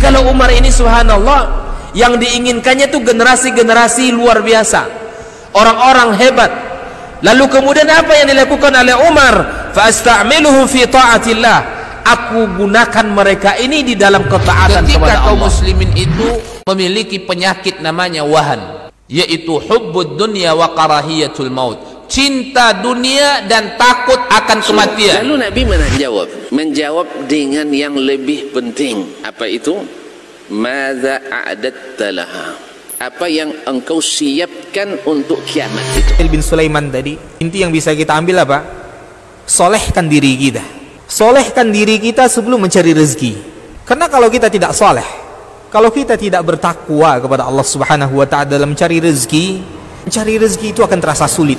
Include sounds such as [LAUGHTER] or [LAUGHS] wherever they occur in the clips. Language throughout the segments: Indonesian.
kalau Umar ini subhanallah yang diinginkannya itu generasi-generasi luar biasa. Orang-orang hebat. Lalu kemudian apa yang dilakukan oleh Umar? Fa'astamiluhum fi ta'atillah. Aku gunakan mereka ini di dalam ketaatan Ketika kepada Allah. Ketika kaum muslimin itu memiliki penyakit namanya wahan, yaitu hubbud dunya wa karahiyatul maut cinta dunia dan takut akan kematian. Lalu Nabi menjawab, menjawab dengan yang lebih penting. Apa itu? Mada a'datta Apa yang engkau siapkan untuk kiamat itu? El bin Sulaiman tadi, inti yang bisa kita ambil apa? Solehkan diri kita. Solehkan diri kita sebelum mencari rezeki. Karena kalau kita tidak soleh, kalau kita tidak bertakwa kepada Allah Subhanahu wa taala dalam mencari rezeki, mencari rezeki itu akan terasa sulit.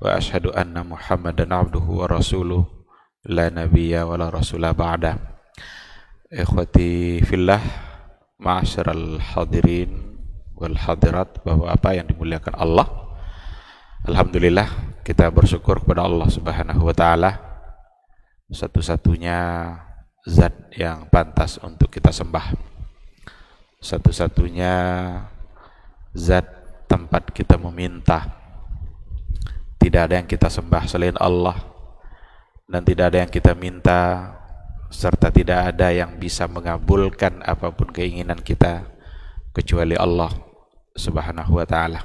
وأشهد أن محمدا عبده ورسوله لا نبي ولا رسول بعده إخوتي في الله معاشر الحاضرين والحاضرات bahwa apa yang dimuliakan Allah Alhamdulillah kita bersyukur kepada Allah Subhanahu wa taala satu-satunya zat yang pantas untuk kita sembah satu-satunya zat tempat kita meminta tidak ada yang kita sembah selain Allah dan tidak ada yang kita minta serta tidak ada yang bisa mengabulkan apapun keinginan kita kecuali Allah Subhanahu wa taala.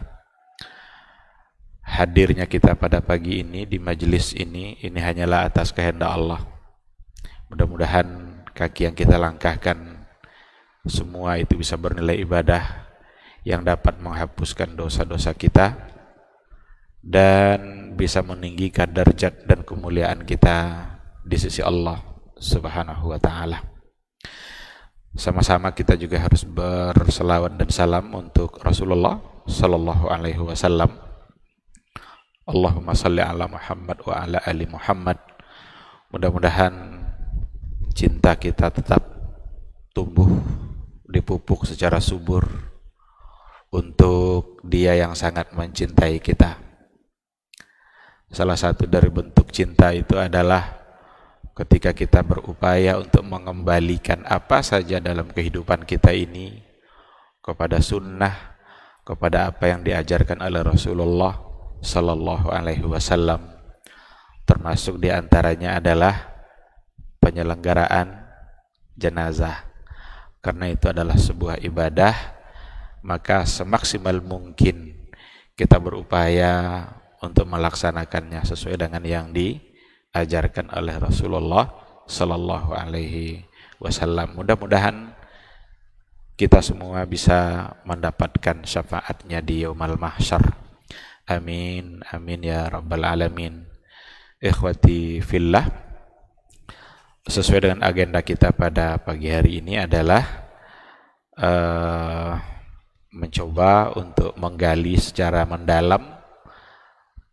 Hadirnya kita pada pagi ini di majelis ini ini hanyalah atas kehendak Allah. Mudah-mudahan kaki yang kita langkahkan semua itu bisa bernilai ibadah yang dapat menghapuskan dosa-dosa kita dan bisa meninggikan derajat dan kemuliaan kita di sisi Allah Subhanahu wa taala. Sama-sama kita juga harus berselawat dan salam untuk Rasulullah sallallahu alaihi wasallam. Allahumma salli ala Muhammad wa ala ali Muhammad. Mudah-mudahan cinta kita tetap tumbuh dipupuk secara subur untuk dia yang sangat mencintai kita Salah satu dari bentuk cinta itu adalah ketika kita berupaya untuk mengembalikan apa saja dalam kehidupan kita ini kepada sunnah, kepada apa yang diajarkan oleh Rasulullah Sallallahu Alaihi Wasallam. Termasuk diantaranya adalah penyelenggaraan jenazah. Karena itu adalah sebuah ibadah, maka semaksimal mungkin kita berupaya untuk melaksanakannya sesuai dengan yang diajarkan oleh Rasulullah Sallallahu Alaihi Wasallam. Mudah-mudahan kita semua bisa mendapatkan syafaatnya di Yaumal Mahsyar. Amin, amin ya Rabbal Alamin. Ikhwati fillah, sesuai dengan agenda kita pada pagi hari ini adalah uh, mencoba untuk menggali secara mendalam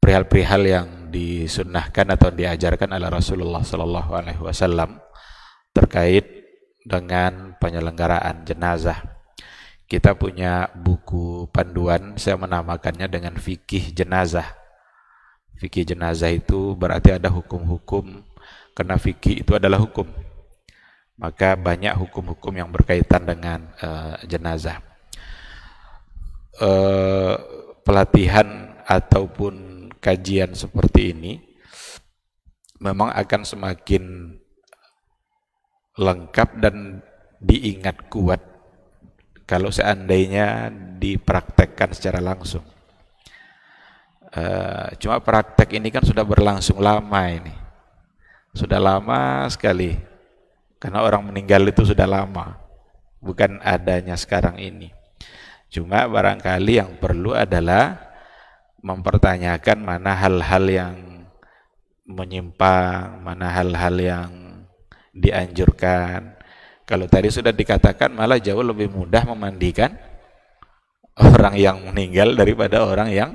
perihal-perihal yang disunnahkan atau diajarkan oleh Rasulullah Sallallahu Alaihi Wasallam terkait dengan penyelenggaraan jenazah. Kita punya buku panduan, saya menamakannya dengan fikih jenazah. Fikih jenazah itu berarti ada hukum-hukum, karena fikih itu adalah hukum. Maka banyak hukum-hukum yang berkaitan dengan uh, jenazah. Uh, pelatihan ataupun kajian seperti ini memang akan semakin lengkap dan diingat kuat kalau seandainya dipraktekkan secara langsung. Uh, cuma praktek ini kan sudah berlangsung lama ini, sudah lama sekali. Karena orang meninggal itu sudah lama, bukan adanya sekarang ini. Cuma barangkali yang perlu adalah mempertanyakan mana hal-hal yang menyimpang, mana hal-hal yang dianjurkan. Kalau tadi sudah dikatakan malah jauh lebih mudah memandikan orang yang meninggal daripada orang yang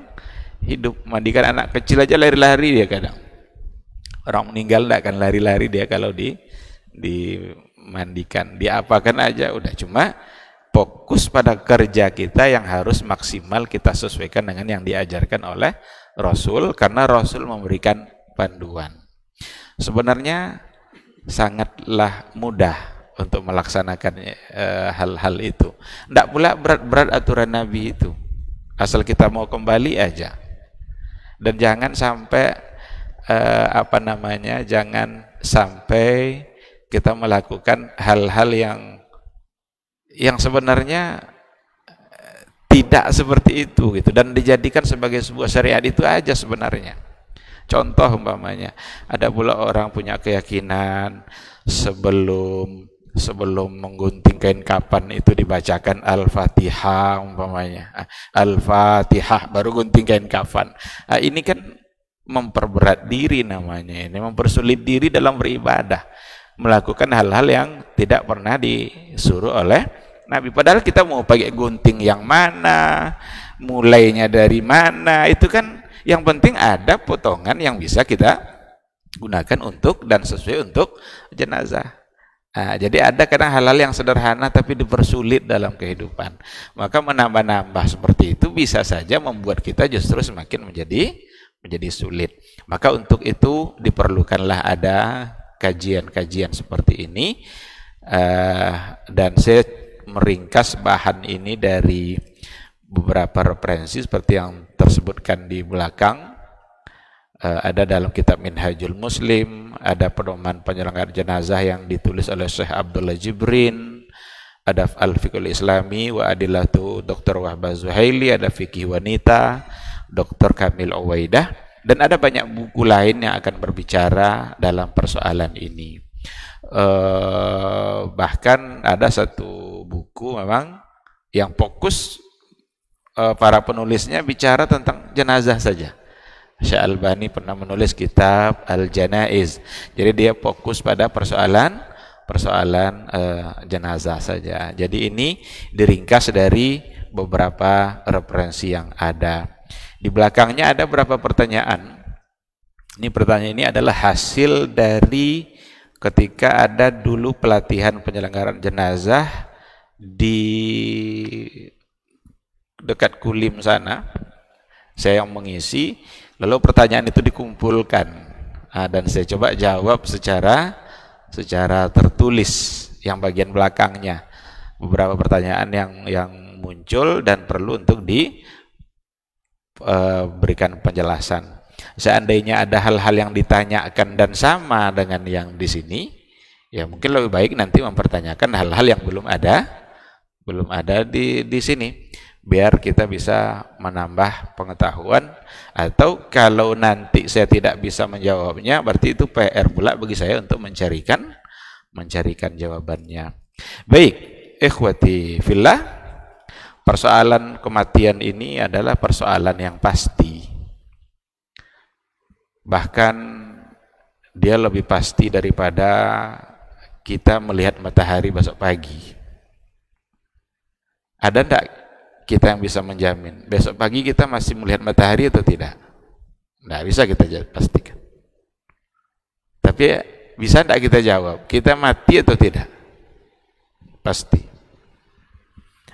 hidup. Mandikan anak kecil aja lari-lari dia kadang. Orang meninggal tidak akan lari-lari dia kalau di dimandikan. Diapakan aja udah cuma fokus pada kerja kita yang harus maksimal kita sesuaikan dengan yang diajarkan oleh Rasul karena Rasul memberikan panduan. Sebenarnya sangatlah mudah untuk melaksanakan eh, hal-hal e, itu. Tidak pula berat-berat aturan Nabi itu. Asal kita mau kembali aja. Dan jangan sampai e, apa namanya, jangan sampai kita melakukan hal-hal yang yang sebenarnya eh, tidak seperti itu gitu dan dijadikan sebagai sebuah syariat itu aja sebenarnya. Contoh umpamanya ada pula orang punya keyakinan sebelum sebelum menggunting kain kapan itu dibacakan Al-Fatihah umpamanya. Ah, Al-Fatihah baru gunting kain kafan. Ah, ini kan memperberat diri namanya ini, mempersulit diri dalam beribadah, melakukan hal-hal yang tidak pernah disuruh oleh Nabi. Padahal kita mau pakai gunting yang mana, mulainya dari mana, itu kan yang penting ada potongan yang bisa kita gunakan untuk dan sesuai untuk jenazah. Nah, jadi ada kadang halal yang sederhana tapi dipersulit dalam kehidupan. Maka menambah-nambah seperti itu bisa saja membuat kita justru semakin menjadi menjadi sulit. Maka untuk itu diperlukanlah ada kajian-kajian seperti ini. Eh, dan saya meringkas bahan ini dari beberapa referensi seperti yang tersebutkan di belakang eh, ada dalam kitab Minhajul Muslim, ada pedoman penyelenggara jenazah yang ditulis oleh Syekh Abdullah Jibrin, ada Al-Fiqhul Islami wa Adilatu Dr. Wahbah Zuhaili, ada Fikih Wanita, Dr. Kamil Owaidah, dan ada banyak buku lain yang akan berbicara dalam persoalan ini eh, bahkan ada satu buku memang yang fokus eh, para penulisnya bicara tentang jenazah saja. Syekh Albani pernah menulis kitab Al-Janaiz. Jadi dia fokus pada persoalan persoalan eh, jenazah saja. Jadi ini diringkas dari beberapa referensi yang ada. Di belakangnya ada beberapa pertanyaan. Ini pertanyaan ini adalah hasil dari ketika ada dulu pelatihan penyelenggaraan jenazah di dekat Kulim sana saya yang mengisi lalu pertanyaan itu dikumpulkan nah, dan saya coba jawab secara secara tertulis yang bagian belakangnya beberapa pertanyaan yang yang muncul dan perlu untuk diberikan eh, uh, penjelasan seandainya ada hal-hal yang ditanyakan dan sama dengan yang di sini ya mungkin lebih baik nanti mempertanyakan hal-hal yang belum ada belum ada di di sini biar kita bisa menambah pengetahuan atau kalau nanti saya tidak bisa menjawabnya berarti itu PR pula bagi saya untuk mencarikan mencarikan jawabannya baik ikhwati fillah persoalan kematian ini adalah persoalan yang pasti Bahkan dia lebih pasti daripada kita melihat matahari besok pagi. Ada tidak kita yang bisa menjamin besok pagi kita masih melihat matahari atau tidak? Tidak bisa kita pastikan. Tapi bisa tidak kita jawab? Kita mati atau tidak? Pasti.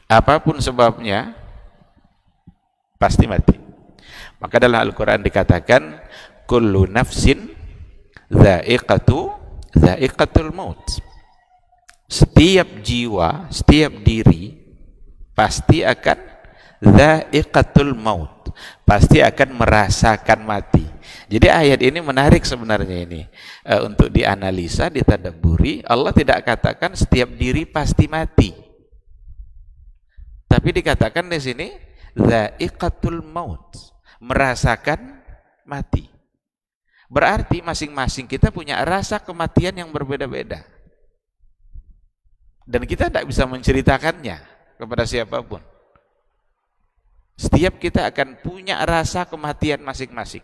Apapun sebabnya, pasti mati. Maka dalam Al-Quran dikatakan, kullu nafsin dha'iqatu dha'iqatul maut setiap jiwa setiap diri pasti akan dha'iqatul maut pasti akan merasakan mati jadi ayat ini menarik sebenarnya ini e, untuk dianalisa ditadaburi Allah tidak katakan setiap diri pasti mati tapi dikatakan di sini dha'iqatul maut merasakan mati Berarti masing-masing kita punya rasa kematian yang berbeda-beda. Dan kita tidak bisa menceritakannya kepada siapapun. Setiap kita akan punya rasa kematian masing-masing.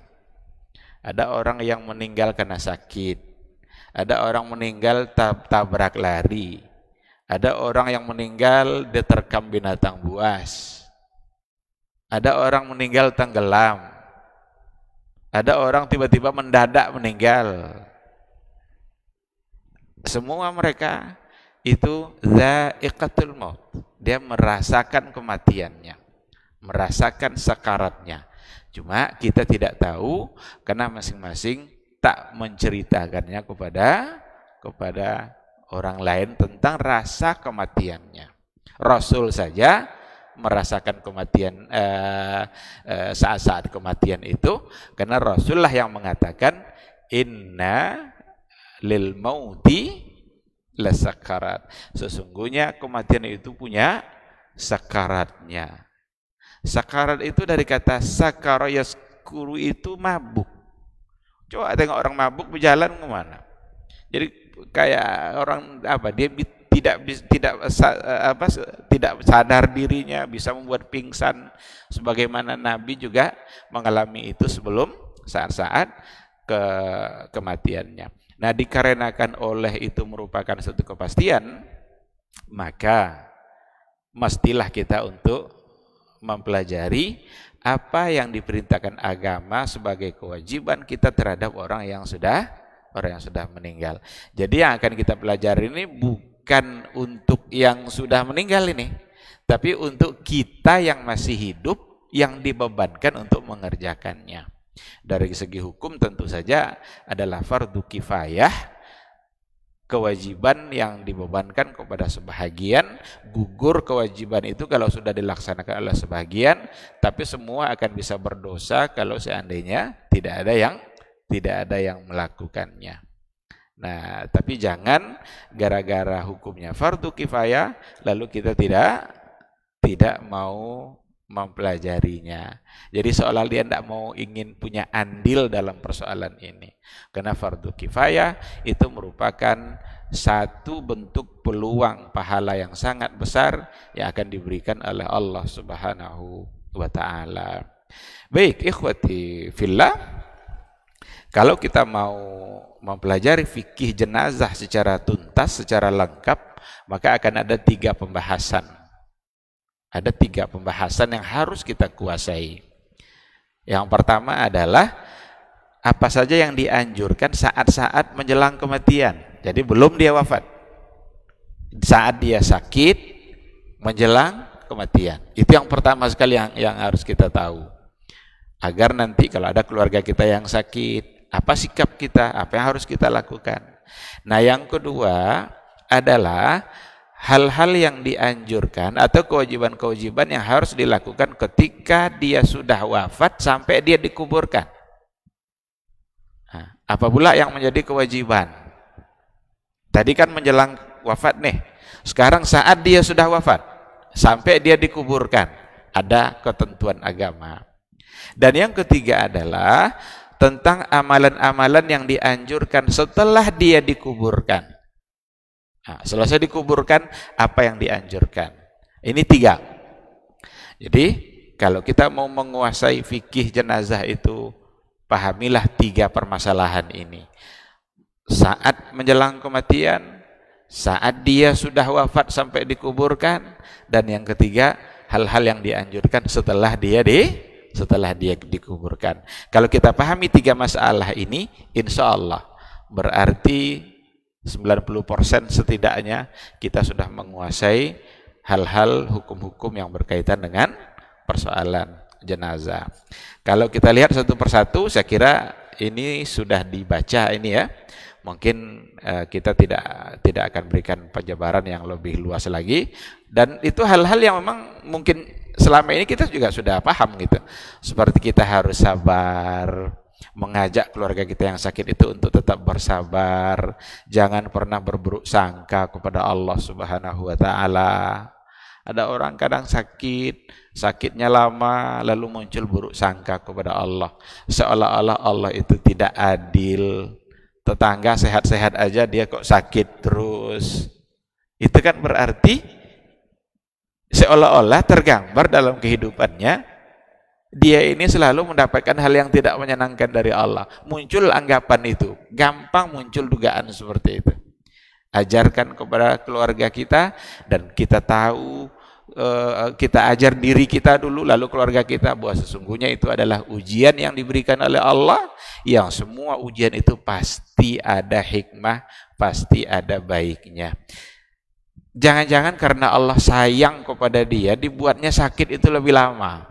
Ada orang yang meninggal karena sakit. Ada orang meninggal tab tabrak lari. Ada orang yang meninggal diterkam binatang buas. Ada orang meninggal tenggelam ada orang tiba-tiba mendadak meninggal. Semua mereka itu za'iqatul maut. Dia merasakan kematiannya, merasakan sekaratnya. Cuma kita tidak tahu karena masing-masing tak menceritakannya kepada kepada orang lain tentang rasa kematiannya. Rasul saja merasakan kematian saat-saat eh, eh, kematian itu karena Rasulullah yang mengatakan inna lil mauti lesakarat sesungguhnya kematian itu punya sakaratnya sakarat itu dari kata sakaroyas kuru itu mabuk coba tengok orang mabuk berjalan kemana jadi kayak orang apa dia tidak tidak eh, eh, apa tidak sadar dirinya bisa membuat pingsan sebagaimana Nabi juga mengalami itu sebelum saat-saat ke kematiannya. Nah, dikarenakan oleh itu merupakan suatu kepastian, maka mestilah kita untuk mempelajari apa yang diperintahkan agama sebagai kewajiban kita terhadap orang yang sudah orang yang sudah meninggal. Jadi yang akan kita pelajari ini bukan bukan untuk yang sudah meninggal ini, tapi untuk kita yang masih hidup yang dibebankan untuk mengerjakannya. Dari segi hukum tentu saja adalah fardu kifayah kewajiban yang dibebankan kepada sebahagian gugur kewajiban itu kalau sudah dilaksanakan oleh sebahagian tapi semua akan bisa berdosa kalau seandainya tidak ada yang tidak ada yang melakukannya. Nah, tapi jangan gara-gara hukumnya fardu kifayah lalu kita tidak tidak mau mempelajarinya. Jadi seolah dia tidak mau ingin punya andil dalam persoalan ini. Karena fardu kifayah itu merupakan satu bentuk peluang pahala yang sangat besar yang akan diberikan oleh Allah Subhanahu wa taala. Baik, ikhwati fillah kalau kita mau mempelajari fikih jenazah secara tuntas, secara lengkap, maka akan ada tiga pembahasan. Ada tiga pembahasan yang harus kita kuasai. Yang pertama adalah apa saja yang dianjurkan saat-saat menjelang kematian. Jadi belum dia wafat. Saat dia sakit menjelang kematian. Itu yang pertama sekali yang, yang harus kita tahu. Agar nanti kalau ada keluarga kita yang sakit, apa sikap kita, apa yang harus kita lakukan. Nah, yang kedua adalah hal-hal yang dianjurkan atau kewajiban-kewajiban yang harus dilakukan ketika dia sudah wafat sampai dia dikuburkan. Nah, apa pula yang menjadi kewajiban? Tadi kan menjelang wafat nih. Sekarang saat dia sudah wafat sampai dia dikuburkan, ada ketentuan agama. Dan yang ketiga adalah tentang amalan-amalan yang dianjurkan setelah dia dikuburkan. Nah, selesai dikuburkan, apa yang dianjurkan? Ini tiga. Jadi, kalau kita mau menguasai fikih jenazah itu, pahamilah tiga permasalahan ini. Saat menjelang kematian, saat dia sudah wafat sampai dikuburkan, dan yang ketiga, hal-hal yang dianjurkan setelah dia di setelah dia dikuburkan. Kalau kita pahami tiga masalah ini, insya Allah berarti 90% setidaknya kita sudah menguasai hal-hal hukum-hukum yang berkaitan dengan persoalan jenazah. Kalau kita lihat satu persatu, saya kira ini sudah dibaca ini ya. Mungkin eh, kita tidak tidak akan berikan penjabaran yang lebih luas lagi dan itu hal-hal yang memang mungkin selama ini kita juga sudah paham gitu. Seperti kita harus sabar, mengajak keluarga kita yang sakit itu untuk tetap bersabar, jangan pernah berburuk sangka kepada Allah Subhanahu wa taala. Ada orang kadang sakit, sakitnya lama lalu muncul buruk sangka kepada Allah, seolah-olah Allah itu tidak adil. Tetangga sehat-sehat aja dia kok sakit terus. Itu kan berarti seolah-olah tergambar dalam kehidupannya dia ini selalu mendapatkan hal yang tidak menyenangkan dari Allah. Muncul anggapan itu, gampang muncul dugaan seperti itu. Ajarkan kepada keluarga kita dan kita tahu eh, kita ajar diri kita dulu lalu keluarga kita bahwa sesungguhnya itu adalah ujian yang diberikan oleh Allah yang semua ujian itu pasti ada hikmah, pasti ada baiknya. Jangan-jangan karena Allah sayang kepada dia, dibuatnya sakit itu lebih lama.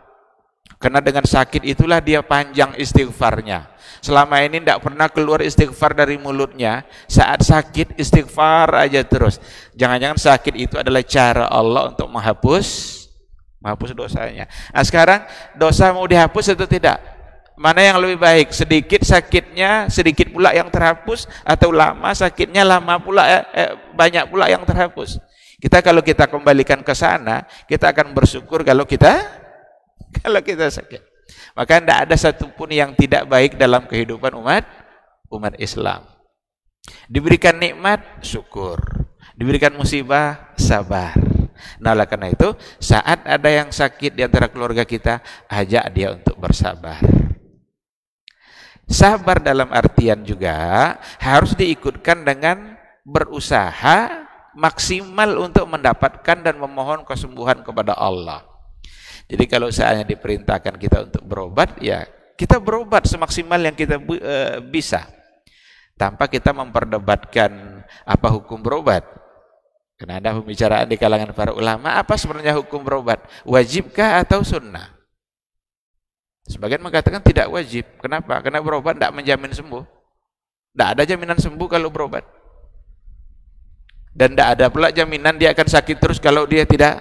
Karena dengan sakit itulah dia panjang istighfarnya. Selama ini tidak pernah keluar istighfar dari mulutnya. Saat sakit istighfar aja terus. Jangan-jangan sakit itu adalah cara Allah untuk menghapus menghapus dosanya. Nah sekarang dosa mau dihapus atau tidak? Mana yang lebih baik? Sedikit sakitnya, sedikit pula yang terhapus atau lama sakitnya lama pula eh, eh banyak pula yang terhapus? Kita kalau kita kembalikan ke sana, kita akan bersyukur kalau kita [LAUGHS] kalau kita sakit. Maka tidak ada satupun yang tidak baik dalam kehidupan umat umat Islam. Diberikan nikmat, syukur. Diberikan musibah, sabar. Nah, oleh karena itu, saat ada yang sakit di antara keluarga kita, ajak dia untuk bersabar. Sabar dalam artian juga harus diikutkan dengan berusaha maksimal untuk mendapatkan dan memohon kesembuhan kepada Allah. Jadi kalau seandainya diperintahkan kita untuk berobat, ya kita berobat semaksimal yang kita uh, bisa. Tanpa kita memperdebatkan apa hukum berobat. Karena ada pembicaraan di kalangan para ulama, apa sebenarnya hukum berobat? Wajibkah atau sunnah? Sebagian mengatakan tidak wajib. Kenapa? Karena berobat tidak menjamin sembuh. Tidak ada jaminan sembuh kalau berobat dan tidak ada pula jaminan dia akan sakit terus kalau dia tidak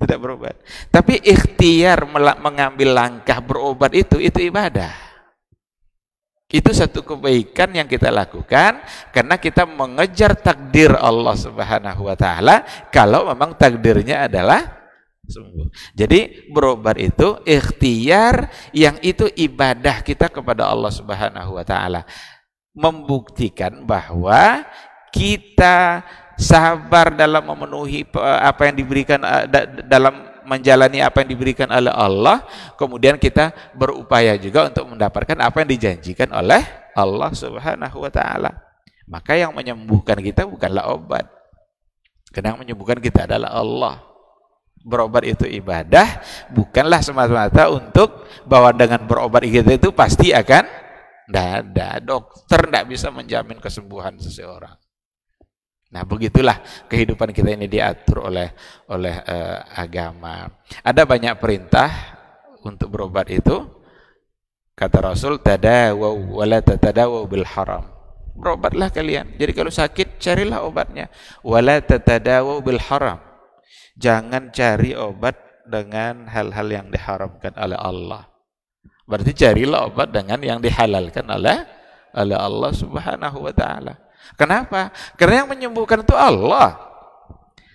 tidak berobat tapi ikhtiar mengambil langkah berobat itu itu ibadah itu satu kebaikan yang kita lakukan karena kita mengejar takdir Allah Subhanahu wa taala kalau memang takdirnya adalah sembuh. Jadi berobat itu ikhtiar yang itu ibadah kita kepada Allah Subhanahu wa taala. Membuktikan bahwa kita sabar dalam memenuhi eh, apa yang diberikan eh, dalam menjalani apa yang diberikan oleh Allah, kemudian kita berupaya juga untuk mendapatkan apa yang dijanjikan oleh Allah Subhanahu wa taala. Maka yang menyembuhkan kita bukanlah obat. Karena yang menyembuhkan kita adalah Allah. Berobat itu ibadah, bukanlah semata-mata untuk bahwa dengan berobat kita itu pasti akan tidak ada dokter tidak bisa menjamin kesembuhan seseorang. Nah, begitulah kehidupan kita ini diatur oleh oleh eh, agama. Ada banyak perintah untuk berobat itu. Kata Rasul, tadawau wala tatadawau bil haram. Berobatlah kalian. Jadi kalau sakit carilah obatnya. Wala tatadawau bil haram. Jangan cari obat dengan hal-hal yang diharamkan oleh Allah. Berarti carilah obat dengan yang dihalalkan oleh oleh Allah Subhanahu wa taala. Kenapa? Karena yang menyembuhkan itu Allah.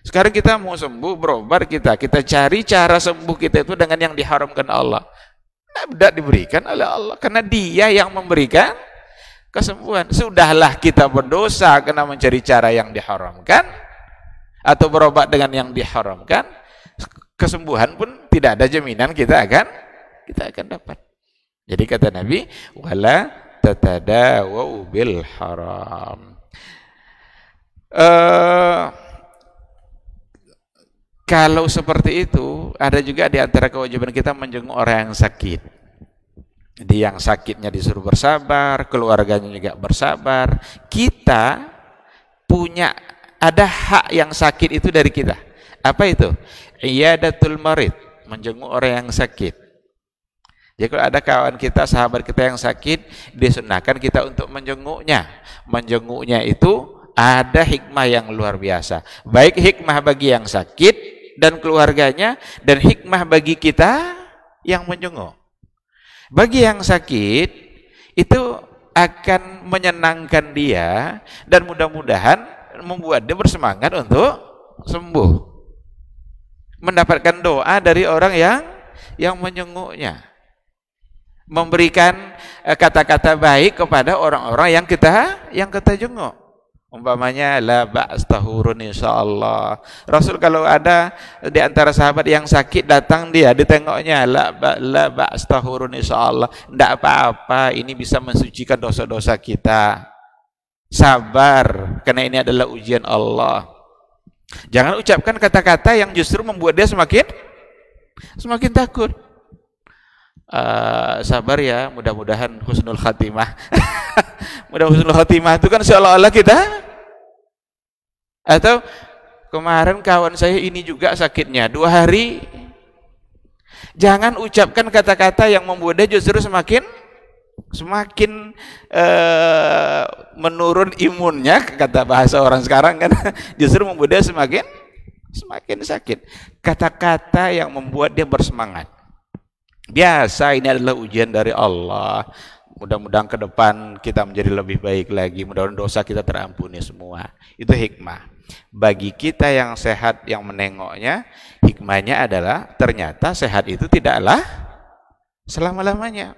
Sekarang kita mau sembuh, berobat kita. Kita cari cara sembuh kita itu dengan yang diharamkan Allah. Tidak diberikan oleh Allah. Karena dia yang memberikan kesembuhan. Sudahlah kita berdosa karena mencari cara yang diharamkan. Atau berobat dengan yang diharamkan. Kesembuhan pun tidak ada jaminan kita akan kita akan dapat. Jadi kata Nabi, wala tatadawau bil haram. Uh, kalau seperti itu, ada juga di antara kewajiban kita menjenguk orang yang sakit. Jadi yang sakitnya disuruh bersabar, keluarganya juga bersabar. Kita punya ada hak yang sakit itu dari kita. Apa itu? Iyadatul marid, menjenguk orang yang sakit. Jadi kalau ada kawan kita, sahabat kita yang sakit, disunahkan kita untuk menjenguknya. Menjenguknya itu ada hikmah yang luar biasa. Baik hikmah bagi yang sakit dan keluarganya dan hikmah bagi kita yang menjenguk. Bagi yang sakit itu akan menyenangkan dia dan mudah-mudahan membuat dia bersemangat untuk sembuh. Mendapatkan doa dari orang yang yang menjenguknya. Memberikan eh, kata-kata baik kepada orang-orang yang kita yang kita jenguk umpamanya la ba's tahurun insyaallah Rasul kalau ada di antara sahabat yang sakit datang dia ditengoknya la ba, la ba's tahurun insyaallah tidak apa-apa ini bisa mensucikan dosa-dosa kita sabar karena ini adalah ujian Allah jangan ucapkan kata-kata yang justru membuat dia semakin semakin takut Eh, sabar ya mudah-mudahan husnul khatimah [LAUGHS] mudah husnul khatimah itu kan seolah-olah kita atau kemarin kawan saya ini juga sakitnya dua hari jangan ucapkan kata-kata yang membuat dia justru semakin semakin uh, menurun imunnya kata bahasa orang sekarang kan [LAUGHS] justru membuat dia semakin semakin sakit kata-kata yang membuat dia bersemangat Biasa ini adalah ujian dari Allah. Mudah-mudahan ke depan kita menjadi lebih baik lagi. Mudah-mudahan dosa kita terampuni semua. Itu hikmah. Bagi kita yang sehat yang menengoknya, hikmahnya adalah ternyata sehat itu tidaklah selama-lamanya.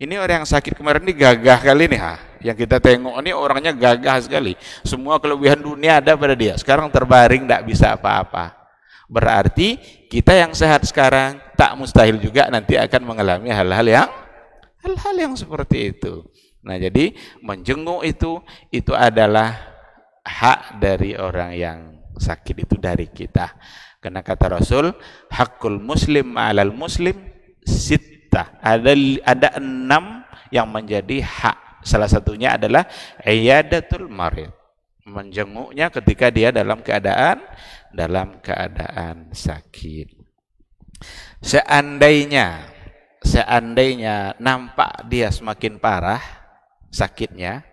Ini orang yang sakit kemarin ini gagah kali nih ha. Yang kita tengok ini orangnya gagah sekali. Semua kelebihan dunia ada pada dia. Sekarang terbaring tidak bisa apa-apa. Berarti kita yang sehat sekarang tak mustahil juga nanti akan mengalami hal-hal yang hal-hal yang seperti itu. Nah, jadi menjenguk itu itu adalah hak dari orang yang sakit itu dari kita. Karena kata Rasul, hakul muslim alal muslim sita. Ada ada enam yang menjadi hak. Salah satunya adalah iyadatul marid. Menjenguknya ketika dia dalam keadaan dalam keadaan sakit seandainya seandainya nampak dia semakin parah sakitnya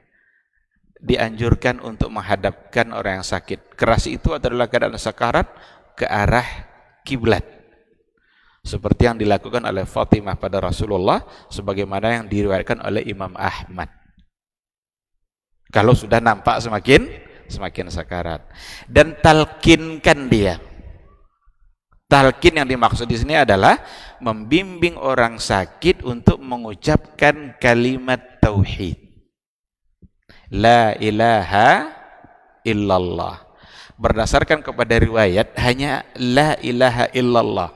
dianjurkan untuk menghadapkan orang yang sakit keras itu adalah keadaan sekarat ke arah kiblat seperti yang dilakukan oleh Fatimah pada Rasulullah sebagaimana yang diriwayatkan oleh Imam Ahmad kalau sudah nampak semakin semakin sakarat dan talkinkan dia Talkin yang dimaksud di sini adalah membimbing orang sakit untuk mengucapkan kalimat tauhid. La ilaha illallah. Berdasarkan kepada riwayat hanya la ilaha illallah.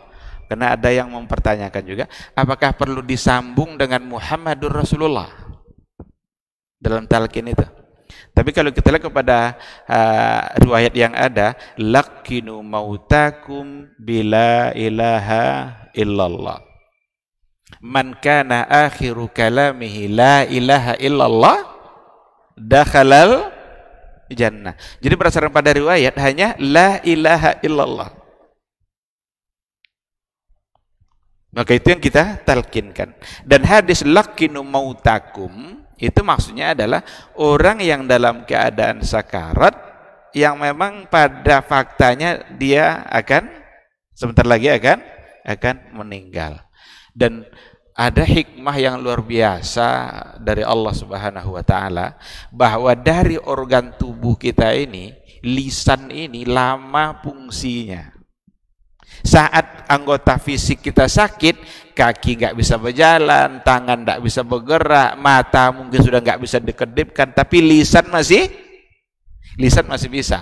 Karena ada yang mempertanyakan juga, apakah perlu disambung dengan Muhammadur Rasulullah? Dalam talqin itu. Tapi kalau kita lihat kepada uh, ah, riwayat yang ada, lakinu mautakum bila ilaha illallah. Man kana akhiru kalamihi la ilaha illallah dakhalal jannah. Jadi berdasarkan pada riwayat hanya la ilaha illallah. Maka itu yang kita talkinkan. Dan hadis lakinu mautakum itu maksudnya adalah orang yang dalam keadaan sakarat yang memang pada faktanya dia akan sebentar lagi akan akan meninggal. Dan ada hikmah yang luar biasa dari Allah Subhanahu wa taala bahwa dari organ tubuh kita ini lisan ini lama fungsinya saat anggota fisik kita sakit, kaki nggak bisa berjalan, tangan nggak bisa bergerak, mata mungkin sudah nggak bisa dikedipkan, tapi lisan masih, lisan masih bisa.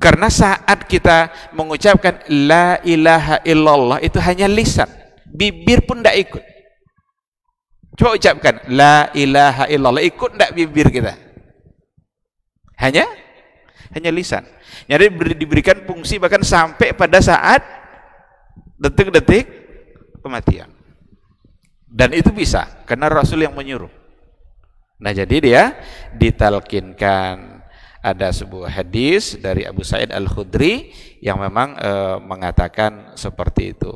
Karena saat kita mengucapkan la ilaha illallah itu hanya lisan, bibir pun tidak ikut. Coba ucapkan la ilaha illallah ikut tidak bibir kita? Hanya hanya lisan. Jadi diberikan fungsi bahkan sampai pada saat detik-detik kematian. Dan itu bisa karena Rasul yang menyuruh. Nah, jadi dia ditalkinkan ada sebuah hadis dari Abu Sa'id Al-Khudri yang memang e, mengatakan seperti itu.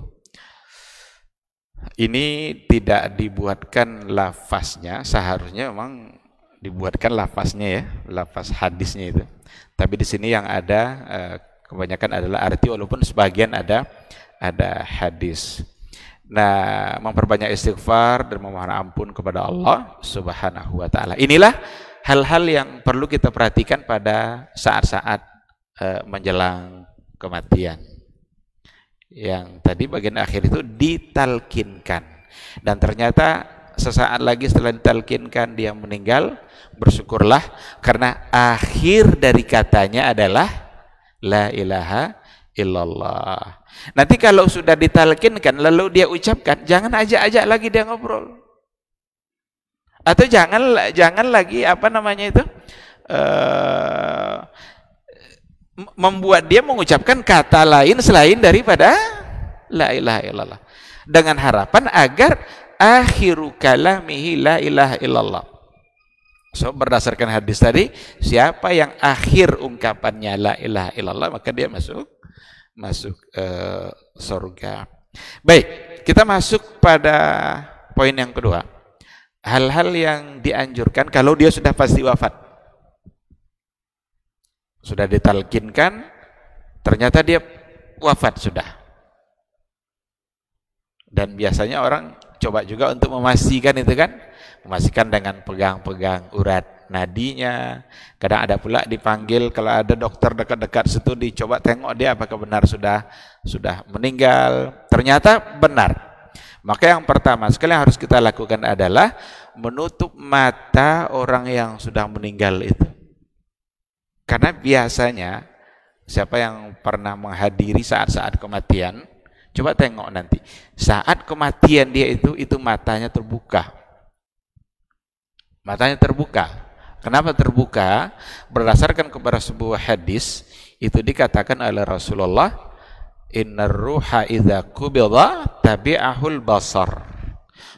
Ini tidak dibuatkan lafaznya, seharusnya memang dibuatkan lafaznya ya, lafaz hadisnya itu. Tapi di sini yang ada eh, kebanyakan adalah arti walaupun sebagian ada ada hadis. Nah, memperbanyak istighfar dan memohon ampun kepada Allah Subhanahu wa taala. Inilah hal-hal yang perlu kita perhatikan pada saat-saat eh, menjelang kematian. Yang tadi bagian akhir itu ditalkinkan. Dan ternyata sesaat lagi setelah ditalkinkan dia meninggal, bersyukurlah karena akhir dari katanya adalah la ilaha illallah. Nanti kalau sudah ditalkinkan lalu dia ucapkan, jangan ajak-ajak lagi dia ngobrol. Atau jangan jangan lagi apa namanya itu? Uh, membuat dia mengucapkan kata lain selain daripada la ilaha illallah dengan harapan agar akhiru kalamihi la ilaha illallah. So berdasarkan hadis tadi, siapa yang akhir ungkapannya la ilaha illallah maka dia masuk masuk uh, surga. Baik, kita masuk pada poin yang kedua. Hal-hal yang dianjurkan kalau dia sudah pasti wafat. Sudah ditalkinkan, ternyata dia wafat sudah. Dan biasanya orang coba juga untuk memastikan itu kan memastikan dengan pegang-pegang urat nadinya kadang ada pula dipanggil kalau ada dokter dekat-dekat situ dicoba tengok dia apakah benar sudah sudah meninggal ternyata benar maka yang pertama sekali yang harus kita lakukan adalah menutup mata orang yang sudah meninggal itu karena biasanya siapa yang pernah menghadiri saat-saat kematian Coba tengok nanti. Saat kematian dia itu, itu matanya terbuka. Matanya terbuka. Kenapa terbuka? Berdasarkan kepada sebuah hadis, itu dikatakan oleh Rasulullah, Inna ruha idha kubidha tabi'ahul basar.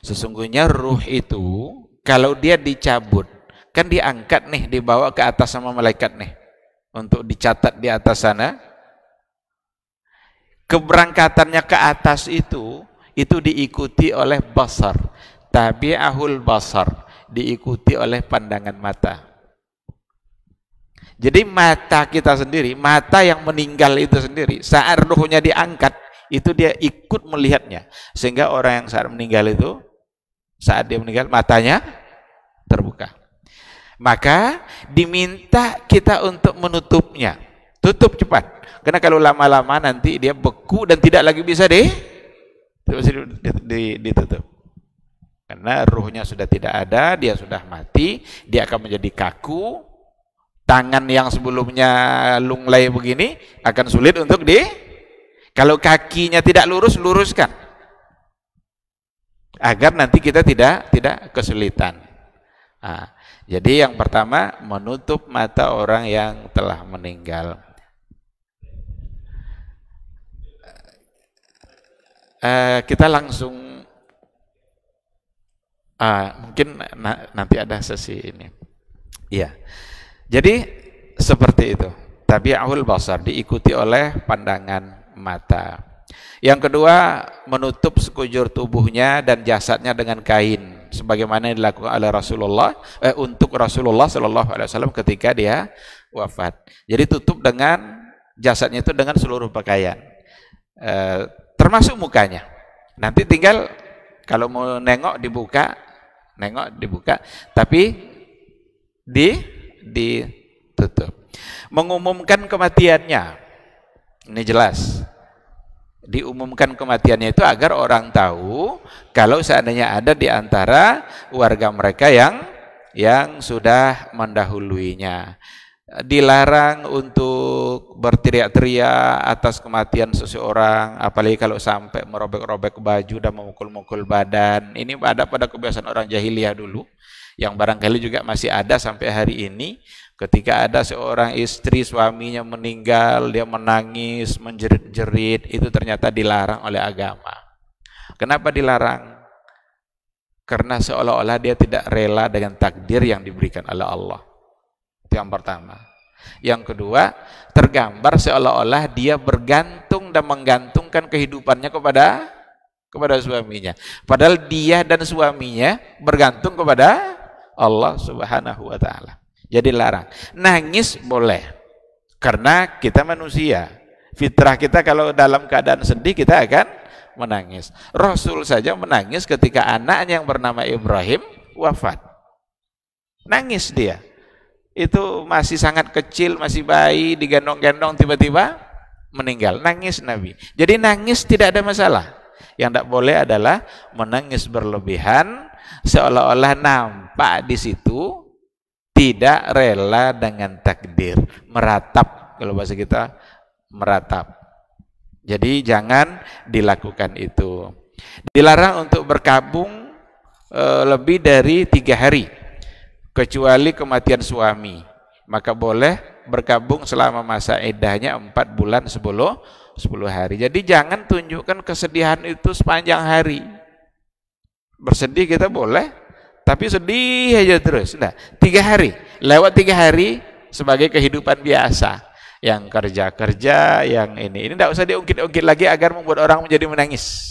Sesungguhnya ruh itu, kalau dia dicabut, kan diangkat nih, dibawa ke atas sama malaikat nih. Untuk dicatat di atas sana, keberangkatannya ke atas itu itu diikuti oleh basar ahul basar diikuti oleh pandangan mata jadi mata kita sendiri mata yang meninggal itu sendiri saat ruhnya diangkat itu dia ikut melihatnya sehingga orang yang saat meninggal itu saat dia meninggal matanya terbuka maka diminta kita untuk menutupnya Tutup cepat. Karena kalau lama-lama nanti dia beku dan tidak lagi bisa di, ditutup. Karena ruhnya sudah tidak ada, dia sudah mati, dia akan menjadi kaku. Tangan yang sebelumnya lunglai begini akan sulit untuk di kalau kakinya tidak lurus luruskan. Agar nanti kita tidak tidak kesulitan. Nah, jadi yang pertama menutup mata orang yang telah meninggal. uh, kita langsung uh, mungkin na nanti ada sesi ini. ya Jadi seperti itu. tapi awal basar diikuti oleh pandangan mata. Yang kedua, menutup sekujur tubuhnya dan jasadnya dengan kain sebagaimana yang dilakukan oleh Rasulullah eh, untuk Rasulullah Shallallahu alaihi wasallam ketika dia wafat. Jadi tutup dengan jasadnya itu dengan seluruh pakaian. Eh, termasuk mukanya. Nanti tinggal kalau mau nengok dibuka, nengok dibuka, tapi di ditutup. Mengumumkan kematiannya. Ini jelas. Diumumkan kematiannya itu agar orang tahu kalau seandainya ada di antara warga mereka yang yang sudah mendahuluinya dilarang untuk berteriak-teriak atas kematian seseorang, apalagi kalau sampai merobek-robek baju dan memukul-mukul badan. Ini ada pada kebiasaan orang jahiliyah dulu, yang barangkali juga masih ada sampai hari ini. Ketika ada seorang istri suaminya meninggal, dia menangis, menjerit-jerit, itu ternyata dilarang oleh agama. Kenapa dilarang? Karena seolah-olah dia tidak rela dengan takdir yang diberikan oleh Allah. Itu yang pertama. Yang kedua, tergambar seolah-olah dia bergantung dan menggantungkan kehidupannya kepada kepada suaminya. Padahal dia dan suaminya bergantung kepada Allah Subhanahu wa taala. Jadi larang. Nangis boleh. Karena kita manusia. Fitrah kita kalau dalam keadaan sedih kita akan menangis. Rasul saja menangis ketika anaknya yang bernama Ibrahim wafat. Nangis dia itu masih sangat kecil, masih bayi, digendong-gendong tiba-tiba meninggal. Nangis Nabi. Jadi nangis tidak ada masalah. Yang tidak boleh adalah menangis berlebihan seolah-olah nampak di situ tidak rela dengan takdir, meratap kalau bahasa kita meratap. Jadi jangan dilakukan itu. Dilarang untuk berkabung eh, lebih dari tiga hari kecuali kematian suami maka boleh berkabung selama masa edahnya empat bulan sepuluh sepuluh hari. Jadi jangan tunjukkan kesedihan itu sepanjang hari. Bersedih kita boleh, tapi sedih aja terus. Nah, tiga hari, lewat tiga hari sebagai kehidupan biasa. Yang kerja-kerja, yang ini. Ini tidak usah diungkit-ungkit lagi agar membuat orang menjadi menangis.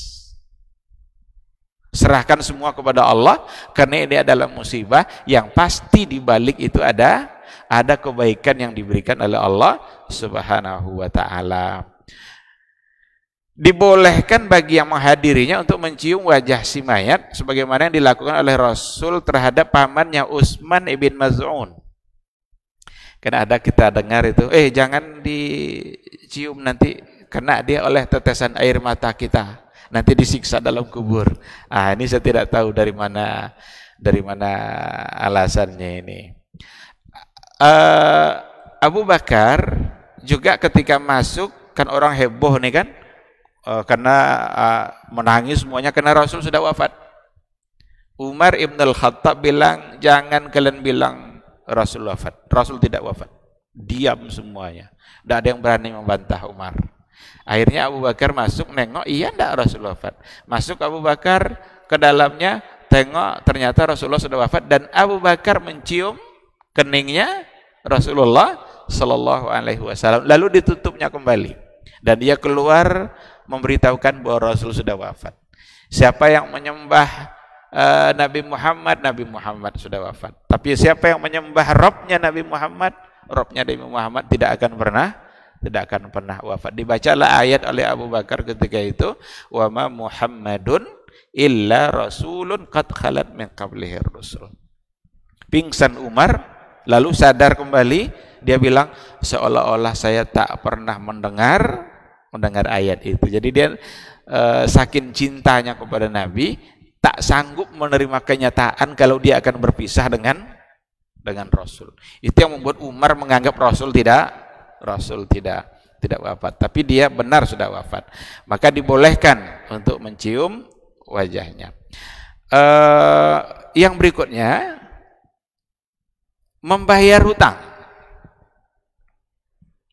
Serahkan semua kepada Allah karena ini adalah musibah yang pasti di balik itu ada ada kebaikan yang diberikan oleh Allah Subhanahu wa taala. Dibolehkan bagi yang menghadirinya untuk mencium wajah si mayat sebagaimana yang dilakukan oleh Rasul terhadap pamannya Utsman ibn Maz'un. Karena ada kita dengar itu, eh jangan dicium nanti kena dia oleh tetesan air mata kita nanti disiksa dalam kubur. Ah, ini saya tidak tahu dari mana dari mana alasannya ini. Uh, Abu Bakar juga ketika masuk kan orang heboh nih kan uh, karena uh, menangis semuanya karena Rasul sudah wafat. Umar ibn al Khattab bilang jangan kalian bilang Rasul wafat. Rasul tidak wafat. Diam semuanya. Tidak ada yang berani membantah Umar. Akhirnya Abu Bakar masuk nengok, iya ndak Rasulullah wafat. Masuk Abu Bakar ke dalamnya, tengok ternyata Rasulullah sudah wafat dan Abu Bakar mencium keningnya Rasulullah Shallallahu Alaihi Wasallam. Lalu ditutupnya kembali dan dia keluar memberitahukan bahwa Rasul sudah wafat. Siapa yang menyembah eh, Nabi Muhammad, Nabi Muhammad sudah wafat. Tapi siapa yang menyembah Robnya Nabi Muhammad, Robnya Nabi Muhammad tidak akan pernah tidak akan pernah wafat. Dibacalah ayat oleh Abu Bakar ketika itu, "Wa ma Muhammadun illa rasulun qad khalat min qablihi rusul." Pingsan Umar lalu sadar kembali, dia bilang, "Seolah-olah saya tak pernah mendengar mendengar ayat itu." Jadi dia e, saking cintanya kepada Nabi, tak sanggup menerima kenyataan kalau dia akan berpisah dengan dengan Rasul. Itu yang membuat Umar menganggap Rasul tidak Rasul tidak tidak wafat, tapi dia benar sudah wafat. Maka dibolehkan untuk mencium wajahnya. Eh, yang berikutnya membayar hutang.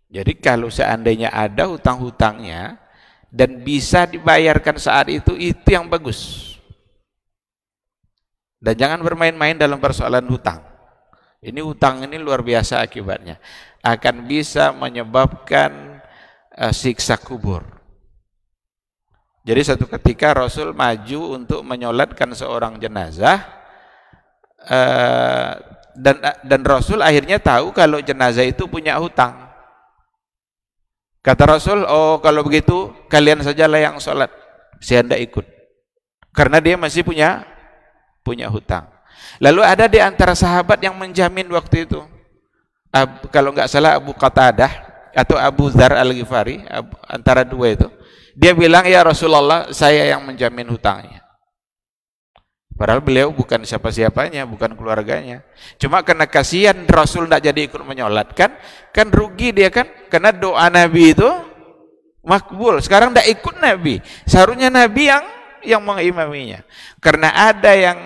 Jadi kalau seandainya ada hutang-hutangnya dan bisa dibayarkan saat itu, itu yang bagus. Dan jangan bermain-main dalam persoalan hutang. Ini hutang ini luar biasa akibatnya akan bisa menyebabkan uh, siksa kubur. Jadi satu ketika Rasul maju untuk menyolatkan seorang jenazah uh, dan dan Rasul akhirnya tahu kalau jenazah itu punya hutang. Kata Rasul, oh kalau begitu kalian sajalah yang sholat, saya tidak ikut. Karena dia masih punya punya hutang. Lalu ada di antara sahabat yang menjamin waktu itu. Ab, kalau nggak salah Abu Qatadah atau Abu Zar Al-Ghifari antara dua itu dia bilang ya Rasulullah saya yang menjamin hutangnya padahal beliau bukan siapa-siapanya bukan keluarganya cuma karena kasihan Rasul tidak jadi ikut menyolatkan kan rugi dia kan karena doa Nabi itu makbul sekarang tidak ikut Nabi seharusnya Nabi yang yang mengimaminya. Karena ada yang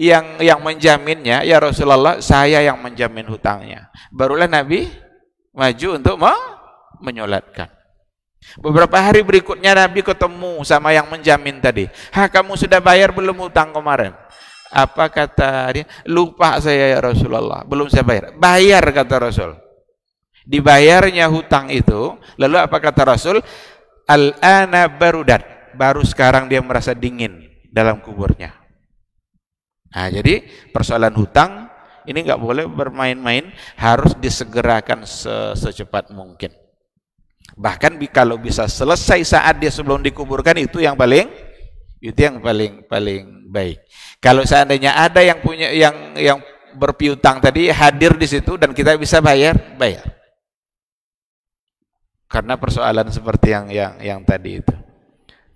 yang yang menjaminnya, ya Rasulullah, saya yang menjamin hutangnya. Barulah Nabi maju untuk menyolatkan. Beberapa hari berikutnya Nabi ketemu sama yang menjamin tadi. "Ha, kamu sudah bayar belum hutang kemarin?" Apa kata dia? "Lupa saya ya Rasulullah, belum saya bayar." "Bayar," kata Rasul. Dibayarnya hutang itu, lalu apa kata Rasul? "Al-ana barudat." baru sekarang dia merasa dingin dalam kuburnya. Nah, jadi persoalan hutang ini nggak boleh bermain-main, harus disegerakan se secepat mungkin. Bahkan kalau bisa selesai saat dia sebelum dikuburkan itu yang paling itu yang paling paling baik. Kalau seandainya ada yang punya yang yang berpiutang tadi hadir di situ dan kita bisa bayar, bayar. Karena persoalan seperti yang yang yang tadi itu.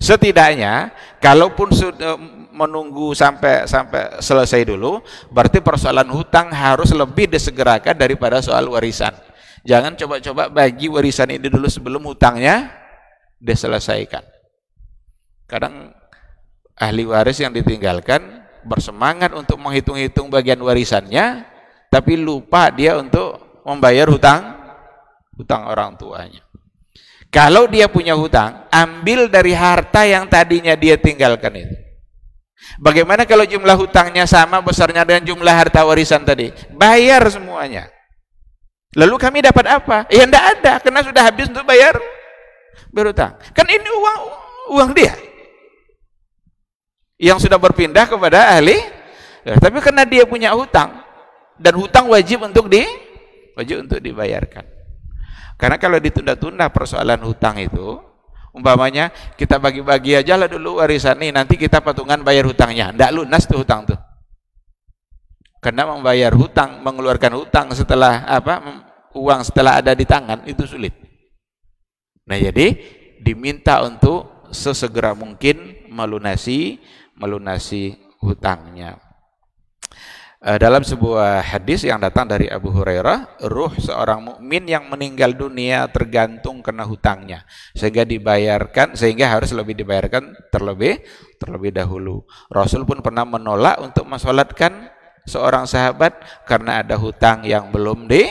Setidaknya kalaupun sudah e, menunggu sampai sampai selesai dulu, berarti persoalan hutang harus lebih disegerakan daripada soal warisan. Jangan coba-coba bagi warisan ini dulu sebelum hutangnya diselesaikan. Kadang ahli waris yang ditinggalkan bersemangat untuk menghitung-hitung bagian warisannya, tapi lupa dia untuk membayar hutang hutang orang tuanya. Kalau dia punya hutang, ambil dari harta yang tadinya dia tinggalkan itu. Bagaimana kalau jumlah hutangnya sama besarnya dengan jumlah harta warisan tadi? Bayar semuanya. Lalu kami dapat apa? Ya tidak ada, karena sudah habis untuk bayar berhutang. Kan ini uang uang dia yang sudah berpindah kepada ahli. Ya, tapi karena dia punya hutang dan hutang wajib untuk di wajib untuk dibayarkan. Karena kalau ditunda-tunda persoalan hutang itu, umpamanya kita bagi-bagi aja lah dulu warisan ini nanti kita patungan bayar hutangnya. Tidak lunas tuh hutang tuh. Karena membayar hutang, mengeluarkan hutang setelah apa uang setelah ada di tangan itu sulit. Nah jadi diminta untuk sesegera mungkin melunasi melunasi hutangnya. Eh, dalam sebuah hadis yang datang dari Abu Hurairah, ruh seorang mukmin yang meninggal dunia tergantung kena hutangnya, sehingga dibayarkan, sehingga harus lebih dibayarkan terlebih terlebih dahulu. Rasul pun pernah menolak untuk mensolatkan seorang sahabat karena ada hutang yang belum di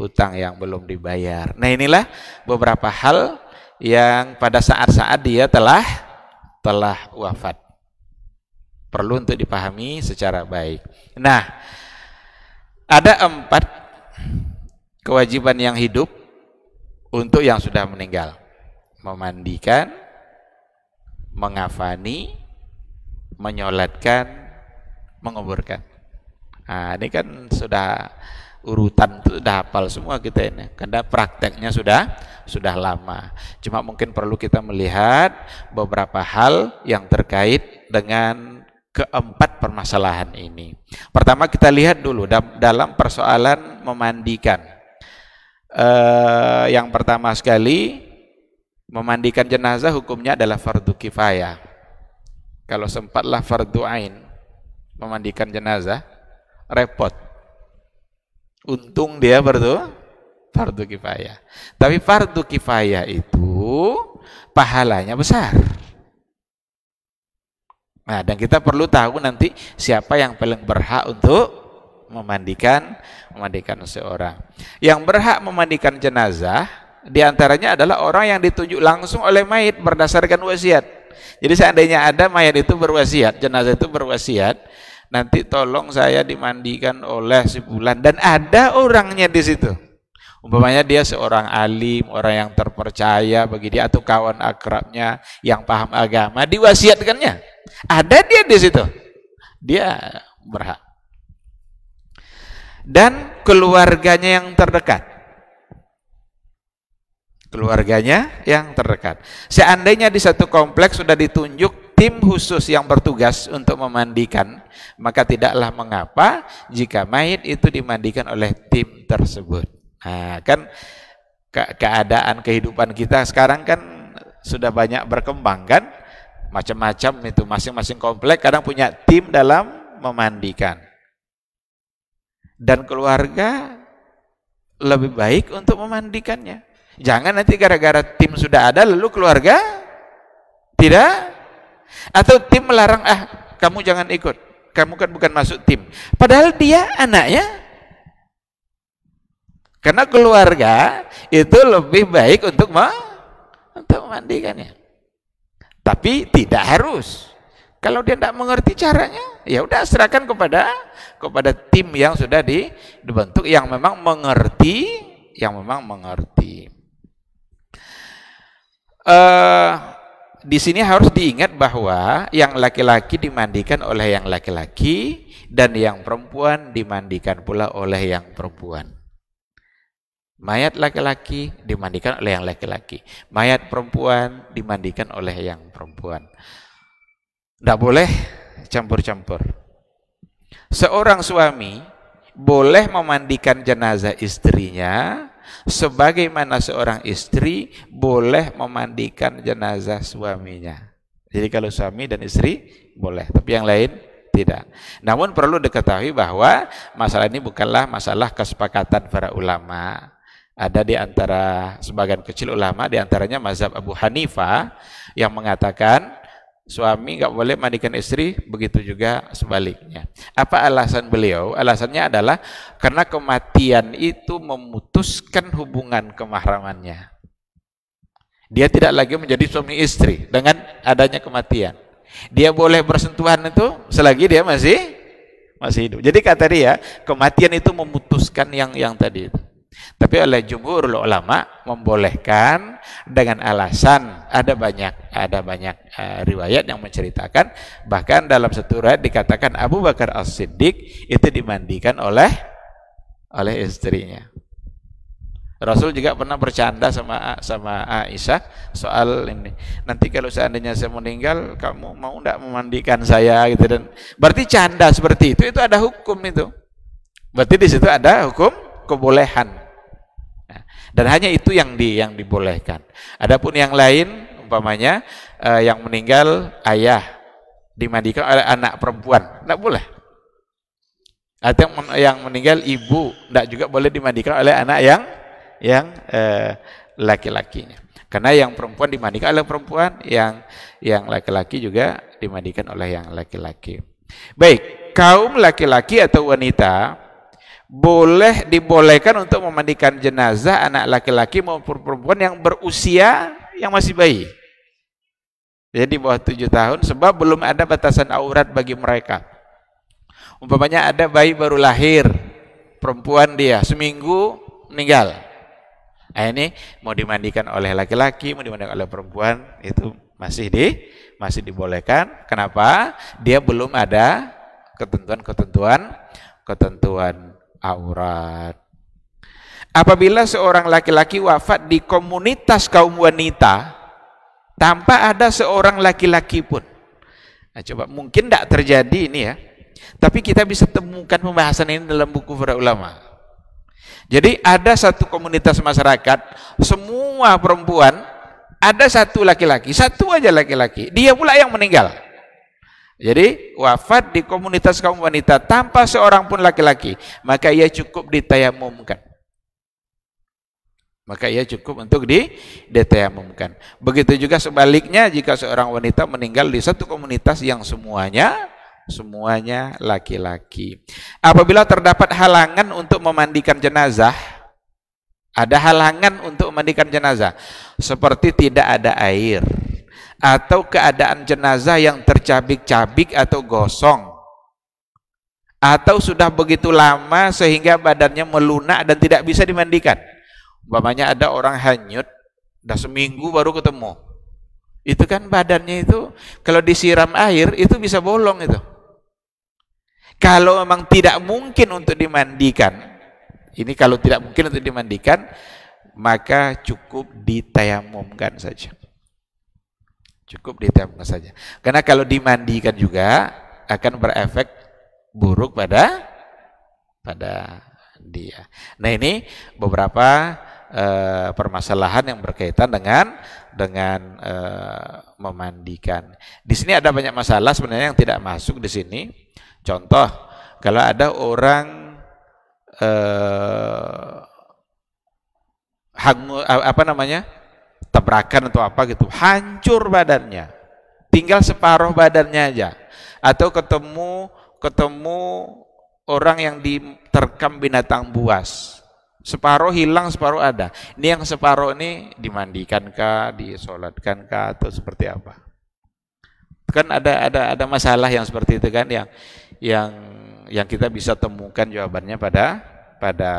hutang yang belum dibayar. Nah inilah beberapa hal yang pada saat-saat dia telah telah wafat. Perlu untuk dipahami secara baik. Nah, ada empat kewajiban yang hidup untuk yang sudah meninggal. Memandikan, mengafani, menyolatkan, menguburkan. Nah, ini kan sudah urutan itu sudah hafal semua kita ini karena prakteknya sudah sudah lama cuma mungkin perlu kita melihat beberapa hal yang terkait dengan keempat permasalahan ini. Pertama kita lihat dulu dalam persoalan memandikan. Eh, yang pertama sekali memandikan jenazah hukumnya adalah fardu kifayah. Kalau sempatlah fardu ain memandikan jenazah repot. Untung dia fardu fardu kifayah. Tapi fardu kifayah itu pahalanya besar Nah, dan kita perlu tahu nanti siapa yang paling berhak untuk memandikan memandikan seorang. Yang berhak memandikan jenazah diantaranya adalah orang yang ditunjuk langsung oleh mayit berdasarkan wasiat. Jadi seandainya ada mayat itu berwasiat, jenazah itu berwasiat, nanti tolong saya dimandikan oleh si bulan dan ada orangnya di situ. Umpamanya dia seorang alim, orang yang terpercaya bagi dia atau kawan akrabnya yang paham agama diwasiatkannya. Ada dia di situ. Dia berhak. Dan keluarganya yang terdekat. Keluarganya yang terdekat. Seandainya di satu kompleks sudah ditunjuk tim khusus yang bertugas untuk memandikan, maka tidaklah mengapa jika mayit itu dimandikan oleh tim tersebut. Nah, kan ke keadaan kehidupan kita sekarang kan sudah banyak berkembang kan? macam-macam itu masing-masing komplek kadang punya tim dalam memandikan dan keluarga lebih baik untuk memandikannya jangan nanti gara-gara tim sudah ada lalu keluarga tidak atau tim melarang ah kamu jangan ikut kamu kan bukan masuk tim padahal dia anaknya karena keluarga itu lebih baik untuk mau, untuk memandikannya tapi tidak harus. Kalau dia tidak mengerti caranya, ya udah serahkan kepada kepada tim yang sudah di, dibentuk yang memang mengerti, yang memang mengerti. Uh, di sini harus diingat bahwa yang laki-laki dimandikan oleh yang laki-laki dan yang perempuan dimandikan pula oleh yang perempuan. Mayat laki-laki dimandikan oleh yang laki-laki. Mayat perempuan dimandikan oleh yang perempuan. Tidak boleh campur-campur. Seorang suami boleh memandikan jenazah istrinya sebagaimana seorang istri boleh memandikan jenazah suaminya. Jadi kalau suami dan istri boleh, tapi yang lain tidak. Namun perlu diketahui bahwa masalah ini bukanlah masalah kesepakatan para ulama ada di antara sebagian kecil ulama di antaranya mazhab Abu Hanifah yang mengatakan suami nggak boleh mandikan istri begitu juga sebaliknya apa alasan beliau alasannya adalah karena kematian itu memutuskan hubungan kemahramannya dia tidak lagi menjadi suami istri dengan adanya kematian dia boleh bersentuhan itu selagi dia masih masih hidup jadi kata dia kematian itu memutuskan yang yang tadi itu tapi oleh jumhur ulama membolehkan dengan alasan ada banyak ada banyak uh, riwayat yang menceritakan bahkan dalam satu riwayat dikatakan Abu Bakar As-Siddiq itu dimandikan oleh oleh istrinya. Rasul juga pernah bercanda sama sama Aisyah soal ini. Nanti kalau seandainya saya meninggal, kamu mau tidak memandikan saya gitu dan berarti canda seperti itu itu ada hukum itu. Berarti di situ ada hukum kebolehan. Dan hanya itu yang di yang dibolehkan. Adapun yang lain umpamanya eh, yang meninggal ayah dimandikan oleh anak perempuan, tidak boleh. Atau yang meninggal ibu tidak juga boleh dimandikan oleh anak yang yang eh, laki-lakinya. Karena yang perempuan dimandikan oleh perempuan, yang yang laki-laki juga dimandikan oleh yang laki-laki. Baik, kaum laki-laki atau wanita boleh dibolehkan untuk memandikan jenazah anak laki-laki maupun perempuan yang berusia yang masih bayi. Jadi bawah tujuh tahun sebab belum ada batasan aurat bagi mereka. Umpamanya ada bayi baru lahir, perempuan dia seminggu meninggal. Nah ini mau dimandikan oleh laki-laki, mau dimandikan oleh perempuan itu masih di masih dibolehkan. Kenapa? Dia belum ada ketentuan-ketentuan ketentuan aurat. Apabila seorang laki-laki wafat di komunitas kaum wanita tanpa ada seorang laki-laki pun. Nah, coba mungkin tidak terjadi ini ya. Tapi kita bisa temukan pembahasan ini dalam buku para ulama. Jadi ada satu komunitas masyarakat, semua perempuan, ada satu laki-laki, satu aja laki-laki. Dia pula yang meninggal. Jadi wafat di komunitas kaum wanita tanpa seorang pun laki-laki, maka ia cukup ditayamumkan. Maka ia cukup untuk ditayamumkan. Begitu juga sebaliknya jika seorang wanita meninggal di satu komunitas yang semuanya semuanya laki-laki. Apabila terdapat halangan untuk memandikan jenazah, ada halangan untuk memandikan jenazah seperti tidak ada air atau keadaan jenazah yang tercabik-cabik atau gosong atau sudah begitu lama sehingga badannya melunak dan tidak bisa dimandikan umpamanya ada orang hanyut dah seminggu baru ketemu itu kan badannya itu kalau disiram air itu bisa bolong itu kalau memang tidak mungkin untuk dimandikan ini kalau tidak mungkin untuk dimandikan maka cukup ditayamumkan saja Cukup di ditempel saja. Karena kalau dimandikan juga akan berefek buruk pada pada dia. Nah ini beberapa eh, permasalahan yang berkaitan dengan dengan eh, memandikan. Di sini ada banyak masalah sebenarnya yang tidak masuk di sini. Contoh kalau ada orang eh, hangu, apa namanya? tabrakan atau apa gitu, hancur badannya. Tinggal separuh badannya aja. Atau ketemu ketemu orang yang diterkam binatang buas. Separuh hilang, separuh ada. Ini yang separuh ini dimandikan kah, disolatkan kah, atau seperti apa? Kan ada ada ada masalah yang seperti itu kan yang yang yang kita bisa temukan jawabannya pada pada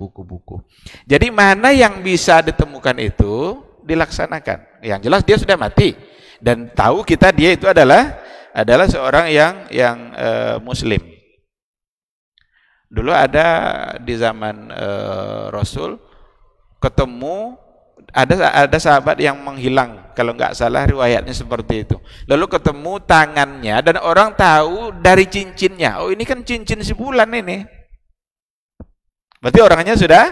buku-buku. Jadi mana yang bisa ditemukan itu dilaksanakan. Yang jelas dia sudah mati dan tahu kita dia itu adalah adalah seorang yang yang e, muslim. Dulu ada di zaman e, Rasul ketemu ada ada sahabat yang menghilang kalau nggak salah riwayatnya seperti itu. Lalu ketemu tangannya dan orang tahu dari cincinnya. Oh ini kan cincin si bulan ini Berarti orangnya sudah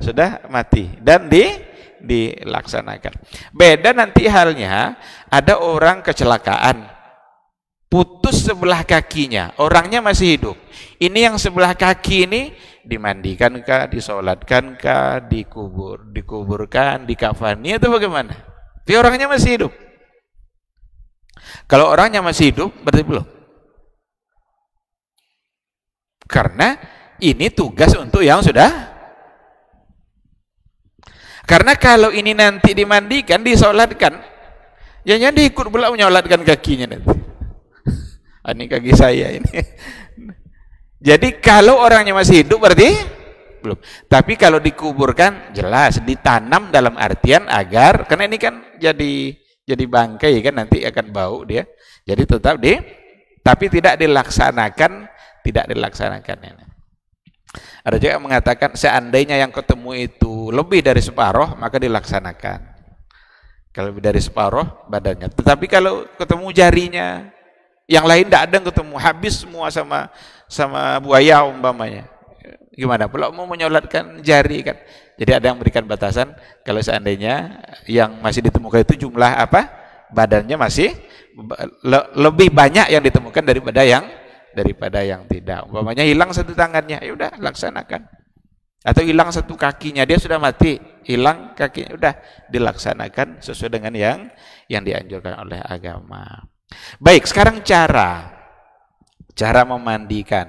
sudah mati dan di dilaksanakan. Beda nanti halnya ada orang kecelakaan putus sebelah kakinya, orangnya masih hidup. Ini yang sebelah kaki ini dimandikan kah, disolatkan kah, dikubur, dikuburkan, dikafani atau bagaimana? Tapi orangnya masih hidup. Kalau orangnya masih hidup berarti belum. Karena ini tugas untuk yang sudah karena kalau ini nanti dimandikan, disolatkan, ya jadi ikut pula menyolatkan kakinya nanti. Ah, ini kaki saya ini. Jadi kalau orangnya masih hidup berarti belum. Tapi kalau dikuburkan jelas ditanam dalam artian agar karena ini kan jadi jadi bangkai kan nanti akan bau dia. Jadi tetap di tapi tidak dilaksanakan, tidak dilaksanakan ini. Ada juga yang mengatakan seandainya yang ketemu itu lebih dari separoh maka dilaksanakan. Kalau lebih dari separoh badannya. Tetapi kalau ketemu jarinya, yang lain tidak ada yang ketemu habis semua sama sama buaya umpamanya. Gimana Pulau mau menyolatkan jari kan? Jadi ada yang memberikan batasan kalau seandainya yang masih ditemukan itu jumlah apa? Badannya masih lebih banyak yang ditemukan daripada yang daripada yang tidak. Umpamanya hilang satu tangannya, ya udah laksanakan. Atau hilang satu kakinya, dia sudah mati, hilang kakinya, udah dilaksanakan sesuai dengan yang yang dianjurkan oleh agama. Baik, sekarang cara cara memandikan.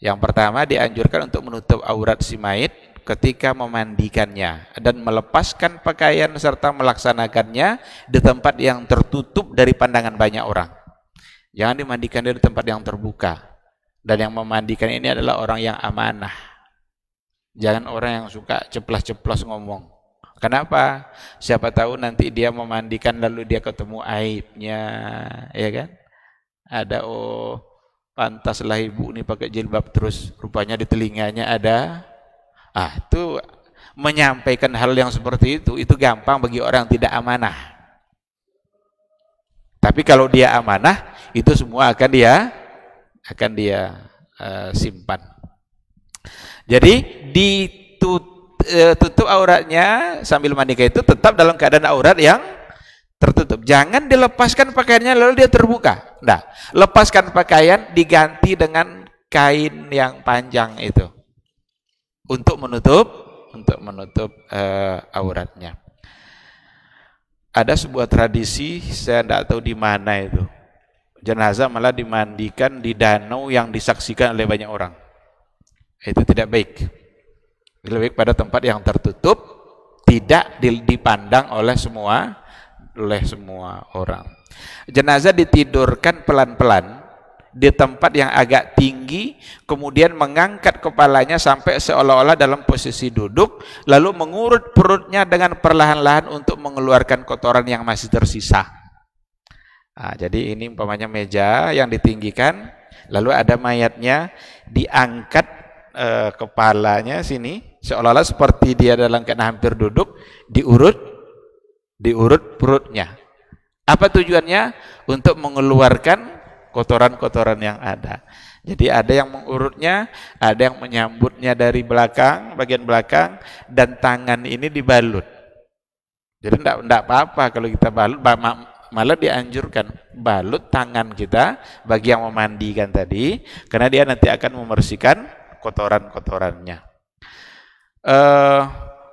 Yang pertama dianjurkan untuk menutup aurat si mayit ketika memandikannya dan melepaskan pakaian serta melaksanakannya di tempat yang tertutup dari pandangan banyak orang. Jangan dimandikan dari tempat yang terbuka. Dan yang memandikan ini adalah orang yang amanah. Jangan orang yang suka ceplas-ceplos ngomong. Kenapa? Siapa tahu nanti dia memandikan lalu dia ketemu aibnya, ya kan? Ada oh pantaslah ibu ini pakai jilbab terus rupanya di telinganya ada ah itu menyampaikan hal yang seperti itu itu gampang bagi orang yang tidak amanah tapi kalau dia amanah, itu semua akan dia akan dia uh, simpan. Jadi ditutup eh, auratnya sambil menikah itu tetap dalam keadaan aurat yang tertutup. Jangan dilepaskan pakaiannya lalu dia terbuka. Nah, lepaskan pakaian diganti dengan kain yang panjang itu untuk menutup untuk menutup uh, auratnya ada sebuah tradisi saya tidak tahu di mana itu jenazah malah dimandikan di danau yang disaksikan oleh banyak orang itu tidak baik lebih baik pada tempat yang tertutup tidak dipandang oleh semua oleh semua orang jenazah ditidurkan pelan-pelan di tempat yang agak tinggi, kemudian mengangkat kepalanya sampai seolah-olah dalam posisi duduk, lalu mengurut perutnya dengan perlahan-lahan untuk mengeluarkan kotoran yang masih tersisa. Nah, jadi ini umpamanya meja yang ditinggikan, lalu ada mayatnya diangkat e, kepalanya sini, seolah-olah seperti dia dalam keadaan hampir duduk, diurut, diurut perutnya. Apa tujuannya? Untuk mengeluarkan kotoran-kotoran yang ada. Jadi ada yang mengurutnya, ada yang menyambutnya dari belakang, bagian belakang, dan tangan ini dibalut. Jadi tidak apa-apa kalau kita balut, malah dianjurkan balut tangan kita bagi yang memandikan tadi, karena dia nanti akan membersihkan kotoran-kotorannya. Uh,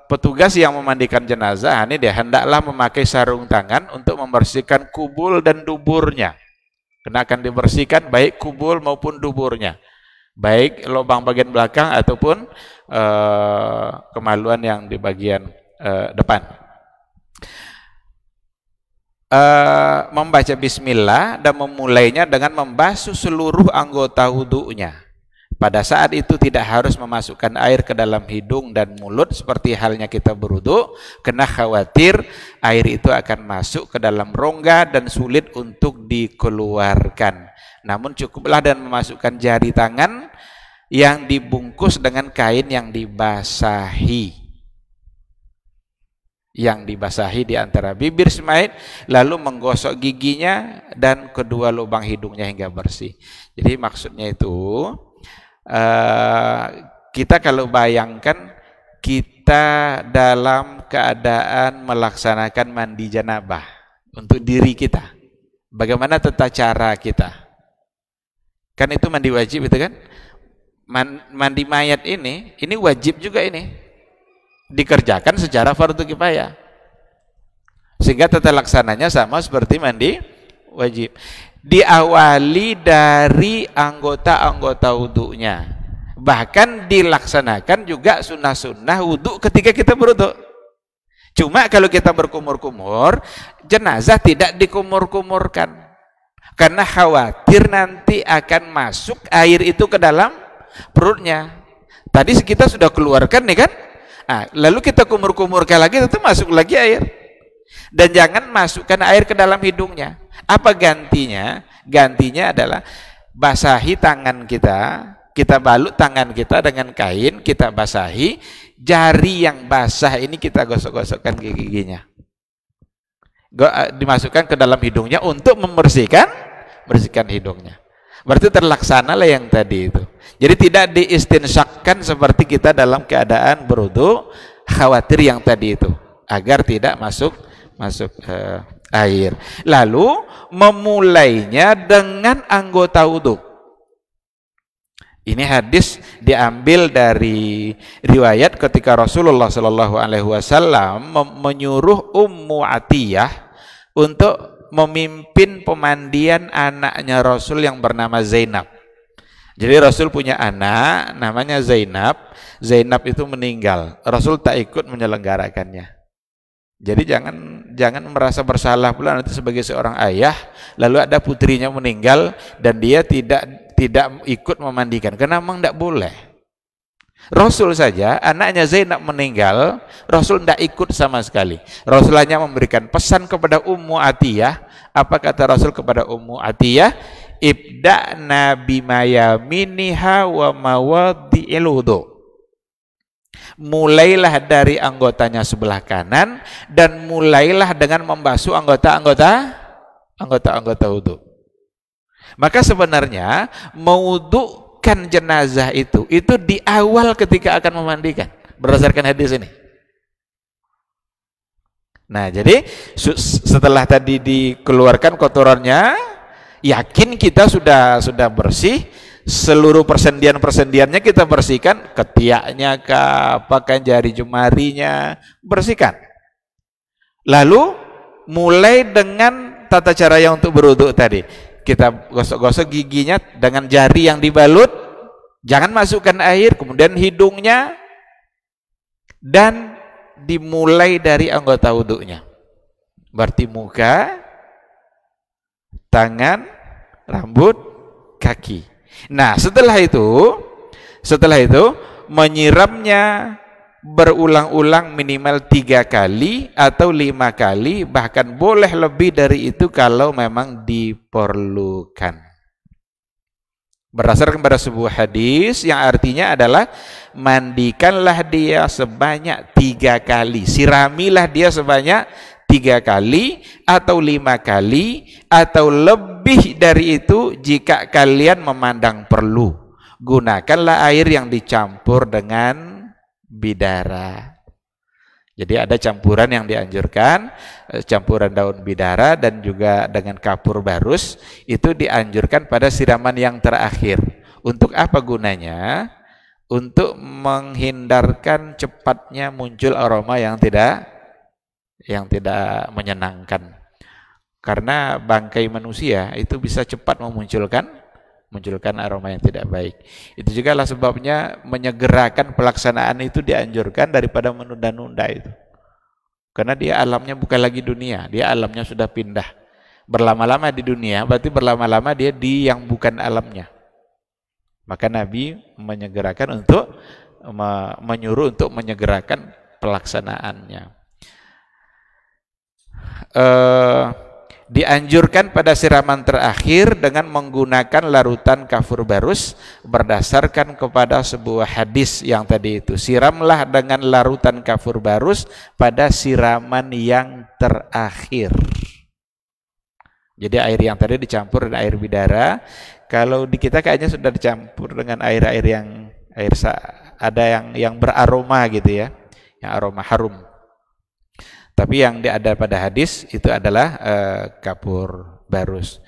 petugas yang memandikan jenazah ini dia hendaklah memakai sarung tangan untuk membersihkan kubul dan duburnya. Karena akan dibersihkan baik kubul maupun duburnya. Baik lubang bagian belakang ataupun uh, kemaluan yang di bagian uh, depan. Uh, membaca bismillah dan memulainya dengan membasuh seluruh anggota wudhunya. Pada saat itu tidak harus memasukkan air ke dalam hidung dan mulut seperti halnya kita beruduk kena khawatir air itu akan masuk ke dalam rongga dan sulit untuk dikeluarkan. Namun cukuplah dan memasukkan jari tangan yang dibungkus dengan kain yang dibasahi yang dibasahi di antara bibir semait lalu menggosok giginya dan kedua lubang hidungnya hingga bersih. Jadi maksudnya itu Eh, kita kalau bayangkan kita dalam keadaan melaksanakan mandi janabah untuk diri kita. Bagaimana tata cara kita? Kan itu mandi wajib itu kan? Man, mandi mayat ini, ini wajib juga ini. Dikerjakan secara fardu kifayah. Sehingga tata laksananya sama seperti mandi wajib diawali dari anggota-anggota wudhunya bahkan dilaksanakan juga sunnah-sunnah wudhu ketika kita berwudhu cuma kalau kita berkumur-kumur jenazah tidak dikumur-kumurkan karena khawatir nanti akan masuk air itu ke dalam perutnya tadi kita sudah keluarkan nih kan nah, lalu kita kumur-kumurkan lagi tetap masuk lagi air dan jangan masukkan air ke dalam hidungnya apa gantinya gantinya adalah basahi tangan kita kita balut tangan kita dengan kain kita basahi jari yang basah ini kita gosok-gosokkan giginya eh, dimasukkan ke dalam hidungnya untuk membersihkan bersihkan hidungnya berarti terlaksanalah yang tadi itu jadi tidak diistinsakkan seperti kita dalam keadaan berudu khawatir yang tadi itu agar tidak masuk masuk uh, air. Lalu memulainya dengan anggota wudhu. Ini hadis diambil dari riwayat ketika Rasulullah Shallallahu Alaihi Wasallam menyuruh Ummu Atiyah untuk memimpin pemandian anaknya Rasul yang bernama Zainab. Jadi Rasul punya anak namanya Zainab. Zainab itu meninggal. Rasul tak ikut menyelenggarakannya. Jadi jangan jangan merasa bersalah pula nanti sebagai seorang ayah lalu ada putrinya meninggal dan dia tidak tidak ikut memandikan karena memang tidak boleh Rasul saja anaknya Zainab meninggal Rasul tidak ikut sama sekali Rasul hanya memberikan pesan kepada Ummu Atiyah apa kata Rasul kepada Ummu Atiyah ibda nabi mayaminiha wa mawaddi iludu Mulailah dari anggotanya sebelah kanan dan mulailah dengan membasuh anggota-anggota anggota-anggota wudhu. Maka sebenarnya mewudhukan jenazah itu itu di awal ketika akan memandikan berdasarkan hadis ini. Nah, jadi setelah tadi dikeluarkan kotorannya, yakin kita sudah sudah bersih, seluruh persendian-persendiannya kita bersihkan, ketiaknya ke pakai jari jemarinya, bersihkan. Lalu mulai dengan tata cara yang untuk beruduk tadi. Kita gosok-gosok giginya dengan jari yang dibalut, jangan masukkan air, kemudian hidungnya, dan dimulai dari anggota wuduknya. Berarti muka, tangan, rambut, kaki Nah, setelah itu, setelah itu menyiramnya berulang-ulang minimal tiga kali atau lima kali, bahkan boleh lebih dari itu kalau memang diperlukan. Berdasarkan pada sebuah hadis yang artinya adalah mandikanlah dia sebanyak tiga kali, siramilah dia sebanyak tiga kali atau lima kali atau lebih lebih dari itu, jika kalian memandang perlu, gunakanlah air yang dicampur dengan bidara. Jadi ada campuran yang dianjurkan, eh, campuran daun bidara dan juga dengan kapur barus, itu dianjurkan pada siraman yang terakhir. Untuk apa gunanya? Untuk menghindarkan cepatnya muncul aroma yang tidak yang tidak menyenangkan. Karena bangkai manusia itu bisa cepat memunculkan munculkan aroma yang tidak baik. Itu juga lah sebabnya menyegerakan pelaksanaan itu dianjurkan daripada menunda-nunda itu. Karena dia alamnya bukan lagi dunia, dia alamnya sudah pindah. Berlama-lama di dunia, berarti berlama-lama dia di yang bukan alamnya. Maka Nabi menyegerakan untuk menyuruh untuk menyegerakan pelaksanaannya. Uh, dianjurkan pada siraman terakhir dengan menggunakan larutan kafur barus berdasarkan kepada sebuah hadis yang tadi itu siramlah dengan larutan kafur barus pada siraman yang terakhir jadi air yang tadi dicampur dengan air bidara kalau di kita kayaknya sudah dicampur dengan air-air yang air ada yang yang beraroma gitu ya yang aroma harum tapi yang ada pada hadis itu adalah e, kapur barus.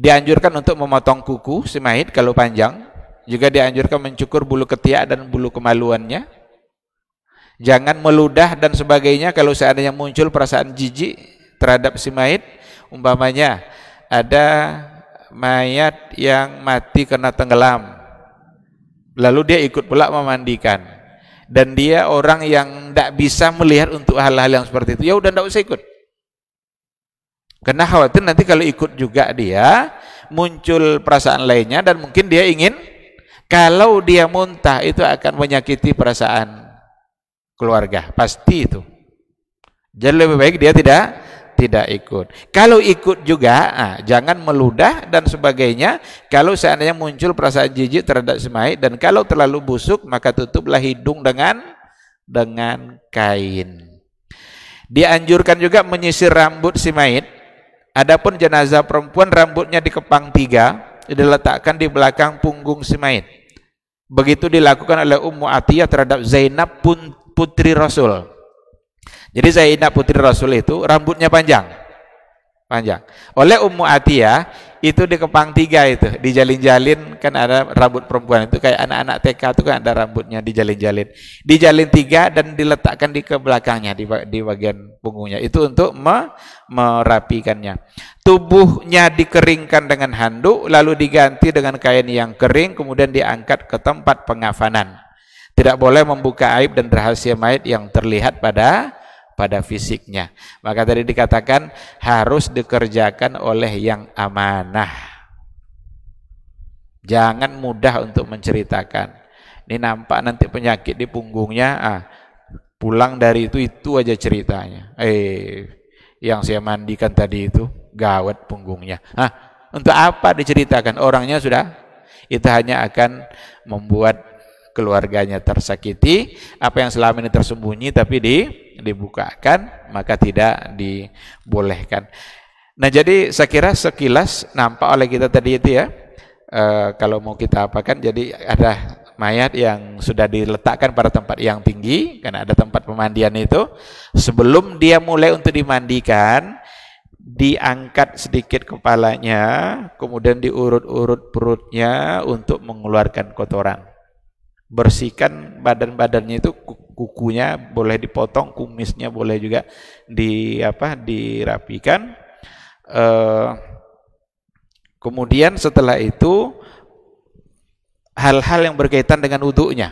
Dianjurkan untuk memotong kuku semahit kalau panjang. Juga dianjurkan mencukur bulu ketiak dan bulu kemaluannya. Jangan meludah dan sebagainya kalau seandainya muncul perasaan jijik terhadap semahit. Umpamanya ada mayat yang mati karena tenggelam. Lalu dia ikut pula memandikan dan dia orang yang tidak bisa melihat untuk hal-hal yang seperti itu ya udah tidak usah ikut karena khawatir nanti kalau ikut juga dia muncul perasaan lainnya dan mungkin dia ingin kalau dia muntah itu akan menyakiti perasaan keluarga pasti itu jadi lebih baik dia tidak tidak ikut. Kalau ikut juga, nah, jangan meludah dan sebagainya. Kalau seandainya muncul perasaan jijik terhadap semai dan kalau terlalu busuk maka tutuplah hidung dengan dengan kain. Dianjurkan juga menyisir rambut simait. Adapun jenazah perempuan rambutnya dikepang tiga, diletakkan di belakang punggung simait. Begitu dilakukan oleh Ummu Atiyah terhadap Zainab putri Rasul. Jadi saya ingat putri Rasul itu rambutnya panjang. Panjang. Oleh Ummu Atiyah itu di Kepang Tiga itu, dijalin-jalin kan ada rambut perempuan itu kayak anak-anak TK itu kan ada rambutnya dijalin-jalin. Dijalin tiga dan diletakkan di kebelakangnya di, di bagian punggungnya. Itu untuk me, merapikannya. Tubuhnya dikeringkan dengan handuk lalu diganti dengan kain yang kering kemudian diangkat ke tempat pengafanan. Tidak boleh membuka aib dan rahasia mayat yang terlihat pada pada fisiknya. Maka tadi dikatakan harus dikerjakan oleh yang amanah. Jangan mudah untuk menceritakan. Ini nampak nanti penyakit di punggungnya, ah, pulang dari itu itu aja ceritanya. Eh, yang saya mandikan tadi itu gawat punggungnya. Ah, untuk apa diceritakan? Orangnya sudah itu hanya akan membuat keluarganya tersakiti, apa yang selama ini tersembunyi tapi di dibukakan, maka tidak dibolehkan. Nah, jadi saya kira sekilas nampak oleh kita tadi itu ya. E, kalau mau kita apakan jadi ada mayat yang sudah diletakkan pada tempat yang tinggi karena ada tempat pemandian itu sebelum dia mulai untuk dimandikan diangkat sedikit kepalanya kemudian diurut-urut perutnya untuk mengeluarkan kotoran bersihkan badan-badannya itu kukunya boleh dipotong, kumisnya boleh juga di apa dirapikan. Eh, kemudian setelah itu hal-hal yang berkaitan dengan wudhunya.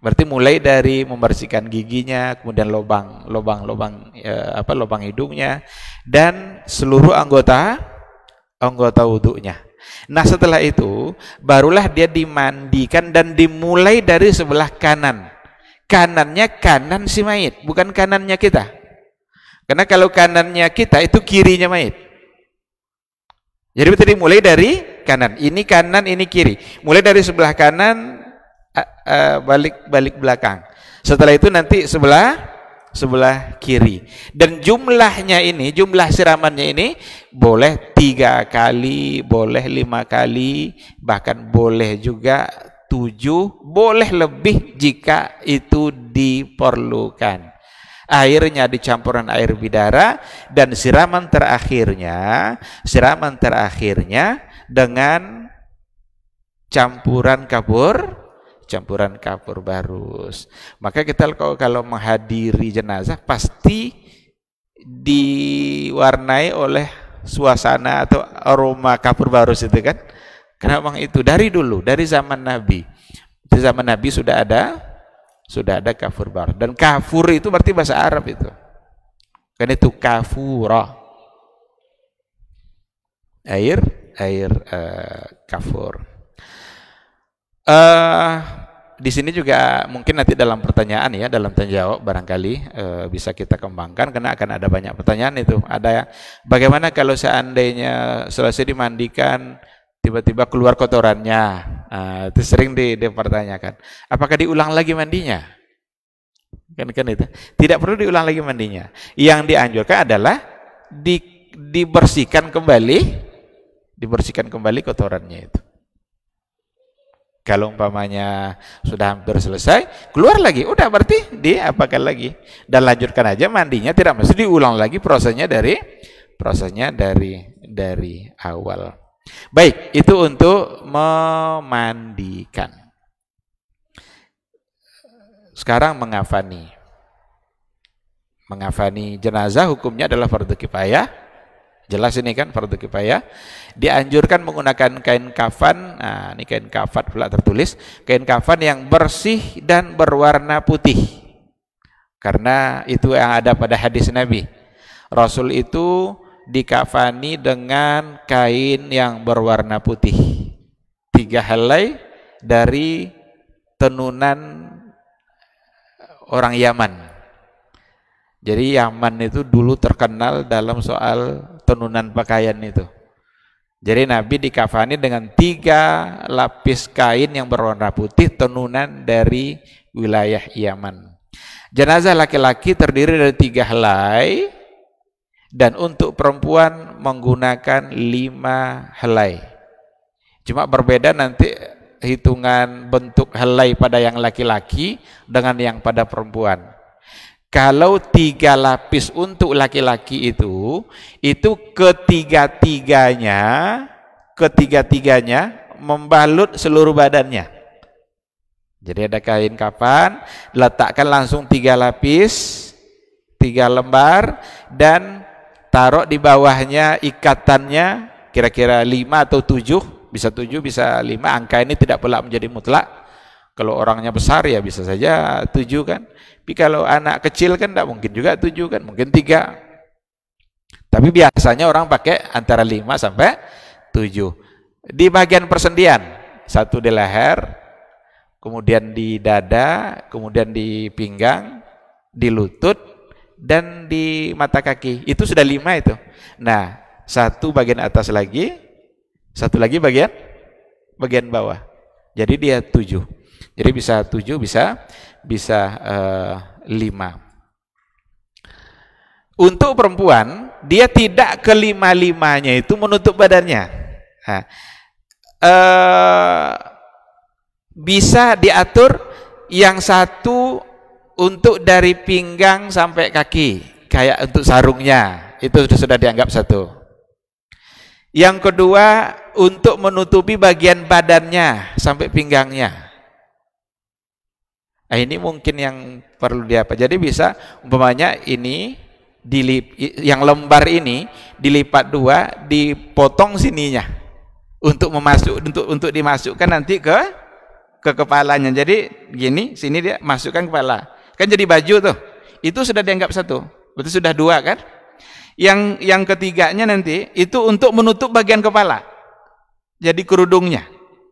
Berarti mulai dari membersihkan giginya, kemudian lubang lubang lubang eh, apa lubang hidungnya dan seluruh anggota anggota wudhunya. Nah setelah itu barulah dia dimandikan dan dimulai dari sebelah kanan. Kanannya kanan si mayit, bukan kanannya kita. Karena kalau kanannya kita itu kirinya mayit. Jadi tadi mulai dari kanan, ini kanan, ini kiri. Mulai dari sebelah kanan balik balik belakang. Setelah itu nanti sebelah sebelah kiri dan jumlahnya ini jumlah siramannya ini boleh tiga kali boleh lima kali bahkan boleh juga tujuh boleh lebih jika itu diperlukan airnya dicampuran air bidara dan siraman terakhirnya siraman terakhirnya dengan campuran kapur campuran kapur barus. Maka kita kalau, kalau menghadiri jenazah pasti diwarnai oleh suasana atau aroma kapur barus itu kan. Kenapa itu? Dari dulu, dari zaman Nabi. Di zaman Nabi sudah ada sudah ada kafur barus. Dan kafur itu berarti bahasa Arab itu. Karena itu kafura. Air, air uh, kafur. Uh, di sini juga mungkin nanti dalam pertanyaan ya, dalam tanya jawab barangkali e, bisa kita kembangkan karena akan ada banyak pertanyaan itu. Ada ya bagaimana kalau seandainya selesai dimandikan tiba-tiba keluar kotorannya, e, itu sering di, dipertanyakan. Apakah diulang lagi mandinya? Kan kan itu. Tidak perlu diulang lagi mandinya. Yang dianjurkan adalah di, dibersihkan kembali, dibersihkan kembali kotorannya itu. Kalau umpamanya sudah hampir selesai, keluar lagi. Udah berarti apakan lagi dan lanjutkan aja mandinya tidak mesti diulang lagi prosesnya dari prosesnya dari dari awal. Baik, itu untuk memandikan. Sekarang mengafani. Mengafani jenazah hukumnya adalah fardu kifayah Jelas ini kan fardu kifayah. Dianjurkan menggunakan kain kafan. Nah, ini kain kafan pula tertulis, kain kafan yang bersih dan berwarna putih. Karena itu yang ada pada hadis Nabi. Rasul itu dikafani dengan kain yang berwarna putih. Tiga helai dari tenunan orang Yaman. Jadi Yaman itu dulu terkenal dalam soal tenunan pakaian itu. Jadi Nabi dikafani dengan tiga lapis kain yang berwarna putih tenunan dari wilayah Yaman. Jenazah laki-laki terdiri dari tiga helai dan untuk perempuan menggunakan lima helai. Cuma berbeda nanti hitungan bentuk helai pada yang laki-laki dengan yang pada perempuan. Kalau tiga lapis untuk laki-laki itu, itu ketiga-tiganya, ketiga-tiganya membalut seluruh badannya. Jadi ada kain kapan, letakkan langsung tiga lapis, tiga lembar, dan taruh di bawahnya ikatannya kira-kira lima atau tujuh, bisa tujuh, bisa lima, angka ini tidak pula menjadi mutlak kalau orangnya besar ya bisa saja tujuh kan. Tapi kalau anak kecil kan tidak mungkin juga tujuh kan, mungkin tiga. Tapi biasanya orang pakai antara lima sampai tujuh. Di bagian persendian, satu di leher, kemudian di dada, kemudian di pinggang, di lutut, dan di mata kaki. Itu sudah lima itu. Nah, satu bagian atas lagi, satu lagi bagian bagian bawah. Jadi dia tujuh. Jadi bisa tujuh, bisa bisa eh, lima. Untuk perempuan, dia tidak kelima-limanya itu menutup badannya. Nah, bisa diatur yang satu untuk dari pinggang sampai kaki, kayak untuk sarungnya, itu sudah dianggap satu. Yang kedua, untuk menutupi bagian badannya sampai pinggangnya. Nah, ini mungkin yang perlu diapa. Jadi bisa umpamanya ini dilip, yang lembar ini dilipat dua, dipotong sininya untuk memasuk untuk untuk dimasukkan nanti ke ke kepalanya. Jadi gini, sini dia masukkan kepala. Kan jadi baju tuh. Itu sudah dianggap satu. Berarti sudah dua kan? Yang yang ketiganya nanti itu untuk menutup bagian kepala. Jadi kerudungnya.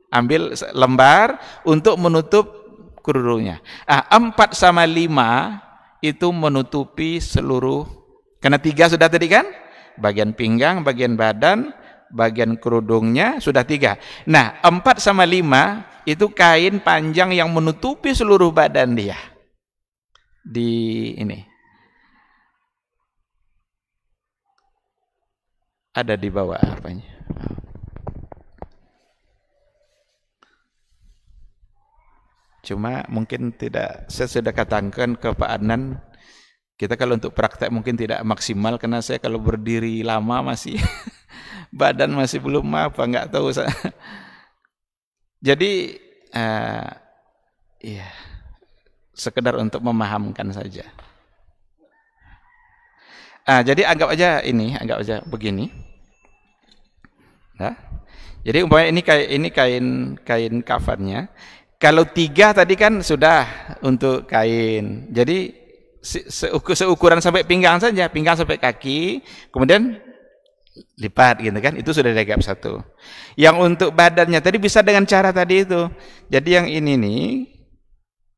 Ambil lembar untuk menutup kerudungnya. Ah, empat sama lima itu menutupi seluruh, karena tiga sudah tadi kan? Bagian pinggang, bagian badan, bagian kerudungnya sudah tiga. Nah, empat sama lima itu kain panjang yang menutupi seluruh badan dia. Di ini. Ada di bawah apanya? Cuma mungkin tidak, saya sudah katakan ke Pak Adnan, kita kalau untuk praktek mungkin tidak maksimal karena saya kalau berdiri lama masih [LAUGHS] badan masih belum apa nggak tahu [LAUGHS] Jadi uh, ya sekedar untuk memahamkan saja. Uh, jadi anggap aja ini, anggap aja begini. Nah, jadi umpamanya ini kain ini kain kain kafannya. Kalau tiga tadi kan sudah untuk kain. Jadi seukuran sampai pinggang saja, pinggang sampai kaki, kemudian lipat gitu kan itu sudah dianggap satu yang untuk badannya tadi bisa dengan cara tadi itu jadi yang ini nih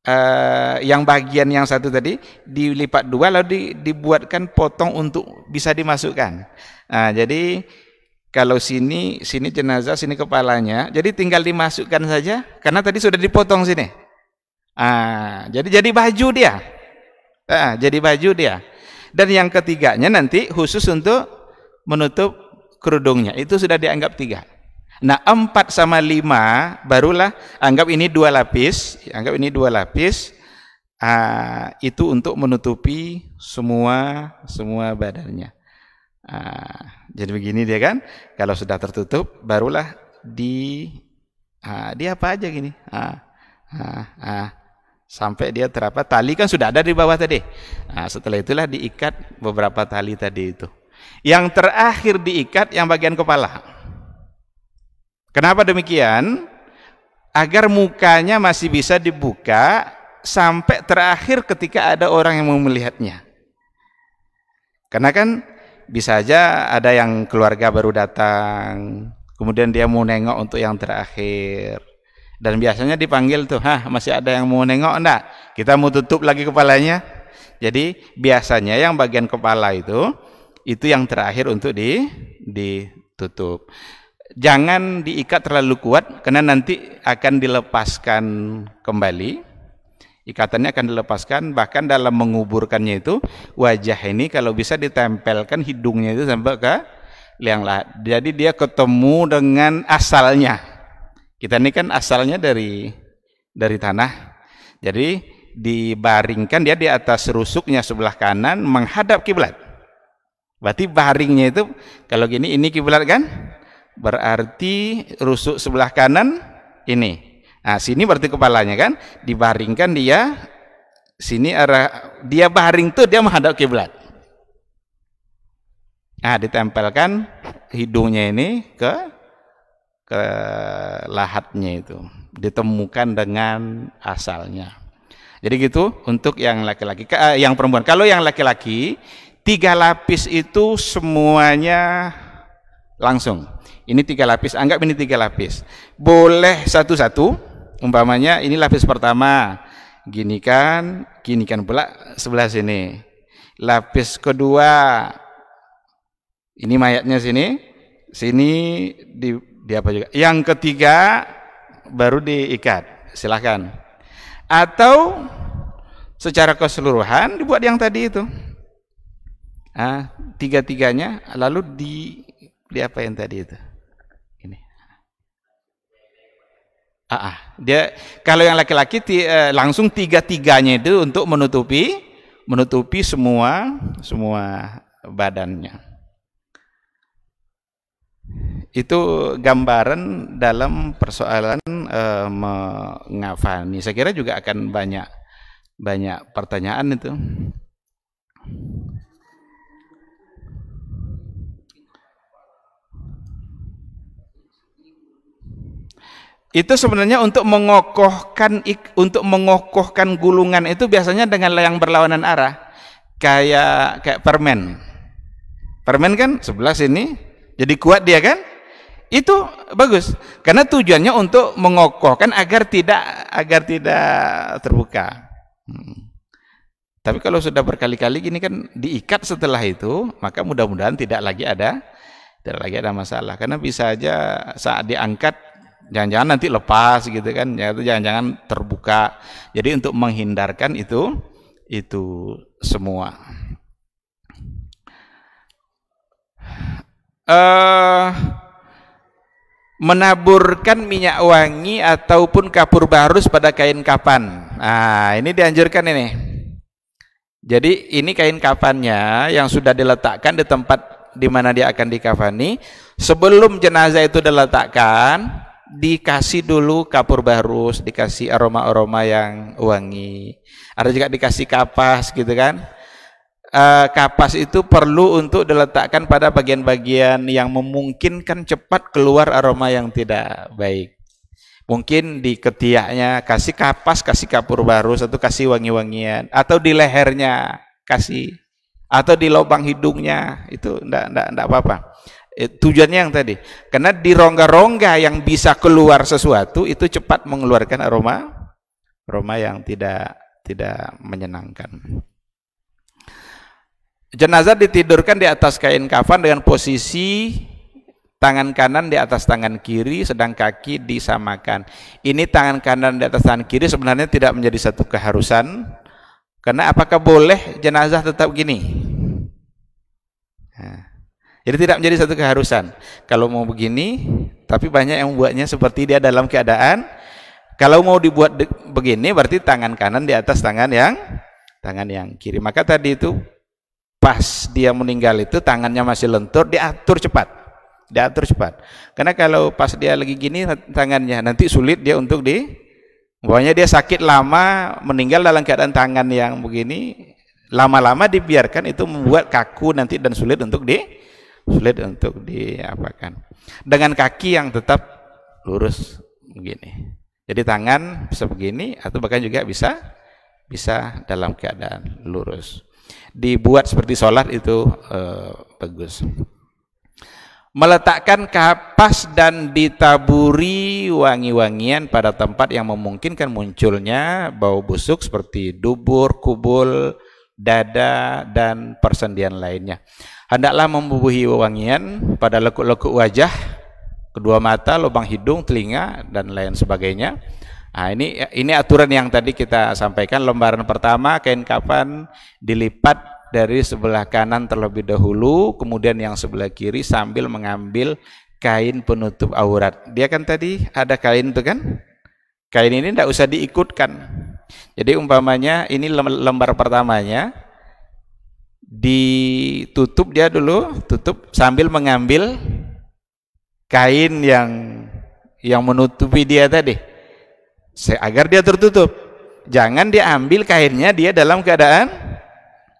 uh, yang bagian yang satu tadi dilipat dua lalu di, dibuatkan potong untuk bisa dimasukkan nah, jadi kalau sini sini jenazah sini kepalanya jadi tinggal dimasukkan saja karena tadi sudah dipotong sini ah jadi jadi baju dia ah, jadi baju dia dan yang ketiganya nanti khusus untuk menutup kerudungnya itu sudah dianggap tiga Nah, empat sama lima barulah anggap ini dua lapis, anggap ini dua lapis. ah, itu untuk menutupi semua semua badannya. Ah, jadi begini dia kan, kalau sudah tertutup barulah di ah, dia apa aja gini. Ah, sampai dia terapa tali kan sudah ada di bawah tadi. Nah, setelah itulah diikat beberapa tali tadi itu. Yang terakhir diikat yang bagian kepala. Kenapa demikian? Agar mukanya masih bisa dibuka sampai terakhir ketika ada orang yang mau melihatnya. Karena kan bisa aja ada yang keluarga baru datang, kemudian dia mau nengok untuk yang terakhir. Dan biasanya dipanggil tuh, hah masih ada yang mau nengok enggak? Kita mau tutup lagi kepalanya. Jadi biasanya yang bagian kepala itu, itu yang terakhir untuk di ditutup. Jangan diikat terlalu kuat karena nanti akan dilepaskan kembali Ikatannya akan dilepaskan, bahkan dalam menguburkannya itu wajah ini kalau bisa ditempelkan hidungnya itu sampai ke liang lahat. Jadi dia ketemu dengan asalnya. Kita ini kan asalnya dari dari tanah. Jadi dibaringkan dia di atas rusuknya sebelah kanan menghadap kiblat. Berarti baringnya itu kalau gini ini kiblat kan? Berarti rusuk sebelah kanan ini Nah, sini berarti kepalanya kan dibaringkan dia sini arah dia baring tuh dia menghadap kiblat. Nah, ditempelkan hidungnya ini ke ke lahatnya itu. Ditemukan dengan asalnya. Jadi gitu untuk yang laki-laki eh, yang perempuan. Kalau yang laki-laki tiga lapis itu semuanya langsung. Ini tiga lapis, anggap ini tiga lapis. Boleh satu-satu, umpamanya ini lapis pertama gini kan gini kan pula sebelah sini lapis kedua ini mayatnya sini sini di, di apa juga yang ketiga baru diikat silahkan atau secara keseluruhan dibuat yang tadi itu ah, tiga-tiganya lalu di di apa yang tadi itu Ah, ah. Dia kalau yang laki-laki eh, langsung tiga-tiganya itu untuk menutupi menutupi semua semua badannya. Itu gambaran dalam persoalan eh, mengafani. Saya kira juga akan banyak banyak pertanyaan itu. itu sebenarnya untuk mengokohkan untuk mengokohkan gulungan itu biasanya dengan yang berlawanan arah kayak kayak permen permen kan sebelah sini jadi kuat dia kan itu bagus karena tujuannya untuk mengokohkan agar tidak agar tidak terbuka hmm. tapi kalau sudah berkali-kali gini kan diikat setelah itu maka mudah-mudahan tidak lagi ada tidak lagi ada masalah karena bisa aja saat diangkat Jangan-jangan nanti lepas gitu kan, ya, jangan-jangan terbuka. Jadi untuk menghindarkan itu itu semua. Uh, menaburkan minyak wangi ataupun kapur barus pada kain kapan. Nah, ini dianjurkan ini. Jadi ini kain kapannya yang sudah diletakkan di tempat di mana dia akan dikafani. Sebelum jenazah itu diletakkan, dikasih dulu kapur barus, dikasih aroma-aroma yang wangi. Ada juga dikasih kapas gitu kan. Uh, kapas itu perlu untuk diletakkan pada bagian-bagian yang memungkinkan cepat keluar aroma yang tidak baik. Mungkin di ketiaknya kasih kapas, kasih kapur barus, atau kasih wangi-wangian, atau di lehernya kasih, atau di lubang hidungnya itu enggak enggak enggak apa-apa. Eh, tujuannya yang tadi karena di rongga-rongga yang bisa keluar sesuatu itu cepat mengeluarkan aroma aroma yang tidak tidak menyenangkan jenazah ditidurkan di atas kain kafan dengan posisi tangan kanan di atas tangan kiri sedang kaki disamakan ini tangan kanan di atas tangan kiri sebenarnya tidak menjadi satu keharusan karena apakah boleh jenazah tetap gini nah jadi tidak menjadi satu keharusan. Kalau mau begini, tapi banyak yang buatnya seperti dia dalam keadaan kalau mau dibuat begini berarti tangan kanan di atas tangan yang tangan yang kiri. Maka tadi itu pas dia meninggal itu tangannya masih lentur diatur cepat. Diatur cepat. Karena kalau pas dia lagi gini tangannya nanti sulit dia untuk di Pokoknya dia sakit lama, meninggal dalam keadaan tangan yang begini, lama-lama dibiarkan itu membuat kaku nanti dan sulit untuk di sulit untuk diapakan. Dengan kaki yang tetap lurus begini. Jadi tangan bisa begini atau bahkan juga bisa bisa dalam keadaan lurus. Dibuat seperti sholat itu eh, bagus. Meletakkan kapas dan ditaburi wangi-wangian pada tempat yang memungkinkan munculnya bau busuk seperti dubur, kubul, dada, dan persendian lainnya. Hendaklah membubuhi wangian pada lekuk-lekuk wajah, kedua mata, lubang hidung, telinga, dan lain sebagainya. Nah, ini ini aturan yang tadi kita sampaikan lembaran pertama kain kafan dilipat dari sebelah kanan terlebih dahulu, kemudian yang sebelah kiri sambil mengambil kain penutup aurat. Dia kan tadi ada kain itu kan? Kain ini tidak usah diikutkan. Jadi umpamanya ini lembar pertamanya, ditutup dia dulu, tutup sambil mengambil kain yang yang menutupi dia tadi. Agar dia tertutup. Jangan diambil kainnya dia dalam keadaan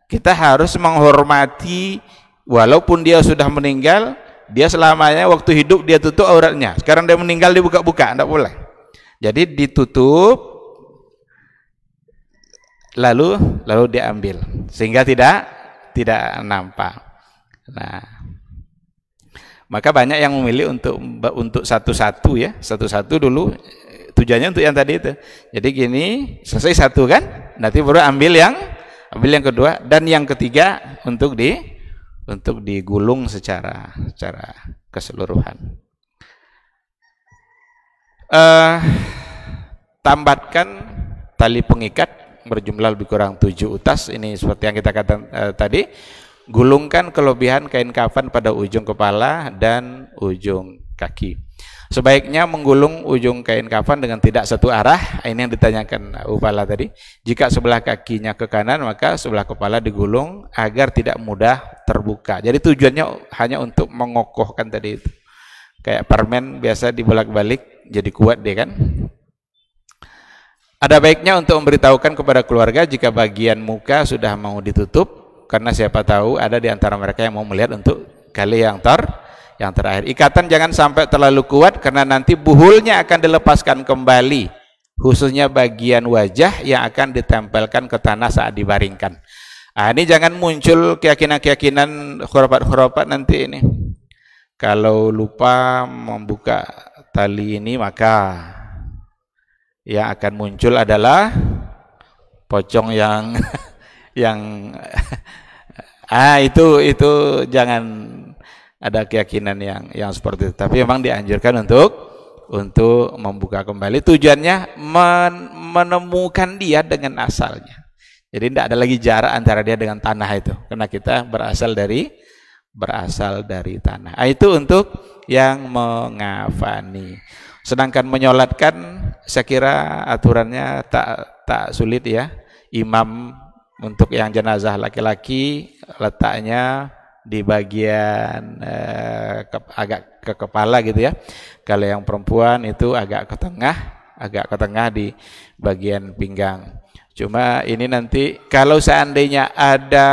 kita harus menghormati walaupun dia sudah meninggal, dia selamanya waktu hidup dia tutup auratnya. Sekarang dia meninggal dibuka-buka, tidak boleh. Jadi ditutup lalu lalu diambil sehingga tidak tidak nampak. Nah, maka banyak yang memilih untuk untuk satu-satu ya, satu-satu dulu tujuannya untuk yang tadi itu. Jadi gini, selesai satu kan, nanti baru ambil yang ambil yang kedua dan yang ketiga untuk di untuk digulung secara secara keseluruhan. Uh, tambatkan tali pengikat berjumlah lebih kurang tujuh utas ini seperti yang kita katakan eh, tadi gulungkan kelebihan kain kafan pada ujung kepala dan ujung kaki sebaiknya menggulung ujung kain kafan dengan tidak satu arah ini yang ditanyakan upala tadi jika sebelah kakinya ke kanan maka sebelah kepala digulung agar tidak mudah terbuka jadi tujuannya hanya untuk mengokohkan tadi itu kayak permen biasa dibolak-balik jadi kuat deh kan ada baiknya untuk memberitahukan kepada keluarga jika bagian muka sudah mau ditutup karena siapa tahu ada di antara mereka yang mau melihat untuk kali yang ter yang terakhir. Ikatan jangan sampai terlalu kuat karena nanti buhulnya akan dilepaskan kembali khususnya bagian wajah yang akan ditempelkan ke tanah saat dibaringkan. Nah, ini jangan muncul keyakinan-keyakinan khurafat-khurafat nanti ini. Kalau lupa membuka tali ini maka yang akan muncul adalah pocong yang [LAUGHS] yang [LAUGHS] ah itu itu jangan ada keyakinan yang yang seperti itu. Tapi memang dianjurkan untuk untuk membuka kembali tujuannya men, menemukan dia dengan asalnya. Jadi tidak ada lagi jarak antara dia dengan tanah itu karena kita berasal dari berasal dari tanah. ah, itu untuk yang mengafani. Sedangkan menyolatkan saya kira aturannya tak tak sulit ya. Imam untuk yang jenazah laki-laki letaknya di bagian eh, ke, agak ke kepala gitu ya. Kalau yang perempuan itu agak ke tengah, agak ke tengah di bagian pinggang. Cuma ini nanti kalau seandainya ada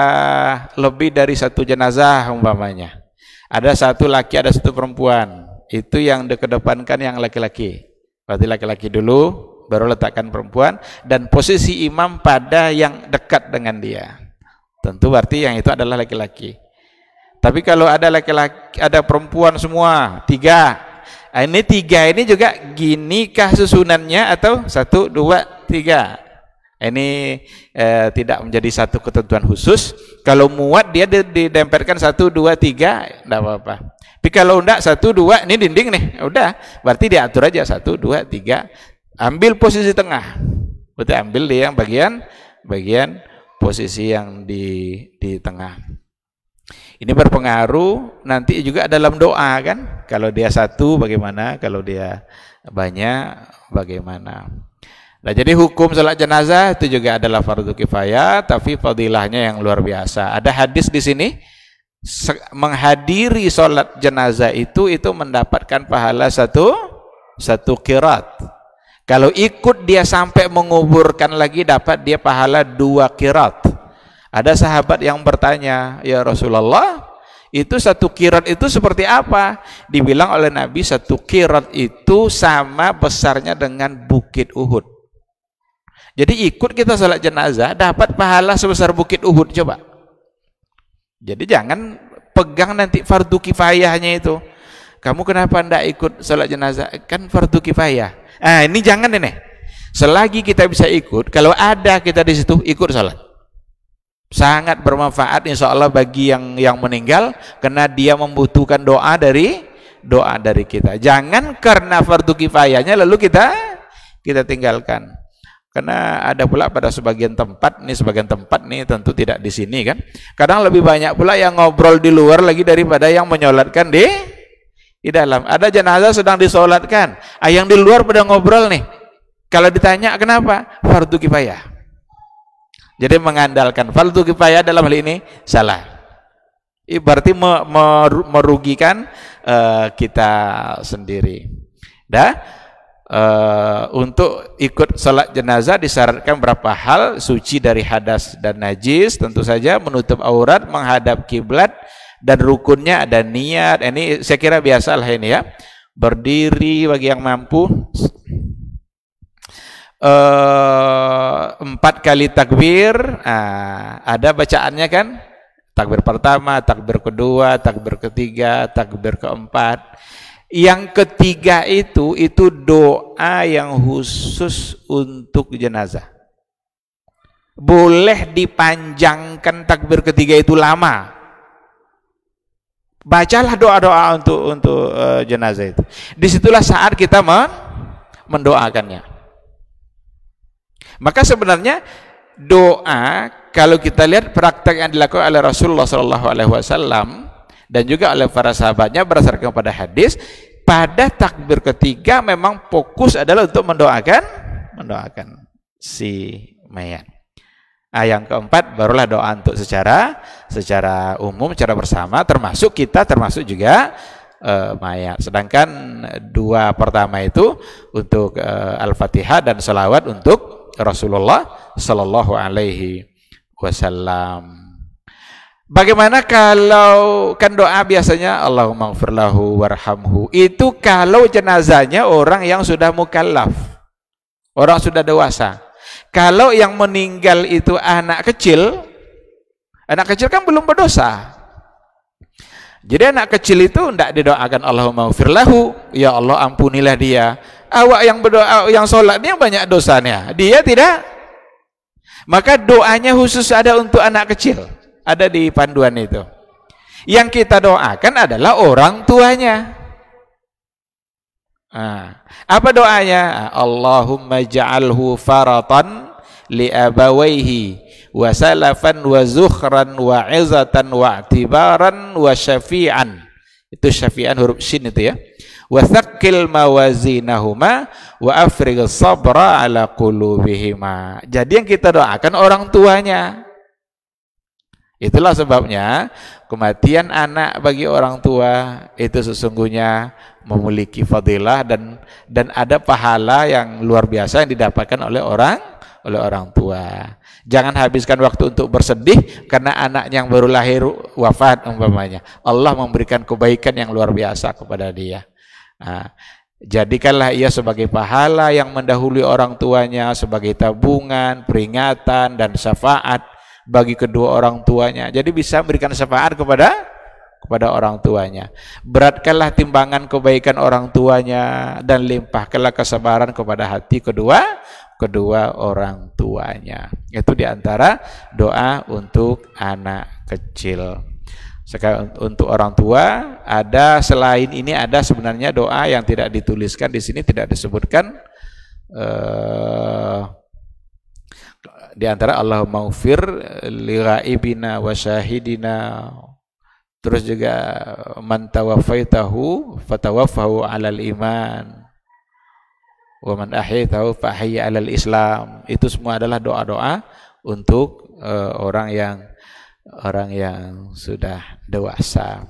lebih dari satu jenazah umpamanya, ada satu laki ada satu perempuan, itu yang dikedepankan yang laki-laki. Berarti laki-laki dulu, baru letakkan perempuan dan posisi imam pada yang dekat dengan dia. Tentu berarti yang itu adalah laki-laki. Tapi kalau ada laki-laki, ada perempuan semua tiga. Nah, ini tiga ini juga ginikah susunannya atau satu dua tiga. Ini eh, tidak menjadi satu ketentuan khusus. Kalau muat dia didempetkan satu dua tiga, tidak apa-apa. Tapi kalau enggak satu dua ini dinding nih, ya udah berarti diatur aja satu dua tiga. Ambil posisi tengah. Berarti ambil dia yang bagian bagian posisi yang di di tengah. Ini berpengaruh nanti juga dalam doa kan. Kalau dia satu bagaimana, kalau dia banyak bagaimana. Nah, jadi hukum salat jenazah itu juga adalah fardu kifayah, tapi fadilahnya yang luar biasa. Ada hadis di sini menghadiri sholat jenazah itu itu mendapatkan pahala satu satu kirat kalau ikut dia sampai menguburkan lagi dapat dia pahala dua kirat ada sahabat yang bertanya ya Rasulullah itu satu kirat itu seperti apa? Dibilang oleh Nabi satu kirat itu sama besarnya dengan bukit Uhud. Jadi ikut kita sholat jenazah dapat pahala sebesar bukit Uhud coba. Jadi jangan pegang nanti fardu kifayahnya itu. Kamu kenapa ndak ikut sholat jenazah? Kan fardu kifayah. Ah, ini jangan nenek. Selagi kita bisa ikut, kalau ada kita di situ ikut sholat. Sangat bermanfaat insya Allah bagi yang yang meninggal karena dia membutuhkan doa dari doa dari kita. Jangan karena fardu kifayahnya lalu kita kita tinggalkan. Karena ada pula pada sebagian tempat nih, sebagian tempat nih tentu tidak di sini kan. Kadang lebih banyak pula yang ngobrol di luar lagi daripada yang menyolatkan di di dalam. Ada jenazah sedang disolatkan, ah, yang di luar pada ngobrol nih. Kalau ditanya kenapa? Fardu kifayah. Jadi mengandalkan fardu kifayah dalam hal ini salah. Berarti merugikan eh, kita sendiri. Dah. Eh, untuk ikut salat jenazah disyaratkan berapa hal suci dari hadas dan najis tentu saja menutup aurat menghadap kiblat dan rukunnya ada niat ini saya kira biasalah ini ya berdiri bagi yang mampu eh, empat kali takbir ah, ada bacaannya kan takbir pertama takbir kedua takbir ketiga takbir keempat yang ketiga itu itu doa yang khusus untuk jenazah. Boleh dipanjangkan takbir ketiga itu lama. Bacalah doa-doa untuk untuk uh, jenazah itu. Disitulah saat kita men mendoakannya. Maka sebenarnya doa kalau kita lihat praktek yang dilakukan oleh Rasulullah SAW dan juga oleh para sahabatnya berdasarkan pada hadis pada takbir ketiga memang fokus adalah untuk mendoakan mendoakan si mayat. Nah, yang keempat barulah doa untuk secara secara umum secara bersama termasuk kita termasuk juga uh, mayat. Sedangkan dua pertama itu untuk uh, Al-Fatihah dan selawat untuk Rasulullah sallallahu alaihi wasallam. Bagaimana kalau kan doa biasanya Allahumma gfirlahu warhamhu. Itu kalau jenazahnya orang yang sudah mukallaf. Orang sudah dewasa. Kalau yang meninggal itu anak kecil, anak kecil kan belum berdosa. Jadi anak kecil itu tidak didoakan Allahumma gfirlahu, ya Allah ampunilah dia. Awak yang berdoa yang sholat dia banyak dosanya. Dia tidak. Maka doanya khusus ada untuk anak kecil ada di panduan itu yang kita doakan adalah orang tuanya nah, apa doanya Allahumma ja'alhu faratan li abawaihi wa salafan wa zukhran wa izatan wa atibaran wa syafi'an itu syafi'an huruf shin itu ya wa thaqqil mawazinahuma wa afrigh sabra ala qulubihima jadi yang kita doakan orang tuanya Itulah sebabnya kematian anak bagi orang tua itu sesungguhnya memiliki fadilah dan dan ada pahala yang luar biasa yang didapatkan oleh orang oleh orang tua. Jangan habiskan waktu untuk bersedih karena anak yang baru lahir wafat umpamanya. Allah memberikan kebaikan yang luar biasa kepada dia. Nah, Jadikanlah ia sebagai pahala yang mendahului orang tuanya, sebagai tabungan, peringatan, dan syafaat bagi kedua orang tuanya. Jadi bisa memberikan syafaat kepada kepada orang tuanya. Beratkanlah timbangan kebaikan orang tuanya dan limpahkanlah kesabaran kepada hati kedua kedua orang tuanya. Itu diantara doa untuk anak kecil. Sekarang untuk orang tua ada selain ini ada sebenarnya doa yang tidak dituliskan di sini tidak disebutkan eh, di antara Allahumma ufir eh, li ghaibina wa syahidina terus juga man tawaffaitahu fatawaffahu alal iman wa man ahyaitahu fahayya alal islam itu semua adalah doa-doa untuk uh, orang yang orang yang sudah dewasa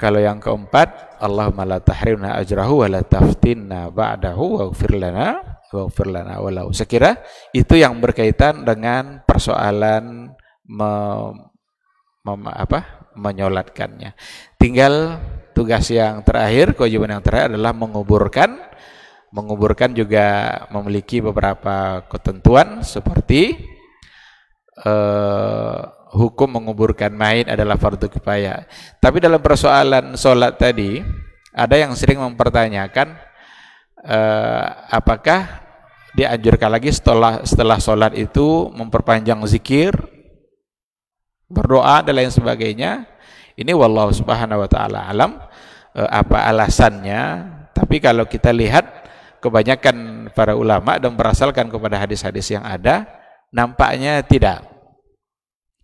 kalau yang keempat, Allahumma la tahrimna ajrahu wa la taftinna ba'dahu wa lana waghfir lana Sekira itu yang berkaitan dengan persoalan menyolatkannya. Tinggal tugas yang terakhir, kewajiban yang terakhir adalah menguburkan. Menguburkan juga memiliki beberapa ketentuan seperti eh, hukum menguburkan mayit adalah fardu kifayah. Tapi dalam persoalan sholat tadi, ada yang sering mempertanyakan Eh, apakah dianjurkan lagi setelah setelah sholat itu memperpanjang zikir, berdoa dan lain sebagainya. Ini wallahu subhanahu wa taala alam eh, apa alasannya, tapi kalau kita lihat kebanyakan para ulama dan berasalkan kepada hadis-hadis yang ada, nampaknya tidak.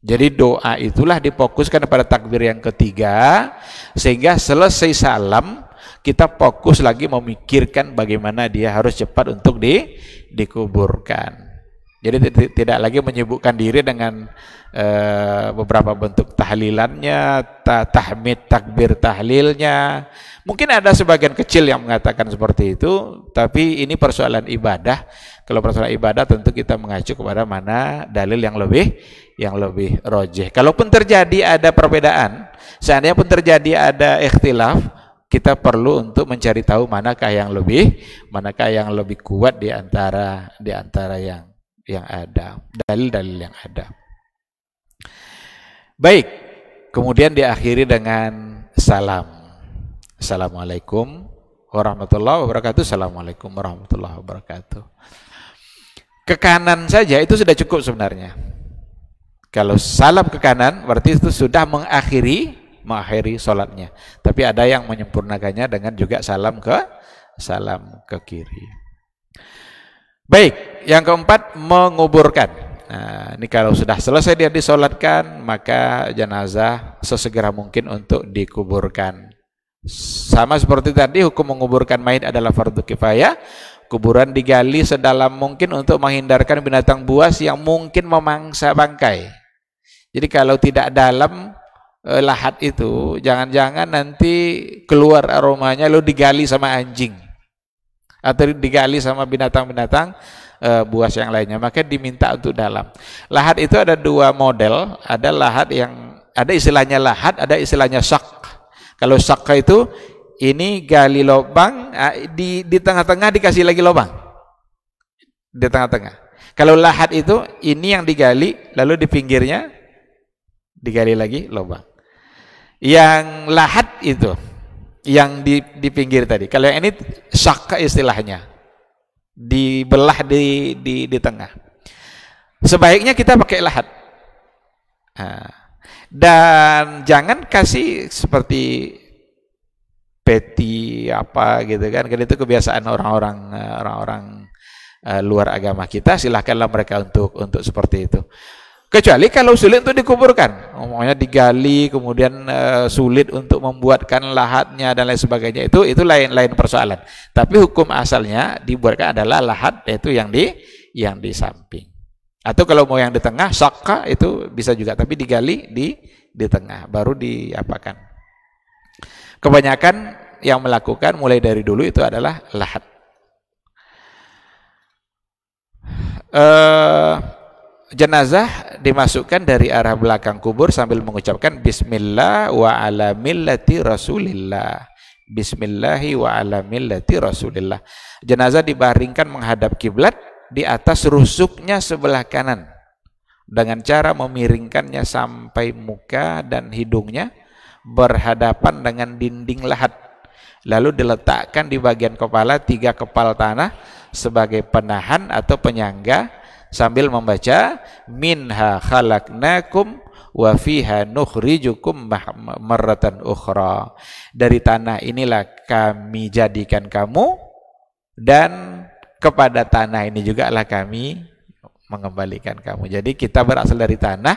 Jadi doa itulah difokuskan pada takbir yang ketiga sehingga selesai salam kita fokus lagi memikirkan bagaimana dia harus cepat untuk di dikuburkan. Jadi tidak lagi menyebutkan diri dengan e, beberapa bentuk tahlilannya, ta tahmid, takbir, tahlilnya. Mungkin ada sebagian kecil yang mengatakan seperti itu, tapi ini persoalan ibadah. Kalau persoalan ibadah tentu kita mengacu kepada mana dalil yang lebih yang lebih rojih. Kalaupun terjadi ada perbedaan, seandainya pun terjadi ada ikhtilaf, kita perlu untuk mencari tahu manakah yang lebih manakah yang lebih kuat di antara di antara yang yang ada dalil-dalil yang ada baik kemudian diakhiri dengan salam assalamualaikum warahmatullahi wabarakatuh assalamualaikum warahmatullahi wabarakatuh ke kanan saja itu sudah cukup sebenarnya kalau salam ke kanan berarti itu sudah mengakhiri mengakhiri sholatnya. Tapi ada yang menyempurnakannya dengan juga salam ke salam ke kiri. Baik, yang keempat menguburkan. Nah, ini kalau sudah selesai dia disolatkan, maka jenazah sesegera mungkin untuk dikuburkan. Sama seperti tadi, hukum menguburkan mayat adalah fardu kifayah. Kuburan digali sedalam mungkin untuk menghindarkan binatang buas yang mungkin memangsa bangkai. Jadi kalau tidak dalam, Eh, lahat itu jangan-jangan nanti keluar aromanya lo digali sama anjing atau digali sama binatang-binatang eh, buas yang lainnya maka diminta untuk dalam lahat itu ada dua model ada lahat yang ada istilahnya lahat ada istilahnya sak kalau sak itu ini gali lubang ah, di di tengah-tengah dikasih lagi lubang di tengah-tengah kalau lahat itu ini yang digali, lalu di pinggirnya digali lagi lubang yang lahat itu yang di, di pinggir tadi kalau yang ini saka istilahnya dibelah di, di, di tengah sebaiknya kita pakai lahat dan jangan kasih seperti peti apa gitu kan karena itu kebiasaan orang-orang eh, orang-orang eh, luar agama kita silahkanlah mereka untuk untuk seperti itu kecuali kalau sulit untuk dikuburkan omongnya digali kemudian e, sulit untuk membuatkan lahatnya dan lain sebagainya itu itu lain lain persoalan tapi hukum asalnya dibuatkan adalah lahat yaitu yang di yang di samping atau kalau mau yang di tengah saka itu bisa juga tapi digali di di tengah baru diapakan kebanyakan yang melakukan mulai dari dulu itu adalah lahat eh jenazah dimasukkan dari arah belakang kubur sambil mengucapkan bismillah wa ala millati rasulillah bismillahi wa ala millati rasulillah jenazah dibaringkan menghadap kiblat di atas rusuknya sebelah kanan dengan cara memiringkannya sampai muka dan hidungnya berhadapan dengan dinding lahat lalu diletakkan di bagian kepala tiga kepal tanah sebagai penahan atau penyangga sambil membaca minha khalaqnakum wa fiha nukhrijukum marratan ukhra. Dari tanah inilah kami jadikan kamu dan kepada tanah ini juga lah kami mengembalikan kamu. Jadi kita berasal dari tanah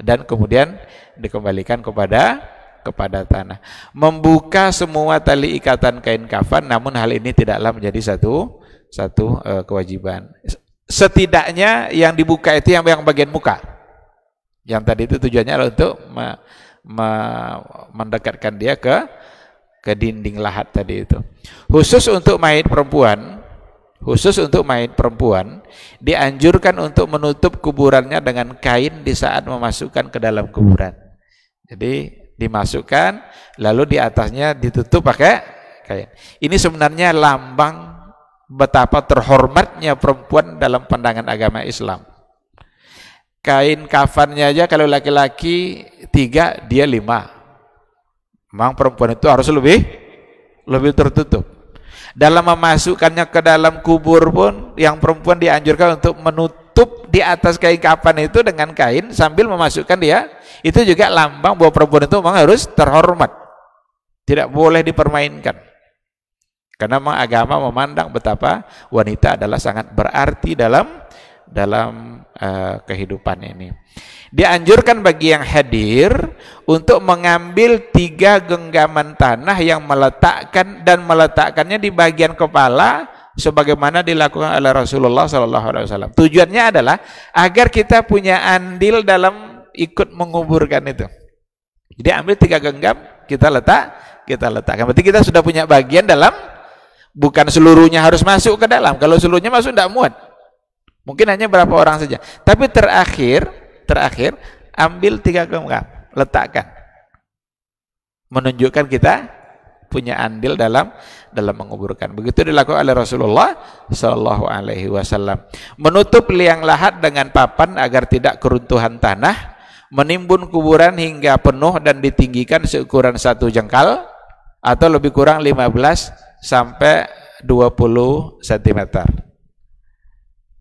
dan kemudian dikembalikan kepada kepada tanah. Membuka semua tali ikatan kain kafan namun hal ini tidaklah menjadi satu satu uh, kewajiban setidaknya yang dibuka itu yang, yang bagian muka. Yang tadi itu tujuannya adalah untuk me, me, mendekatkan dia ke ke dinding lahat tadi itu. Khusus untuk mayat perempuan, khusus untuk mayat perempuan dianjurkan untuk menutup kuburannya dengan kain di saat memasukkan ke dalam kuburan. Jadi dimasukkan lalu di atasnya ditutup pakai kain. Ini sebenarnya lambang betapa terhormatnya perempuan dalam pandangan agama Islam. Kain kafannya aja kalau laki-laki tiga, dia lima. Memang perempuan itu harus lebih lebih tertutup. Dalam memasukkannya ke dalam kubur pun, yang perempuan dianjurkan untuk menutup di atas kain kafan itu dengan kain sambil memasukkan dia. Itu juga lambang bahwa perempuan itu memang harus terhormat. Tidak boleh dipermainkan. Karena agama memandang betapa wanita adalah sangat berarti dalam dalam uh, kehidupan ini. Dianjurkan bagi yang hadir untuk mengambil tiga genggaman tanah yang meletakkan dan meletakkannya di bagian kepala sebagaimana dilakukan oleh Rasulullah Sallallahu Alaihi Wasallam. Tujuannya adalah agar kita punya andil dalam ikut menguburkan itu. Jadi ambil tiga genggam kita letak kita letakkan. Berarti kita sudah punya bagian dalam bukan seluruhnya harus masuk ke dalam. Kalau seluruhnya masuk tidak muat. Mungkin hanya berapa orang saja. Tapi terakhir, terakhir ambil tiga genggam, letakkan. Menunjukkan kita punya andil dalam dalam menguburkan. Begitu dilakukan oleh Rasulullah Shallallahu Alaihi Wasallam. Menutup liang lahat dengan papan agar tidak keruntuhan tanah, menimbun kuburan hingga penuh dan ditinggikan seukuran satu jengkal atau lebih kurang 15 sampai 20 cm.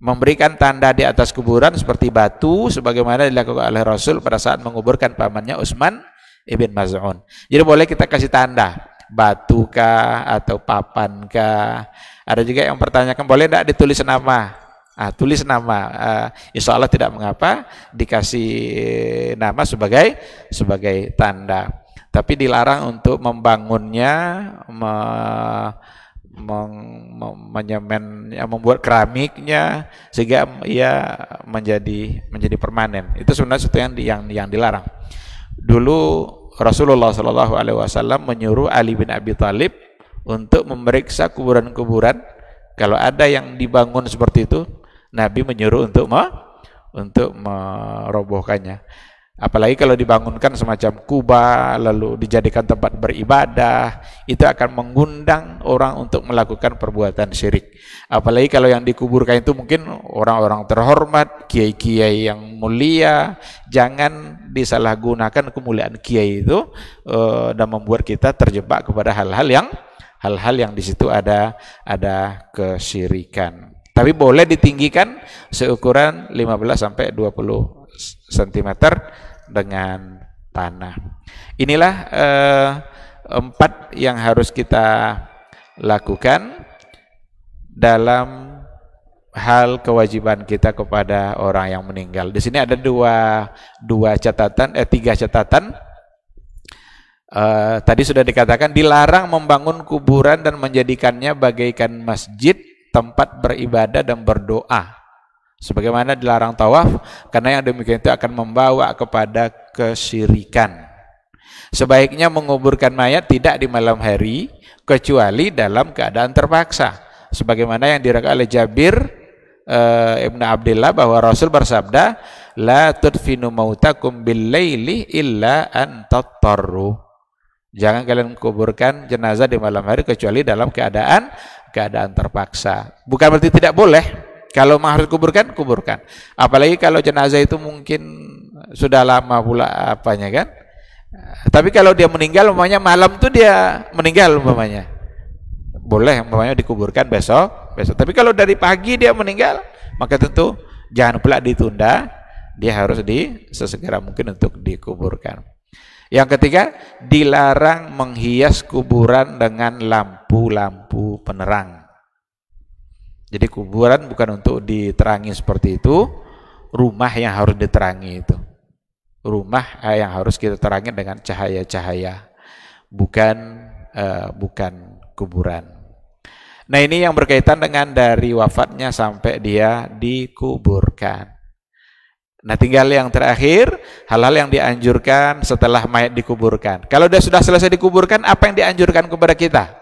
Memberikan tanda di atas kuburan seperti batu sebagaimana dilakukan oleh Rasul pada saat menguburkan pamannya Utsman ibn Maz'un. Jadi boleh kita kasih tanda batu kah atau papan kah. Ada juga yang pertanyakan boleh tidak ditulis nama? Ah, tulis nama. Uh, ah, insya Allah tidak mengapa dikasih nama sebagai sebagai tanda tapi dilarang untuk membangunnya, me, meng, me, menyemen, ya, membuat keramiknya sehingga ia menjadi menjadi permanen. Itu sebenarnya sesuatu yang yang, yang dilarang. Dulu Rasulullah Shallallahu Alaihi Wasallam menyuruh Ali bin Abi Thalib untuk memeriksa kuburan-kuburan. Kalau ada yang dibangun seperti itu, Nabi menyuruh untuk me, untuk merobohkannya. Apalagi kalau dibangunkan semacam kuba, lalu dijadikan tempat beribadah, itu akan mengundang orang untuk melakukan perbuatan syirik. Apalagi kalau yang dikuburkan itu mungkin orang-orang terhormat, kiai-kiai yang mulia, jangan disalahgunakan kemuliaan kiai itu eh, dan membuat kita terjebak kepada hal-hal yang hal-hal yang di situ ada ada kesyirikan. Tapi boleh ditinggikan seukuran 15 sampai 20 cm dengan tanah. Inilah eh, empat yang harus kita lakukan dalam hal kewajiban kita kepada orang yang meninggal. Di sini ada dua dua catatan eh tiga catatan. Uh, tadi sudah dikatakan dilarang membangun kuburan dan menjadikannya bagaikan masjid tempat beribadah dan berdoa. Sebagaimana dilarang tawaf, karena yang demikian itu akan membawa kepada kesirikan. Sebaiknya menguburkan mayat tidak di malam hari, kecuali dalam keadaan terpaksa. Sebagaimana yang diraka oleh Jabir e, eh, Ibn Abdullah bahwa Rasul bersabda, La tudfinu mautakum billayli illa antattarru. Jangan kalian menguburkan jenazah di malam hari kecuali dalam keadaan keadaan terpaksa. Bukan berarti tidak boleh, kalau mahar kuburkan, kuburkan. Apalagi kalau jenazah itu mungkin sudah lama pula apanya kan. Tapi kalau dia meninggal umpamanya malam tuh dia meninggal umpamanya. Boleh umpamanya dikuburkan besok, besok. Tapi kalau dari pagi dia meninggal, maka tentu jangan pula ditunda, dia harus di sesegera mungkin untuk dikuburkan. Yang ketiga, dilarang menghias kuburan dengan lampu-lampu penerang. Jadi kuburan bukan untuk diterangi seperti itu, rumah yang harus diterangi itu. Rumah eh, yang harus kita terangi dengan cahaya-cahaya, bukan uh, bukan kuburan. Nah ini yang berkaitan dengan dari wafatnya sampai dia dikuburkan. Nah tinggal yang terakhir hal-hal yang dianjurkan setelah mayat dikuburkan. Kalau dia sudah selesai dikuburkan, apa yang dianjurkan kepada kita?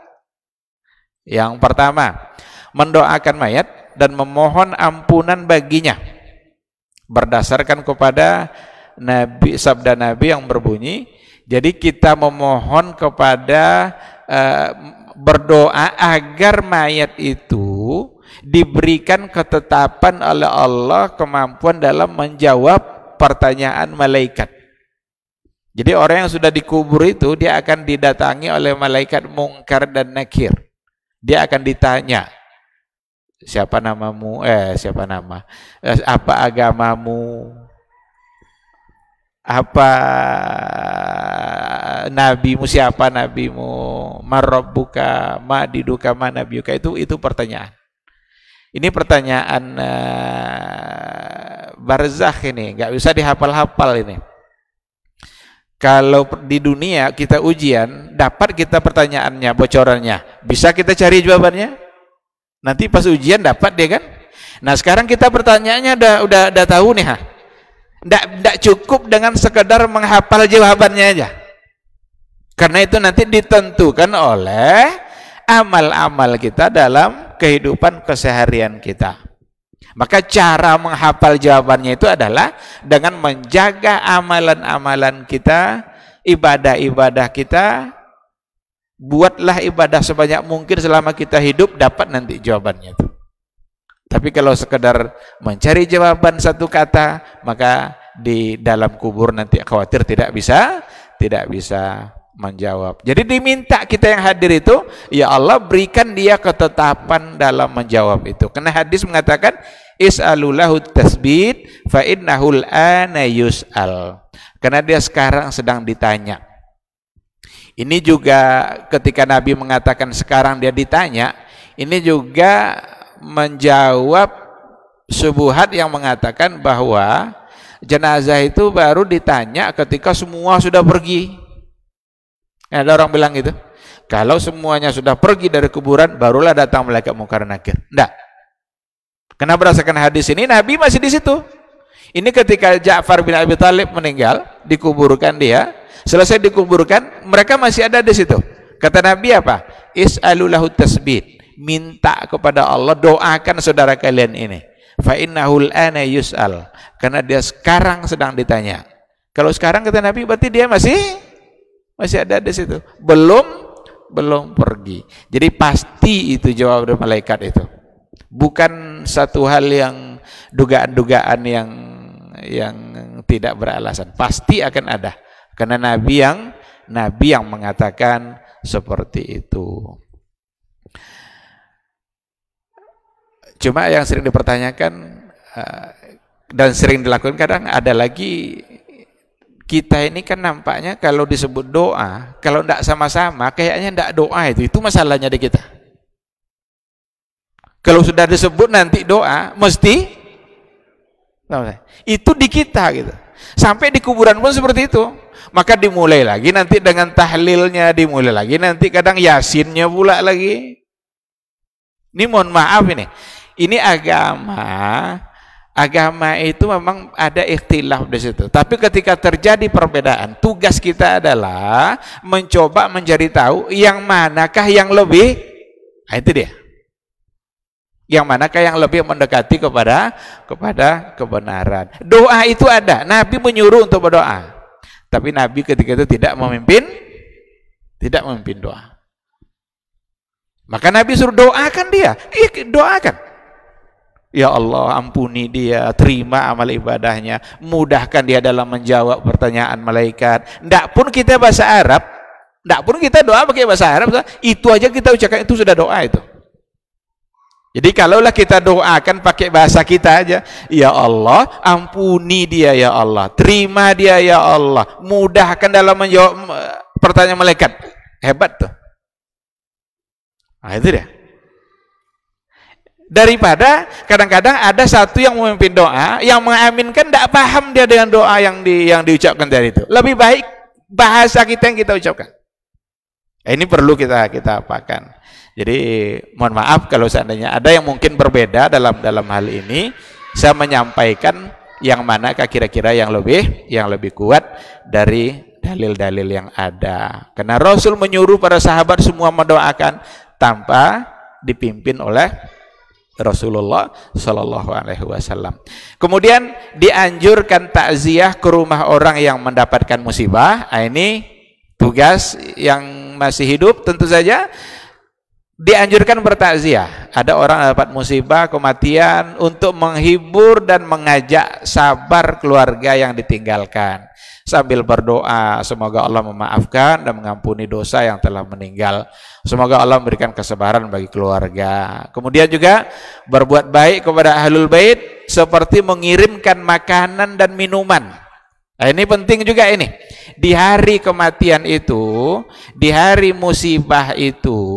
Yang pertama, mendoakan mayat dan memohon ampunan baginya berdasarkan kepada Nabi sabda Nabi yang berbunyi jadi kita memohon kepada e, berdoa agar mayat itu diberikan ketetapan oleh Allah kemampuan dalam menjawab pertanyaan malaikat. Jadi orang yang sudah dikubur itu dia akan didatangi oleh malaikat mungkar dan nakir. Dia akan ditanya, siapa namamu eh siapa nama eh, apa agamamu apa nabimu siapa nabimu marobuka ma diduka ma nabiuka itu itu pertanyaan ini pertanyaan eh, barzakh ini nggak bisa dihafal-hafal ini kalau di dunia kita ujian dapat kita pertanyaannya bocorannya bisa kita cari jawabannya Nanti pas ujian dapat dia kan? Nah sekarang kita pertanyaannya udah udah, udah tahu nih ha. tidak tidak cukup dengan sekedar menghafal jawabannya aja. Karena itu nanti ditentukan oleh amal-amal kita dalam kehidupan keseharian kita. Maka cara menghafal jawabannya itu adalah dengan menjaga amalan-amalan kita, ibadah-ibadah kita buatlah ibadah sebanyak mungkin selama kita hidup dapat nanti jawabannya itu. Tapi kalau sekedar mencari jawaban satu kata, maka di dalam kubur nanti khawatir tidak bisa, tidak bisa menjawab. Jadi diminta kita yang hadir itu, ya Allah berikan dia ketetapan dalam menjawab itu. Karena hadis mengatakan is'alulahu tasbid fa'innahul anayus'al. Karena dia sekarang sedang ditanya. Ini juga ketika Nabi mengatakan sekarang dia ditanya, ini juga menjawab subuhat yang mengatakan bahwa jenazah itu baru ditanya ketika semua sudah pergi. ada orang bilang gitu. Kalau semuanya sudah pergi dari kuburan, barulah datang malaikat mukar nakir. Tidak. Kenapa berdasarkan hadis ini Nabi masih di situ. Ini ketika Ja'far bin Abi Talib meninggal, dikuburkan dia, selesai dikuburkan, mereka masih ada di situ. Kata Nabi apa? Is'alulahu tasbih. Minta kepada Allah, doakan saudara kalian ini. Fa innahul ana yus'al. Karena dia sekarang sedang ditanya. Kalau sekarang kata Nabi berarti dia masih masih ada di situ. Belum belum pergi. Jadi pasti itu jawab dari malaikat itu. Bukan satu hal yang dugaan-dugaan yang yang tidak beralasan. Pasti akan ada. Karena Nabi yang Nabi yang mengatakan seperti itu. Cuma yang sering dipertanyakan eh, dan sering dilakukan kadang ada lagi kita ini kan nampaknya kalau disebut doa, kalau tidak sama-sama kayaknya tidak doa itu. Itu masalahnya di kita. Kalau sudah disebut nanti doa, mesti itu di kita gitu. Sampai di kuburan pun seperti itu. Maka dimulai lagi nanti dengan tahlilnya, dimulai lagi nanti kadang yasinnya pula lagi. Ini mohon maaf ini. Ini agama, agama itu memang ada ikhtilaf di situ. Tapi ketika terjadi perbedaan, tugas kita adalah mencoba mencari tahu yang manakah yang lebih. Nah, itu dia. Yang manakah yang lebih mendekati kepada kepada kebenaran. Doa itu ada. Nabi menyuruh untuk berdoa. Tapi Nabi ketika itu tidak memimpin tidak memimpin doa. Maka Nabi suruh doakan dia. Eh, doakan. Ya Allah ampuni dia, terima amal ibadahnya, mudahkan dia dalam menjawab pertanyaan malaikat. Ndak pun kita bahasa Arab, ndak pun kita doa pakai bahasa Arab, itu aja kita ucapkan itu sudah doa itu. Jadi kalaulah kita doakan pakai bahasa kita aja, ya Allah, ampuni dia ya Allah, terima dia ya Allah, mudahkan dalam menjawab eh, pertanyaan malaikat. Hebat tuh. Nah, itu dia. Daripada kadang-kadang ada satu yang memimpin doa, yang mengaminkan tidak paham dia dengan doa yang di yang diucapkan dari itu. Lebih baik bahasa kita yang kita ucapkan. Nah, ini perlu kita kita apakan. Jadi mohon maaf kalau seandainya ada yang mungkin berbeda dalam dalam hal ini, saya menyampaikan yang mana kira-kira yang lebih yang lebih kuat dari dalil-dalil yang ada. Karena Rasul menyuruh para sahabat semua mendoakan tanpa dipimpin oleh Rasulullah Shallallahu Alaihi Wasallam. Kemudian dianjurkan takziah ke rumah orang yang mendapatkan musibah. Ah, ini tugas yang masih hidup tentu saja dianjurkan bertakziah. Ada orang dapat musibah, kematian untuk menghibur dan mengajak sabar keluarga yang ditinggalkan. Sambil berdoa, semoga Allah memaafkan dan mengampuni dosa yang telah meninggal. Semoga Allah memberikan kesabaran bagi keluarga. Kemudian juga berbuat baik kepada ahlul bait seperti mengirimkan makanan dan minuman. Nah, ini penting juga ini. Di hari kematian itu, di hari musibah itu,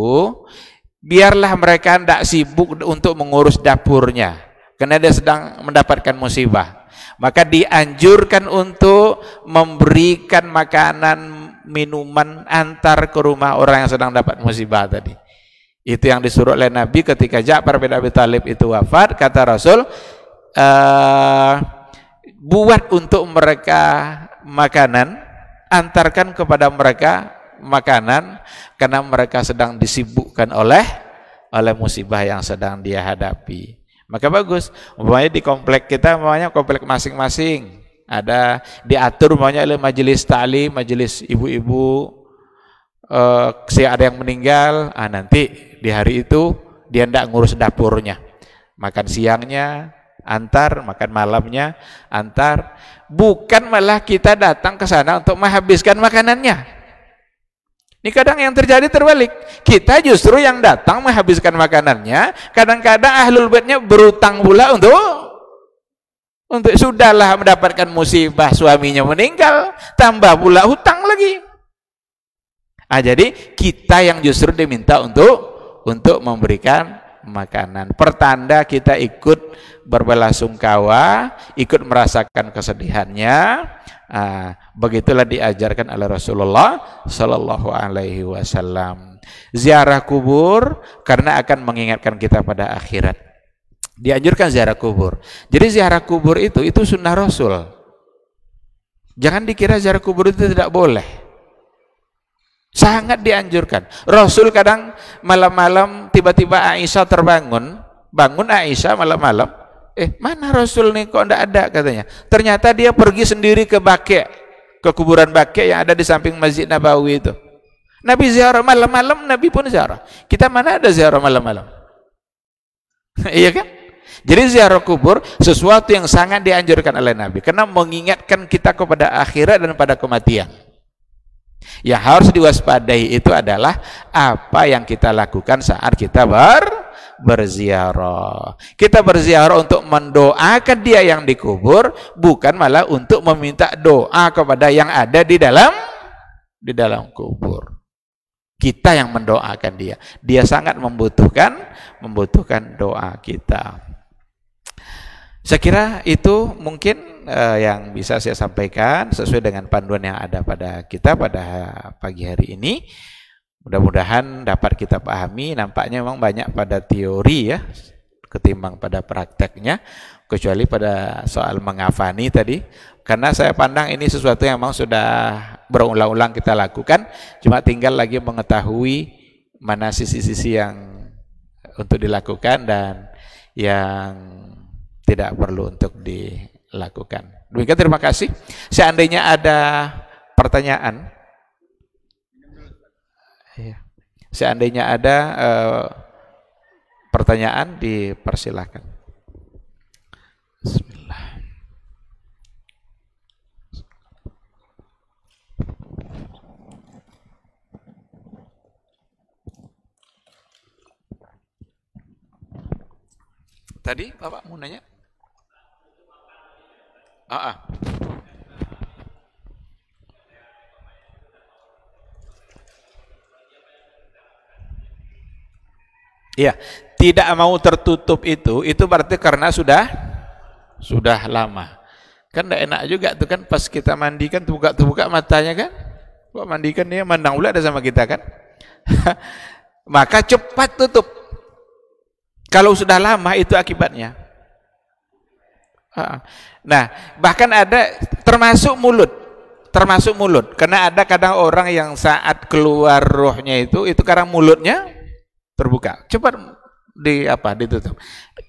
biarlah mereka tidak sibuk untuk mengurus dapurnya karena dia sedang mendapatkan musibah maka dianjurkan untuk memberikan makanan minuman antar ke rumah orang yang sedang dapat musibah tadi itu yang disuruh oleh Nabi ketika Ja'far bin Abi Talib itu wafat kata Rasul uh, buat untuk mereka makanan antarkan kepada mereka makanan karena mereka sedang disibukkan oleh oleh musibah yang sedang dia hadapi. Maka bagus, umpamanya di komplek kita, umpamanya komplek masing-masing ada diatur umpamanya oleh majelis tali, majelis ibu-ibu, eh, si ada yang meninggal, ah nanti di hari itu dia tidak ngurus dapurnya, makan siangnya, antar makan malamnya antar bukan malah kita datang ke sana untuk menghabiskan makanannya ini kadang yang terjadi terbalik. Kita justru yang datang menghabiskan makanannya, kadang-kadang ahlul baitnya berutang pula untuk untuk sudahlah mendapatkan musibah suaminya meninggal, tambah pula hutang lagi. Ah jadi kita yang justru diminta untuk untuk memberikan makanan. Pertanda kita ikut berbelasungkawa, ikut merasakan kesedihannya. Nah, begitulah diajarkan oleh Rasulullah Sallallahu Alaihi Wasallam. Ziarah kubur karena akan mengingatkan kita pada akhirat. Dianjurkan ziarah kubur. Jadi ziarah kubur itu itu sunnah Rasul. Jangan dikira ziarah kubur itu tidak boleh. Sangat dianjurkan. Rasul kadang malam-malam tiba-tiba Aisyah terbangun, bangun Aisyah malam-malam, eh mana Rasul nih kok tidak ada katanya. Ternyata dia pergi sendiri ke Bakya, ke kuburan Bakya yang ada di samping Masjid Nabawi itu. Nabi ziarah malam-malam, Nabi pun ziarah. Kita mana ada ziarah malam-malam? [LAUGHS] iya kan? Jadi ziarah kubur sesuatu yang sangat dianjurkan oleh Nabi karena mengingatkan kita kepada akhirat dan pada kematian. Yang harus diwaspadai itu adalah apa yang kita lakukan saat kita ber berziarah. Kita berziarah untuk mendoakan dia yang dikubur, bukan malah untuk meminta doa kepada yang ada di dalam di dalam kubur. Kita yang mendoakan dia. Dia sangat membutuhkan membutuhkan doa kita. Saya kira itu mungkin uh, yang bisa saya sampaikan sesuai dengan panduan yang ada pada kita pada pagi hari ini. Mudah-mudahan dapat kita pahami, nampaknya memang banyak pada teori ya, ketimbang pada prakteknya, kecuali pada soal mengafani tadi. Karena saya pandang ini sesuatu yang memang sudah berulang-ulang kita lakukan, cuma tinggal lagi mengetahui mana sisi-sisi yang untuk dilakukan dan yang tidak perlu untuk dilakukan. Demikian terima kasih. Seandainya ada pertanyaan, iya. seandainya ada eh, pertanyaan dipersilakan. Bismillah. Tadi Bapak mau nanya? Ah, ah. Iya, tidak mau tertutup itu, itu berarti karena sudah sudah lama. Kan tidak enak juga tuh kan pas kita mandikan terbuka terbuka matanya kan? Kok mandikan dia mandang ulat ada sama kita kan? [LAUGHS] Maka cepat tutup. Kalau sudah lama itu akibatnya. Nah, bahkan ada termasuk mulut, termasuk mulut. Karena ada kadang orang yang saat keluar rohnya itu, itu karena mulutnya terbuka. Coba di apa ditutup.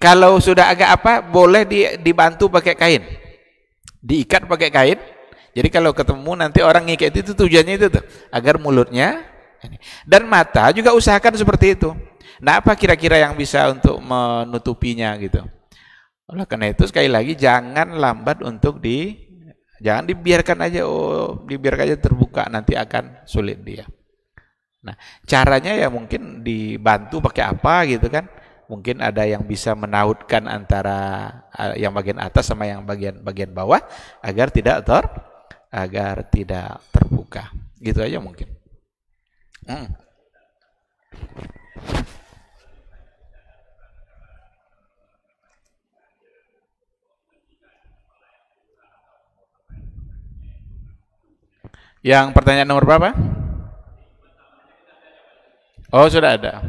Kalau sudah agak apa, boleh di, dibantu pakai kain, diikat pakai kain. Jadi kalau ketemu nanti orang ngikat itu tujuannya itu tuh, agar mulutnya dan mata juga usahakan seperti itu. Nah, apa kira-kira yang bisa untuk menutupinya gitu? Oleh karena itu sekali lagi jangan lambat untuk di jangan dibiarkan aja oh dibiarkan aja terbuka nanti akan sulit dia. Nah, caranya ya mungkin dibantu pakai apa gitu kan? Mungkin ada yang bisa menautkan antara eh, yang bagian atas sama yang bagian bagian bawah agar tidak ter agar tidak terbuka. Gitu aja mungkin. Hmm. Yang pertanyaan nomor berapa? Oh, sudah ada.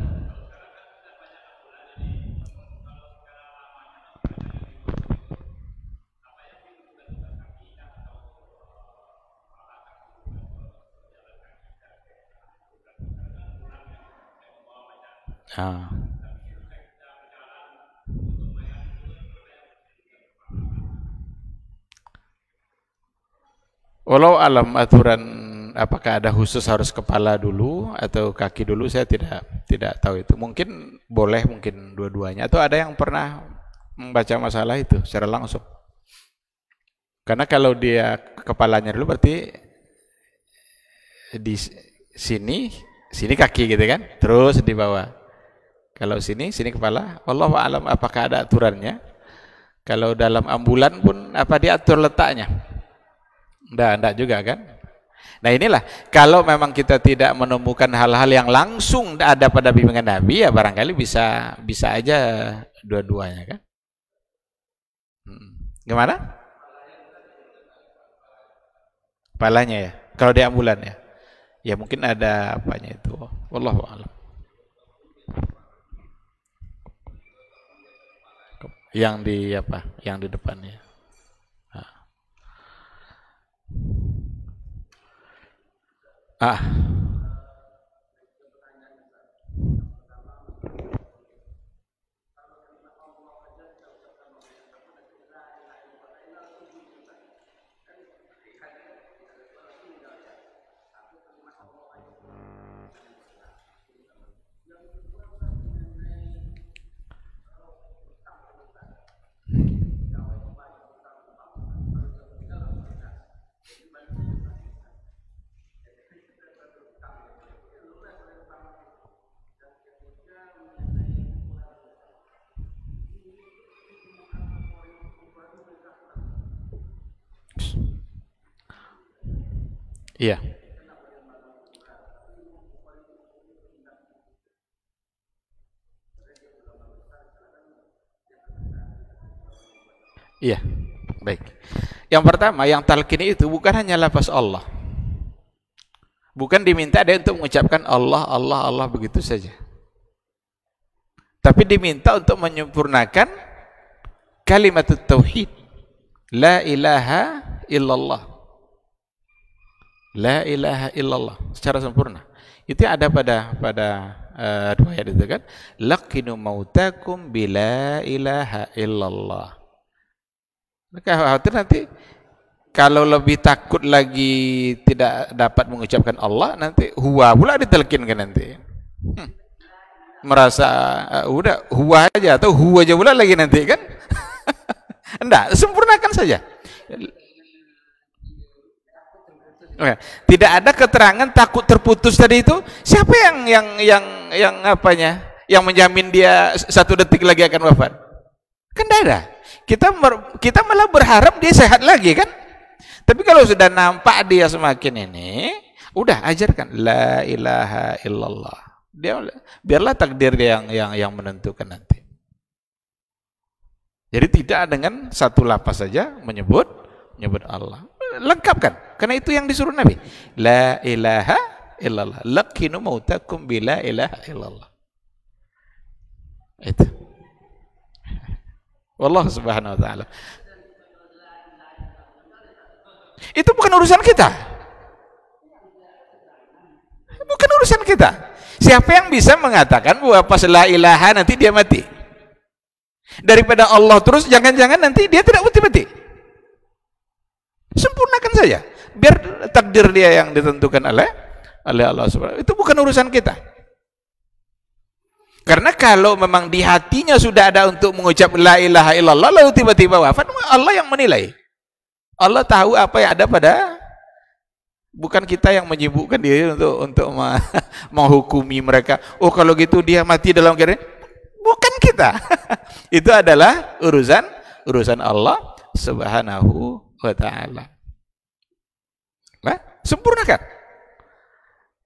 Ah. Walau alam aturan apakah ada khusus harus kepala dulu atau kaki dulu saya tidak tidak tahu itu. Mungkin boleh mungkin dua-duanya atau ada yang pernah membaca masalah itu secara langsung. Karena kalau dia kepalanya dulu berarti di sini sini kaki gitu kan, terus di bawah. Kalau sini sini kepala, Allah alam apakah ada aturannya? Kalau dalam ambulan pun apa diatur letaknya? Tidak, tidak juga kan? Nah inilah, kalau memang kita tidak menemukan hal-hal yang langsung ada pada bimbingan Nabi, ya barangkali bisa bisa aja dua-duanya kan? Hmm. Gimana? Palanya ya? Kalau di ambulan ya? Ya mungkin ada apanya itu. Wallahu a'lam. Yang di apa? Yang di depannya. 啊，Iya. Iya. Baik. Yang pertama, yang talqin itu bukan hanya lafaz Allah. Bukan diminta dia untuk mengucapkan Allah, Allah, Allah begitu saja. Tapi diminta untuk menyempurnakan kalimat tauhid. La ilaha illallah. La ilaha illallah secara sempurna. Itu ada pada pada uh, dua ayat itu kan. Lakinu mautakum bila ilaha illallah. Maka khawatir nanti kalau lebih takut lagi tidak dapat mengucapkan Allah nanti huwa pula kan nanti. Hmm. Merasa uh, udah huwa aja atau huwa aja pula lagi nanti kan? [LAUGHS] Enggak, sempurnakan saja. Tidak ada keterangan takut terputus tadi itu. Siapa yang yang yang yang apanya? Yang menjamin dia satu detik lagi akan wafat? Kan tidak ada. Kita kita malah berharap dia sehat lagi kan? Tapi kalau sudah nampak dia semakin ini, udah ajarkan la ilaha illallah. Dia biarlah takdir dia yang yang yang menentukan nanti. Jadi tidak dengan satu lapas saja menyebut menyebut Allah lengkap kan? Karena itu yang disuruh Nabi. La ilaha illallah. Lakinu mautakum bila ilaha illallah. Itu. Wallah subhanahu wa ta'ala. Itu bukan urusan kita. Bukan urusan kita. Siapa yang bisa mengatakan bahwa pas la ilaha nanti dia mati? Daripada Allah terus jangan-jangan nanti dia tidak mati-mati. Sempurnakan saja. Biar takdir dia yang ditentukan oleh oleh Allah Subhanahu Itu bukan urusan kita. Karena kalau memang di hatinya sudah ada untuk mengucap la ilaha illallah lalu tiba-tiba wafat, Allah yang menilai. Allah tahu apa yang ada pada bukan kita yang menyibukkan diri untuk untuk [LAUGHS] menghukumi mereka. Oh kalau gitu dia mati dalam kira bukan kita. [LAUGHS] Itu adalah urusan urusan Allah Subhanahu wa taala. Nah, kan?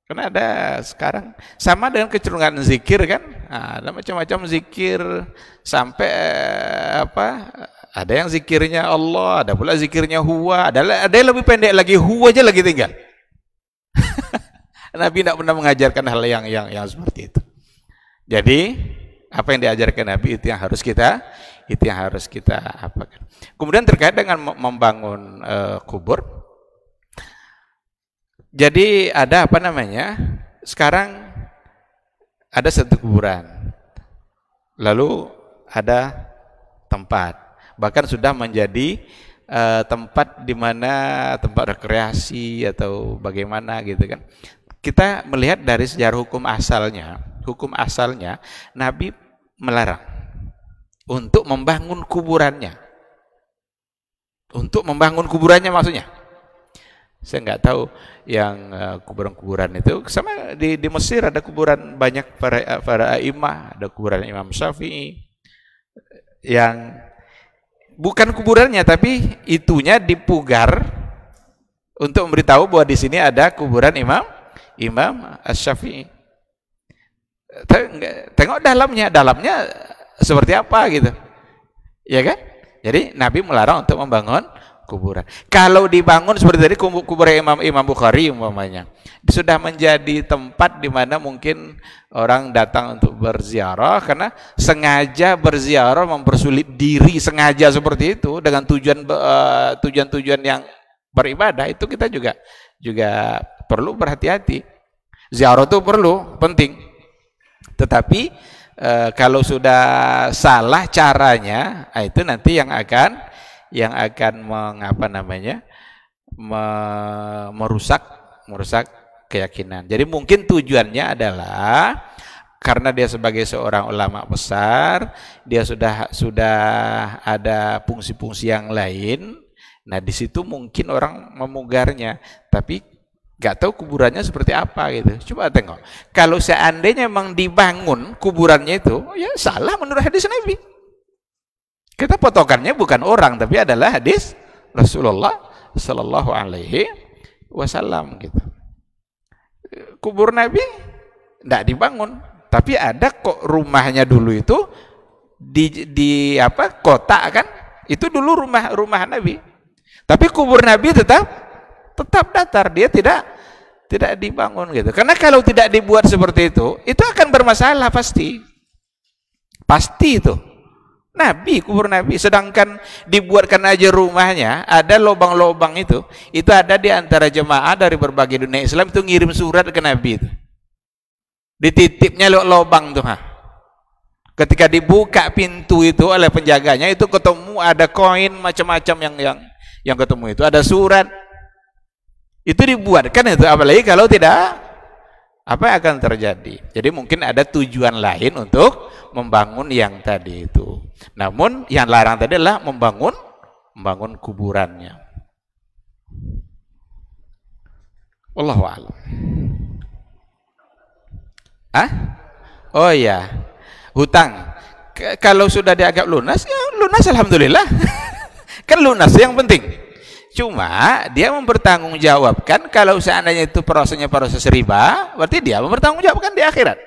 Karena ada sekarang sama dengan kecerungan zikir kan? Nah, ada macam-macam zikir sampai eh, apa? Ada yang zikirnya Allah, ada pula zikirnya huwa, ada ada yang lebih pendek lagi huwa aja lagi tinggal. [LAUGHS] Nabi tidak pernah mengajarkan hal yang yang yang seperti itu. Jadi apa yang diajarkan Nabi itu yang harus kita itu yang harus kita apakan. Kemudian terkait dengan membangun e, kubur, jadi ada apa namanya? Sekarang ada satu kuburan, lalu ada tempat, bahkan sudah menjadi e, tempat di mana tempat rekreasi atau bagaimana gitu kan. Kita melihat dari sejarah hukum asalnya, hukum asalnya Nabi melarang untuk membangun kuburannya. Untuk membangun kuburannya maksudnya. Saya nggak tahu yang eh, kuburan-kuburan itu sama di, di Mesir ada kuburan banyak para para imam, ada kuburan Imam Syafi'i yang bukan kuburannya tapi itunya dipugar untuk memberitahu bahwa di sini ada kuburan Imam Imam Asy-Syafi'i. Tengok dalamnya, dalamnya seperti apa gitu. Ya kan? Jadi Nabi melarang untuk membangun kuburan. Kalau dibangun seperti tadi kuburan Imam Imam Bukhari umpamanya, sudah menjadi tempat di mana mungkin orang datang untuk berziarah karena sengaja berziarah mempersulit diri sengaja seperti itu dengan tujuan eh, tujuan-tujuan yang beribadah itu kita juga juga perlu berhati-hati. Ziarah itu perlu, penting. Tetapi Eh, kalau sudah salah caranya ah, itu nanti yang akan yang akan mengapa namanya me, merusak merusak keyakinan. Jadi mungkin tujuannya adalah karena dia sebagai seorang ulama besar, dia sudah sudah ada fungsi-fungsi yang lain. Nah, di situ mungkin orang memugarnya, tapi Gak tahu kuburannya seperti apa gitu. Coba tengok. Kalau seandainya memang dibangun kuburannya itu, oh ya salah menurut hadis Nabi. Kita potokannya bukan orang tapi adalah hadis Rasulullah Shallallahu Alaihi Wasallam gitu. Kubur Nabi tidak dibangun, tapi ada kok rumahnya dulu itu di, di apa kota kan? Itu dulu rumah rumah Nabi. Tapi kubur Nabi tetap tetap datar, dia tidak tidak dibangun gitu. Karena kalau tidak dibuat seperti itu, itu akan bermasalah pasti. Pasti itu. Nabi, kubur Nabi. Sedangkan dibuatkan aja rumahnya, ada lobang-lobang itu. Itu ada di antara jemaah dari berbagai dunia Islam itu ngirim surat ke Nabi itu. Dititipnya loh lobang tuh. Ha. Ketika dibuka pintu itu oleh penjaganya itu ketemu ada koin macam-macam yang yang yang ketemu itu. Ada surat, itu dibuatkan itu apalagi kalau tidak apa yang akan terjadi. Jadi mungkin ada tujuan lain untuk membangun yang tadi itu. Namun yang larang tadi adalah membangun membangun kuburannya. Allah a'lam. Ah? Oh ya. Hutang. kalau sudah dianggap lunas, ya lunas alhamdulillah. [LAUGHS] kan lunas yang penting. Cuma dia mempertanggungjawabkan kalau seandainya itu prosesnya proses riba, berarti dia mempertanggungjawabkan di akhirat.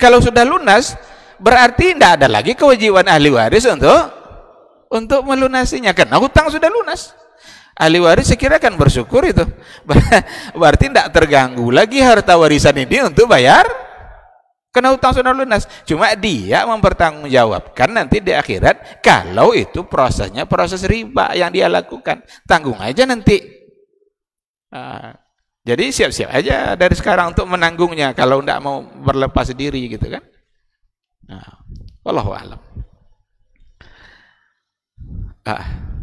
Kalau sudah lunas, berarti tidak ada lagi kewajiban ahli waris untuk untuk melunasinya karena hutang sudah lunas. Ahli waris sekiranya akan bersyukur itu. [LAUGHS] Berarti tidak terganggu lagi harta warisan ini untuk bayar Kena utang sudah lunas. Cuma dia mempertanggungjawabkan nanti di akhirat kalau itu prosesnya proses riba yang dia lakukan. Tanggung aja nanti. Nah, jadi siap-siap aja dari sekarang untuk menanggungnya kalau tidak mau berlepas diri gitu kan. Nah, wallahu alam. Ah.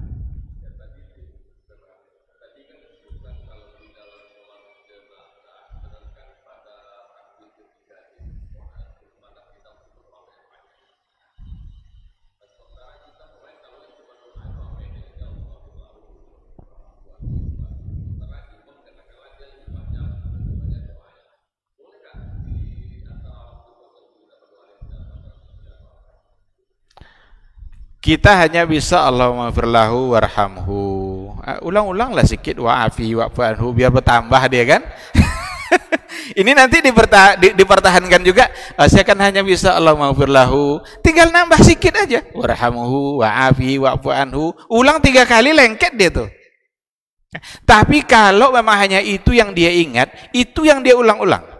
Kita hanya bisa Allahumma firlahu warhamhu. Eh, ulang-ulanglah sedikit wa'afi wa'fanhu biar bertambah dia kan. [LAUGHS] Ini nanti dipertahankan juga. Eh, saya kan hanya bisa Allahumma firlahu. Tinggal nambah sedikit aja. Warhamhu wa'afi wa'fanhu. Ulang tiga kali lengket dia tuh. Tapi kalau memang hanya itu yang dia ingat, itu yang dia ulang-ulang.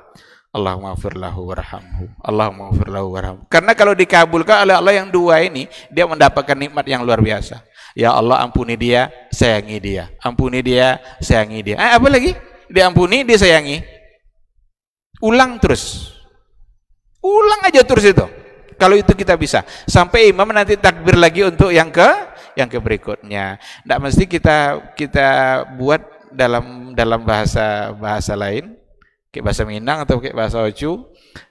Allahumma firlahu warhamhu. Allahumma firlahu warhamhu. Karena kalau dikabulkan oleh Allah yang dua ini, dia mendapatkan nikmat yang luar biasa. Ya Allah ampuni dia, sayangi dia. Ampuni dia, sayangi dia. Eh, apa lagi? Diampuni, disayangi. Ulang terus. Ulang aja terus itu. Kalau itu kita bisa. Sampai imam nanti takbir lagi untuk yang ke yang ke berikutnya. Tidak mesti kita kita buat dalam dalam bahasa bahasa lain pakai bahasa Minang atau pakai bahasa Ocu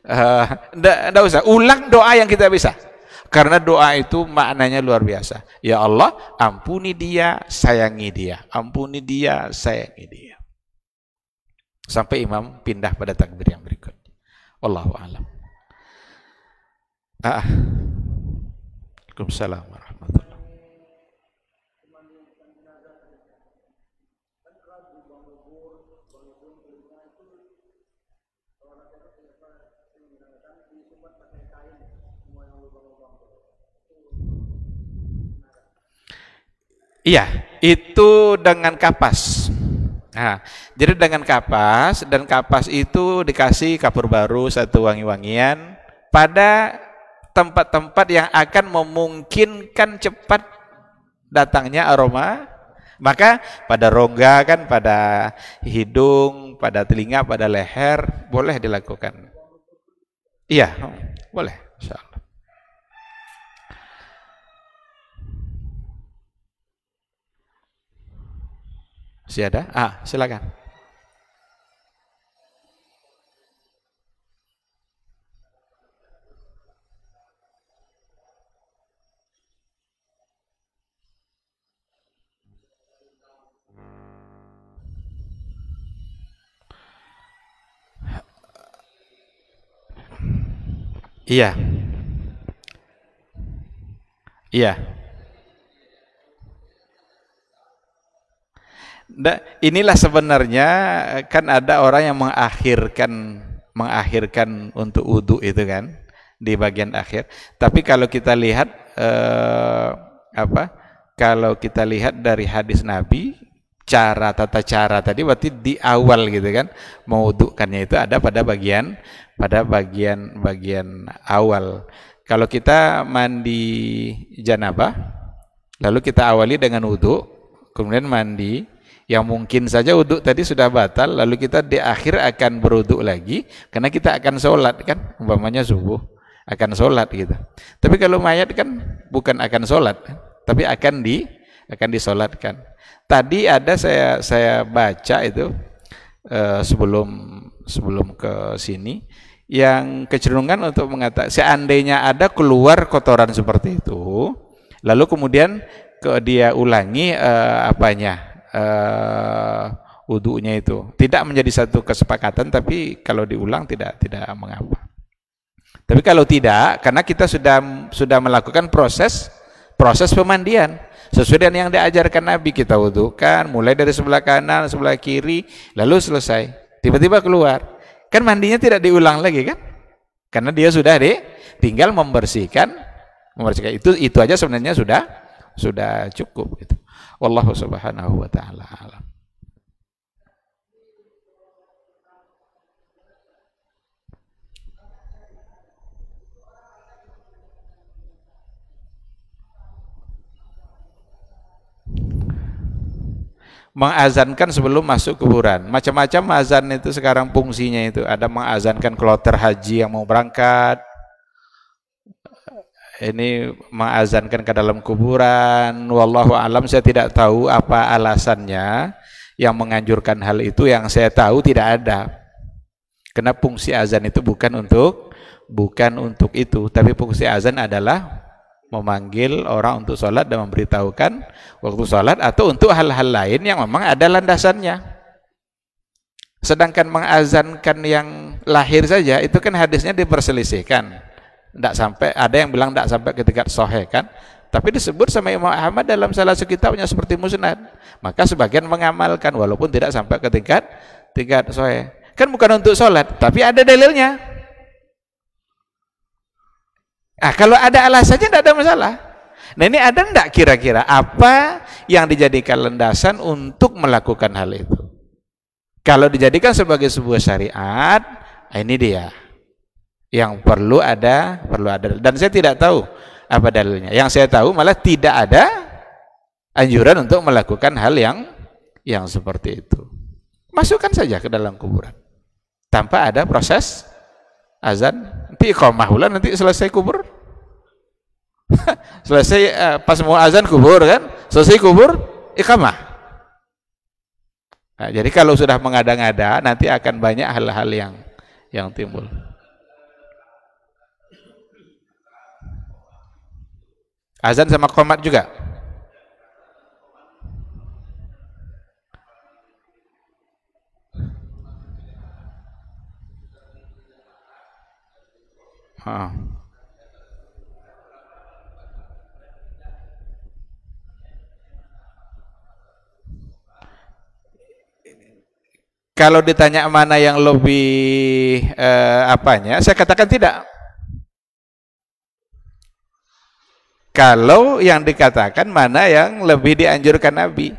tidak eh, uh, ndak usah ulang doa yang kita bisa karena doa itu maknanya luar biasa ya Allah ampuni dia sayangi dia ampuni dia sayangi dia sampai imam pindah pada takbir yang berikut Wallahu a'lam ah. Waalaikumsalam Iya, itu dengan kapas. Nah, jadi dengan kapas dan kapas itu dikasih kapur baru satu wangi-wangian pada tempat-tempat yang akan memungkinkan cepat datangnya aroma. Maka pada rongga kan, pada hidung, pada telinga, pada leher boleh dilakukan. Iya, boleh. Insyaallah. Masih ada? Ah, silakan. Iya. Iya. inilah sebenarnya kan ada orang yang mengakhirkan mengakhirkan untuk wudhu itu kan di bagian akhir. Tapi kalau kita lihat eh, apa? Kalau kita lihat dari hadis Nabi cara tata cara tadi berarti di awal gitu kan mewudukannya itu ada pada bagian pada bagian bagian awal kalau kita mandi janabah lalu kita awali dengan wudhu kemudian mandi yang mungkin saja uduk tadi sudah batal lalu kita di akhir akan beruduk lagi karena kita akan sholat kan umpamanya subuh akan sholat gitu tapi kalau mayat kan bukan akan sholat tapi akan di akan disolatkan tadi ada saya saya baca itu eh, sebelum sebelum ke sini yang kecenderungan untuk mengatakan seandainya ada keluar kotoran seperti itu lalu kemudian ke dia ulangi uh, apanya uh, eh, wudhunya itu. Tidak menjadi satu kesepakatan tapi kalau diulang tidak tidak mengapa. Tapi kalau tidak, karena kita sudah sudah melakukan proses proses pemandian sesuai dengan yang diajarkan Nabi kita wudhukan mulai dari sebelah kanan sebelah kiri lalu selesai tiba-tiba keluar kan mandinya tidak diulang lagi kan karena dia sudah deh tinggal membersihkan membersihkan itu itu aja sebenarnya sudah sudah cukup gitu. Wallahu subhanahu wa ta'ala alam. mengazankan sebelum masuk kuburan. Macam-macam azan itu sekarang fungsinya itu. Ada mengazankan kloter haji yang mau berangkat, ini mengazankan ke dalam kuburan. Wallahu alam saya tidak tahu apa alasannya yang menganjurkan hal itu yang saya tahu tidak ada. Karena fungsi azan itu bukan untuk bukan untuk itu, tapi fungsi azan adalah memanggil orang untuk sholat dan memberitahukan waktu sholat atau untuk hal-hal lain yang memang ada landasannya. Sedangkan mengazankan yang lahir saja itu kan hadisnya diperselisihkan. Tidak sampai, ada yang bilang tidak sampai ke tingkat sohe kan. Tapi disebut sama Imam Ahmad dalam salah satu kitabnya seperti musnad. Maka sebagian mengamalkan walaupun tidak sampai ke tingkat tingkat sohe Kan bukan untuk sholat, tapi ada dalilnya. Ah, kalau ada alasannya tidak ada masalah. Nah ini ada enggak kira-kira apa yang dijadikan landasan untuk melakukan hal itu? Kalau dijadikan sebagai sebuah syariat, ah, ini dia yang perlu ada perlu ada dan saya tidak tahu apa dalilnya yang saya tahu malah tidak ada anjuran untuk melakukan hal yang yang seperti itu masukkan saja ke dalam kuburan tanpa ada proses azan nanti mahulan nanti selesai kubur [LAUGHS] selesai uh, pas mau azan kubur kan selesai kubur ikamah nah, jadi kalau sudah mengada-ngada nanti akan banyak hal-hal yang yang timbul Azan sama komat juga. Kalau ditanya mana yang lebih eh, apanya, saya katakan tidak. Kalau yang dikatakan mana yang lebih dianjurkan Nabi?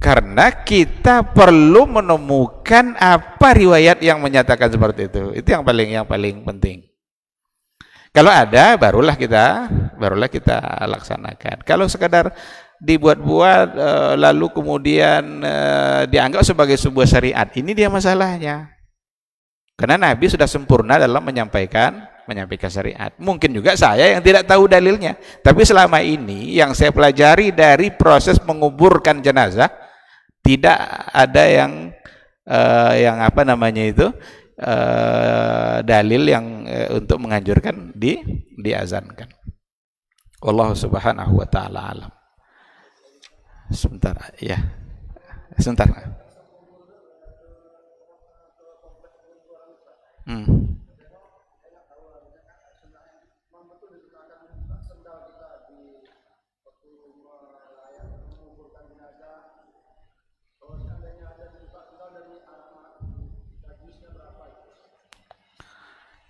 Karena kita perlu menemukan apa riwayat yang menyatakan seperti itu. Itu yang paling yang paling penting. Kalau ada barulah kita barulah kita laksanakan. Kalau sekadar dibuat-buat eh, lalu kemudian eh, dianggap sebagai sebuah syariat, ini dia masalahnya. Karena Nabi sudah sempurna dalam menyampaikan menyampaikan syariat. Mungkin juga saya yang tidak tahu dalilnya. Tapi selama ini yang saya pelajari dari proses menguburkan jenazah tidak ada yang uh, yang apa namanya itu uh, dalil yang uh, untuk menganjurkan di diazankan. Allah Subhanahu wa taala alam. Sebentar ya. Sebentar. Hmm.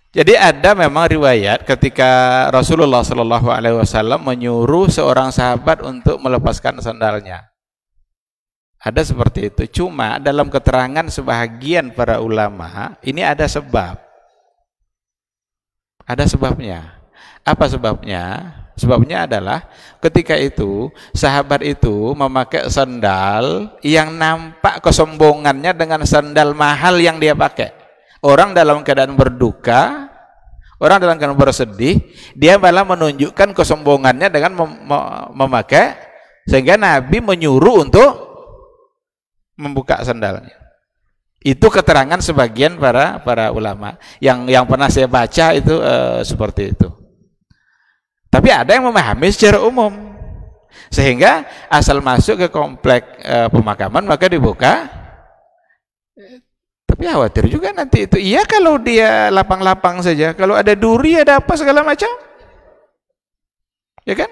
Jadi ada memang riwayat ketika Rasulullah Shallallahu Alaihi Wasallam menyuruh seorang sahabat untuk melepaskan sandalnya. Ada seperti itu. Cuma dalam keterangan sebahagian para ulama ini ada sebab. Ada sebabnya. Apa sebabnya? Sebabnya adalah ketika itu sahabat itu memakai sandal yang nampak kesombongannya dengan sandal mahal yang dia pakai orang dalam keadaan berduka, orang dalam keadaan bersedih, dia malah menunjukkan kesombongannya dengan mem memakai sehingga Nabi menyuruh untuk membuka sandalnya. Itu keterangan sebagian para para ulama. Yang yang pernah saya baca itu e, seperti itu. Tapi ada yang memahami secara umum. Sehingga asal masuk ke komplek e, pemakaman maka dibuka tapi khawatir juga nanti itu. Iya kalau dia lapang-lapang saja. Kalau ada duri, ada apa segala macam. Ya kan?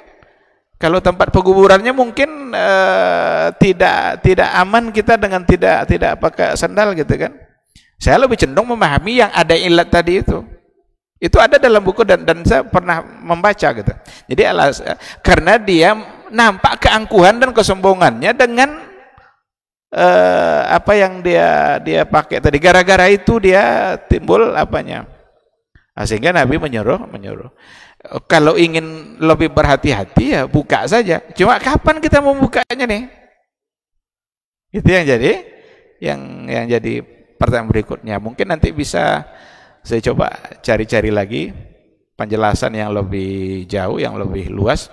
Kalau tempat peguburannya mungkin uh, tidak tidak aman kita dengan tidak tidak pakai sandal gitu kan. Saya lebih cenderung memahami yang ada ilat tadi itu. Itu ada dalam buku dan dan saya pernah membaca gitu. Jadi alas eh, karena dia nampak keangkuhan dan kesombongannya dengan eh, apa yang dia dia pakai tadi gara-gara itu dia timbul apanya nah, sehingga Nabi menyuruh menyuruh kalau ingin lebih berhati-hati ya buka saja cuma kapan kita membukanya nih itu yang jadi yang yang jadi pertanyaan berikutnya mungkin nanti bisa saya coba cari-cari lagi penjelasan yang lebih jauh yang lebih luas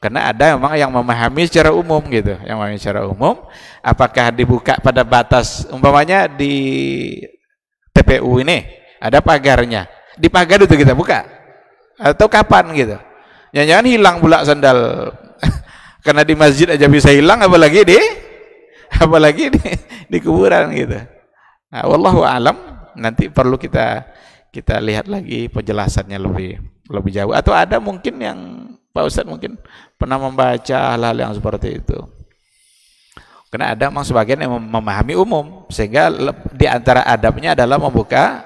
karena ada memang yang memahami secara umum gitu yang memahami secara umum apakah dibuka pada batas umpamanya di TPU ini ada pagarnya di pagar itu kita buka atau kapan gitu jangan-jangan hilang pula sandal [LAUGHS] karena di masjid aja bisa hilang apalagi di [LAUGHS] apalagi di, di kuburan gitu nah, wallahu alam nanti perlu kita kita lihat lagi penjelasannya lebih lebih jauh atau ada mungkin yang Pak Ustadz mungkin pernah membaca hal-hal yang seperti itu. Karena ada memang sebagian yang memahami umum, sehingga di antara adabnya adalah membuka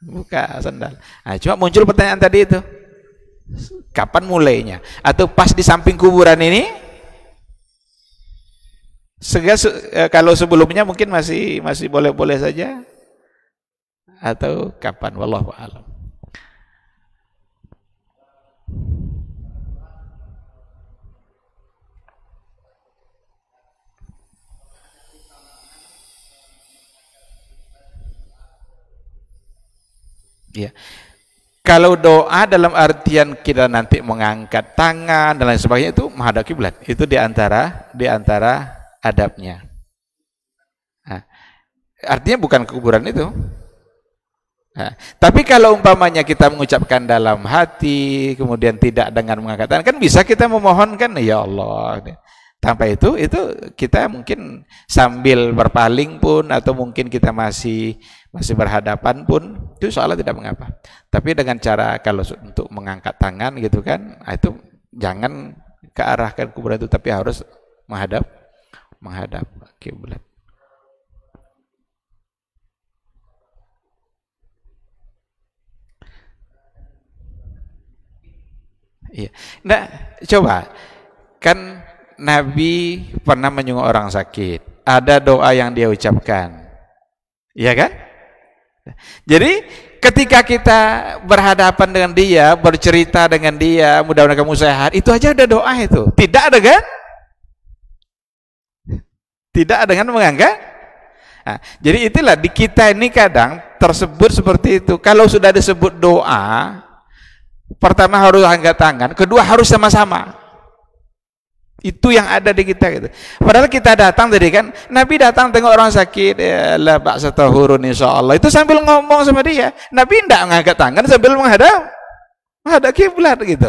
buka sandal. Nah, cuma muncul pertanyaan tadi itu, kapan mulainya? Atau pas di samping kuburan ini? Sehingga e, kalau sebelumnya mungkin masih masih boleh-boleh saja, atau kapan? Wallahu a'lam. Ya. Kalau doa dalam artian kita nanti mengangkat tangan dan lain sebagainya itu menghadap kiblat. Itu diantara diantara adabnya. Nah, artinya bukan kuburan itu. Nah, tapi kalau umpamanya kita mengucapkan dalam hati, kemudian tidak dengan mengangkat tangan, kan bisa kita memohonkan, ya Allah. Tanpa itu, itu kita mungkin sambil berpaling pun, atau mungkin kita masih masih berhadapan pun itu salah tidak mengapa. Tapi dengan cara kalau untuk mengangkat tangan gitu kan, ah, itu jangan ke kearahkan kuburan itu tapi harus menghadap menghadap kiblat. Iya. Nah, coba kan Nabi pernah menyungguh orang sakit. Ada doa yang dia ucapkan. Iya kan? Jadi ketika kita berhadapan dengan dia, bercerita dengan dia, mudah-mudahan kamu sehat, itu aja udah doa itu. Tidak ada kan? tidak dengan menganggap. Nah, jadi itulah di kita ini kadang tersebut seperti itu. Kalau sudah disebut doa, pertama harus angkat tangan, kedua harus sama-sama. Itu yang ada di kita gitu. Padahal kita datang tadi kan, Nabi datang tengok orang sakit, ya lah Pak Setahurun insya Allah. Itu sambil ngomong sama dia. Nabi tidak mengangkat tangan sambil menghadap. Menghadap kiblat gitu.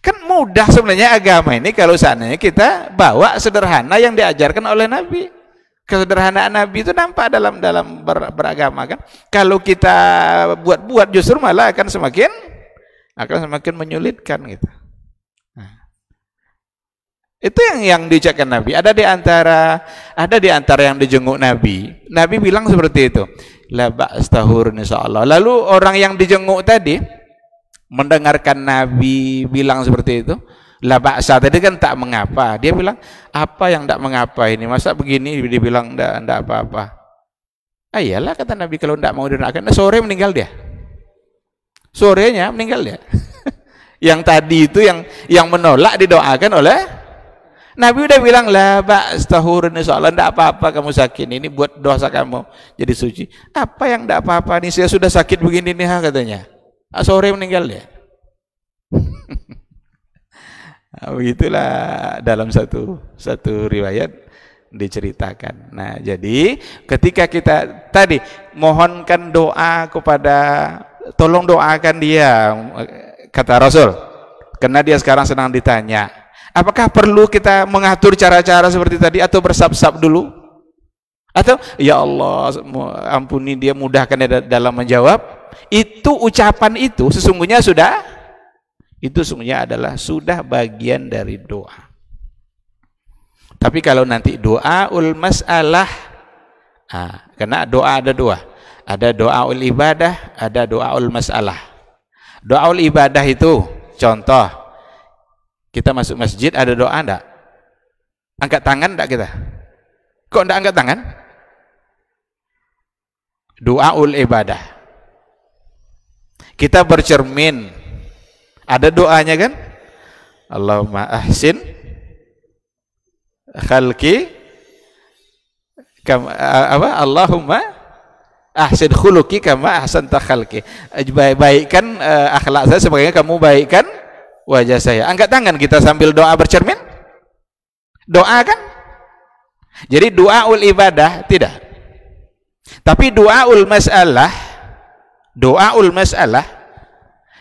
Kan mudah sebenarnya agama ini kalau seandainya kita bawa sederhana yang diajarkan oleh Nabi. Kesederhanaan Nabi itu nampak dalam dalam ber, beragama kan. Kalau kita buat-buat justru malah akan semakin akan semakin menyulitkan gitu. Itu yang yang diucapkan Nabi. Ada di antara ada di antara yang dijenguk Nabi. Nabi bilang seperti itu. La ba'stahur insyaallah. Lalu orang yang dijenguk tadi mendengarkan Nabi bilang seperti itu, la ba'sa tadi kan tak mengapa. Dia bilang, apa yang tak mengapa ini? Masa begini dia bilang enggak enggak apa-apa. Ayalah ah, kata Nabi kalau enggak mau didoakan, nah sore meninggal dia. Sorenya meninggal dia. [LAUGHS] yang tadi itu yang yang menolak didoakan oleh Nabi udah bilang lah pak bak ini soalnya tidak apa-apa kamu sakit ini buat dosa kamu jadi suci. Apa yang tidak apa-apa ini saya sudah sakit begini nih katanya. Ah, sore meninggal ya. nah, [LAUGHS] begitulah dalam satu satu riwayat diceritakan. Nah jadi ketika kita tadi mohonkan doa kepada tolong doakan dia kata Rasul karena dia sekarang senang ditanya Apakah perlu kita mengatur cara-cara seperti tadi atau bersab-sab dulu? Atau ya Allah ampuni dia mudahkan dalam menjawab. Itu ucapan itu sesungguhnya sudah itu sesungguhnya adalah sudah bagian dari doa. Tapi kalau nanti doa ul masalah ah, karena doa ada dua. Ada doa ul ibadah, ada doa ul masalah. Doa ul ibadah itu contoh kita masuk masjid ada doa enggak? Angkat tangan enggak kita? Kok enggak angkat tangan? Doa ul ibadah. Kita bercermin. Ada doanya kan? Allahumma ahsin khalqi kama apa Allahumma ahsin khuluki kama ahsanta khalqi. Baik baikkan uh, eh, akhlak saya sebagainya kamu baikkan wajah saya. Angkat tangan kita sambil doa bercermin. Doa kan? Jadi doa ul ibadah tidak. Tapi doa ul masalah, doa ul masalah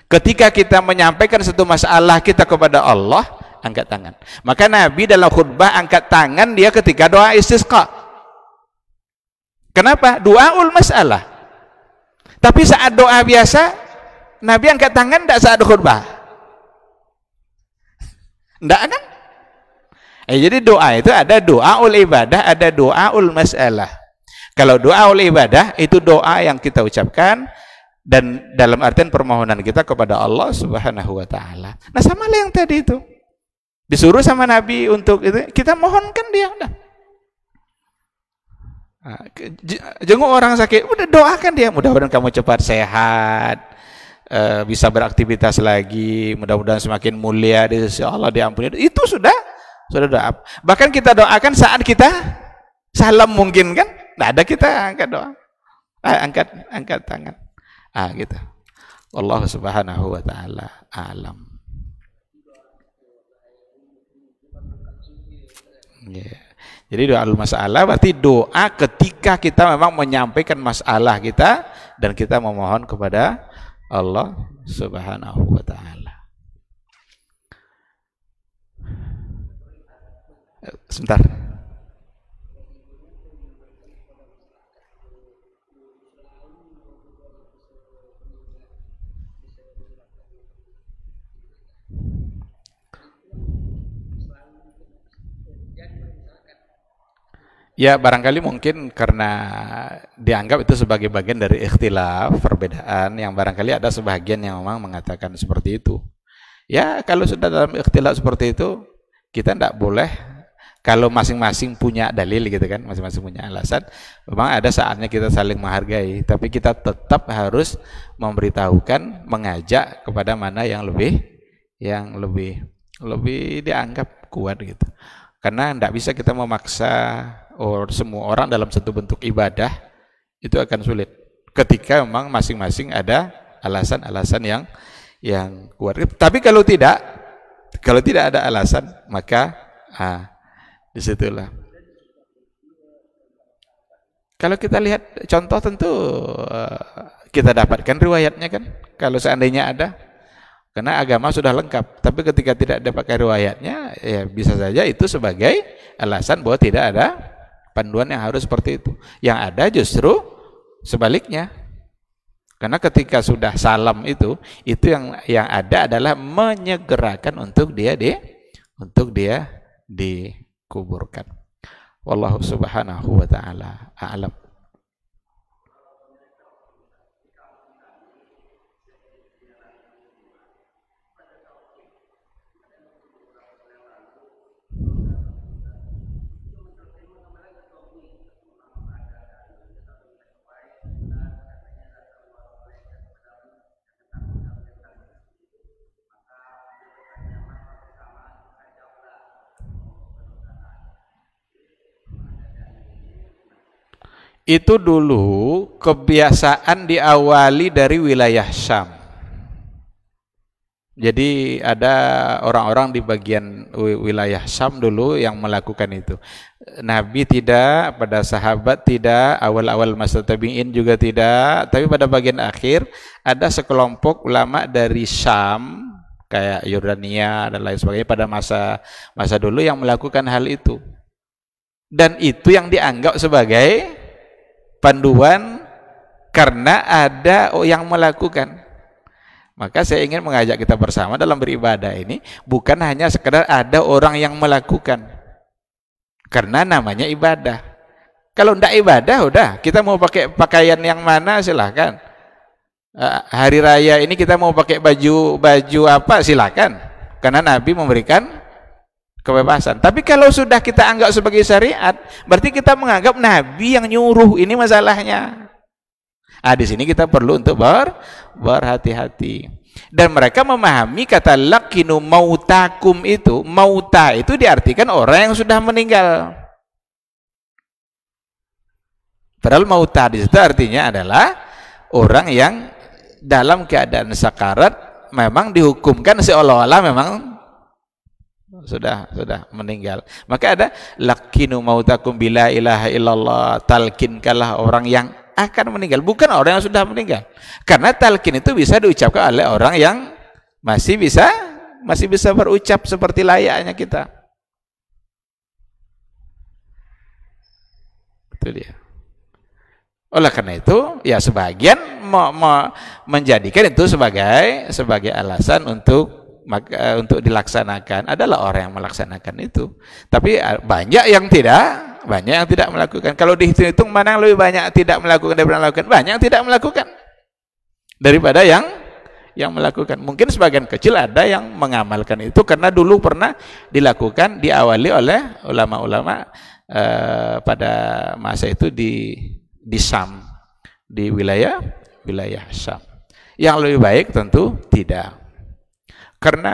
ketika kita menyampaikan satu masalah kita kepada Allah, angkat tangan. Maka Nabi dalam khutbah angkat tangan dia ketika doa istisqa. Kenapa? Doa ul masalah. Tapi saat doa biasa Nabi angkat tangan tidak saat khutbah. Enggak kan? Eh, jadi doa itu ada doa ul ibadah, ada doa ul masalah. Kalau doa ul ibadah itu doa yang kita ucapkan dan dalam artian permohonan kita kepada Allah Subhanahu wa taala. Nah, sama lah yang tadi itu. Disuruh sama Nabi untuk itu, kita mohonkan dia udah. Ah, jenguk orang sakit, udah doakan dia, mudah-mudahan kamu cepat sehat, Eh, bisa beraktivitas lagi, mudah-mudahan semakin mulia di sisi Allah diampuni. Itu sudah sudah doa. Bahkan kita doakan saat kita salam mungkin kan? Tidak ada kita angkat doa. Ah, angkat angkat tangan. Ah gitu. Allah Subhanahu wa taala alam. Yeah. Jadi doa masalah berarti doa ketika kita memang menyampaikan masalah kita dan kita memohon kepada Allah Subhanahu wa taala. Sebentar. Ya barangkali mungkin karena dianggap itu sebagai bagian dari ikhtilaf, perbedaan yang barangkali ada sebagian yang memang mengatakan seperti itu. Ya kalau sudah dalam ikhtilaf seperti itu, kita tidak boleh kalau masing-masing punya dalil gitu kan, masing-masing punya alasan, memang ada saatnya kita saling menghargai, tapi kita tetap harus memberitahukan, mengajak kepada mana yang lebih yang lebih lebih dianggap kuat gitu. Karena tidak bisa kita memaksa or semua orang dalam satu bentuk ibadah itu akan sulit ketika memang masing-masing ada alasan-alasan yang yang kuat. Tapi kalau tidak, kalau tidak ada alasan maka ah, disitulah. Kalau kita lihat contoh tentu eh, kita dapatkan riwayatnya kan, kalau seandainya ada. Karena agama sudah lengkap, tapi ketika tidak dapatkan riwayatnya, ya bisa saja itu sebagai alasan bahwa tidak ada Panduan yang harus seperti itu yang ada justru sebaliknya karena ketika sudah salam itu itu yang yang ada adalah menyegerakan untuk dia di untuk dia dikuburkan wallahu subhanahu wa taala a'lam itu dulu kebiasaan diawali dari wilayah Syam. Jadi ada orang-orang di bagian wilayah Syam dulu yang melakukan itu. Nabi tidak, pada sahabat tidak, awal-awal masa tabi'in juga tidak, tapi pada bagian akhir ada sekelompok ulama dari Syam kayak Yordania dan lain sebagainya pada masa masa dulu yang melakukan hal itu. Dan itu yang dianggap sebagai panduan karena ada yang melakukan. Maka saya ingin mengajak kita bersama dalam beribadah ini bukan hanya sekedar ada orang yang melakukan. Karena namanya ibadah. Kalau tidak ibadah udah kita mau pakai pakaian yang mana silahkan. Eh, hari raya ini kita mau pakai baju baju apa silahkan. Karena Nabi memberikan kebebasan. Tapi kalau sudah kita anggap sebagai syariat, berarti kita menganggap nabi yang nyuruh ini masalahnya. Ah di sini kita perlu untuk ber berhati-hati. Dan mereka memahami kata lakinu mautakum itu, mauta itu diartikan orang yang sudah meninggal. Padahal mauta di situ artinya adalah orang yang dalam keadaan sakarat memang dihukumkan seolah-olah memang sudah sudah meninggal. Maka ada lakinu mautakum bila ilaha illallah kalah orang yang akan meninggal, bukan orang yang sudah meninggal. Karena talkin itu bisa diucapkan oleh orang yang masih bisa masih bisa berucap seperti layaknya kita. Itu dia. Oleh karena itu, ya sebagian mau mau menjadikan itu sebagai sebagai alasan untuk maka eh, untuk dilaksanakan adalah orang yang melaksanakan itu. Tapi eh, banyak yang tidak, banyak yang tidak melakukan. Kalau dihitung-hitung mana yang lebih banyak tidak melakukan daripada melakukan? Banyak yang tidak melakukan daripada yang yang melakukan. Mungkin sebagian kecil ada yang mengamalkan itu karena dulu pernah dilakukan diawali oleh ulama-ulama eh, pada masa itu di di Sam di wilayah wilayah Sam. Yang lebih baik tentu tidak. Karena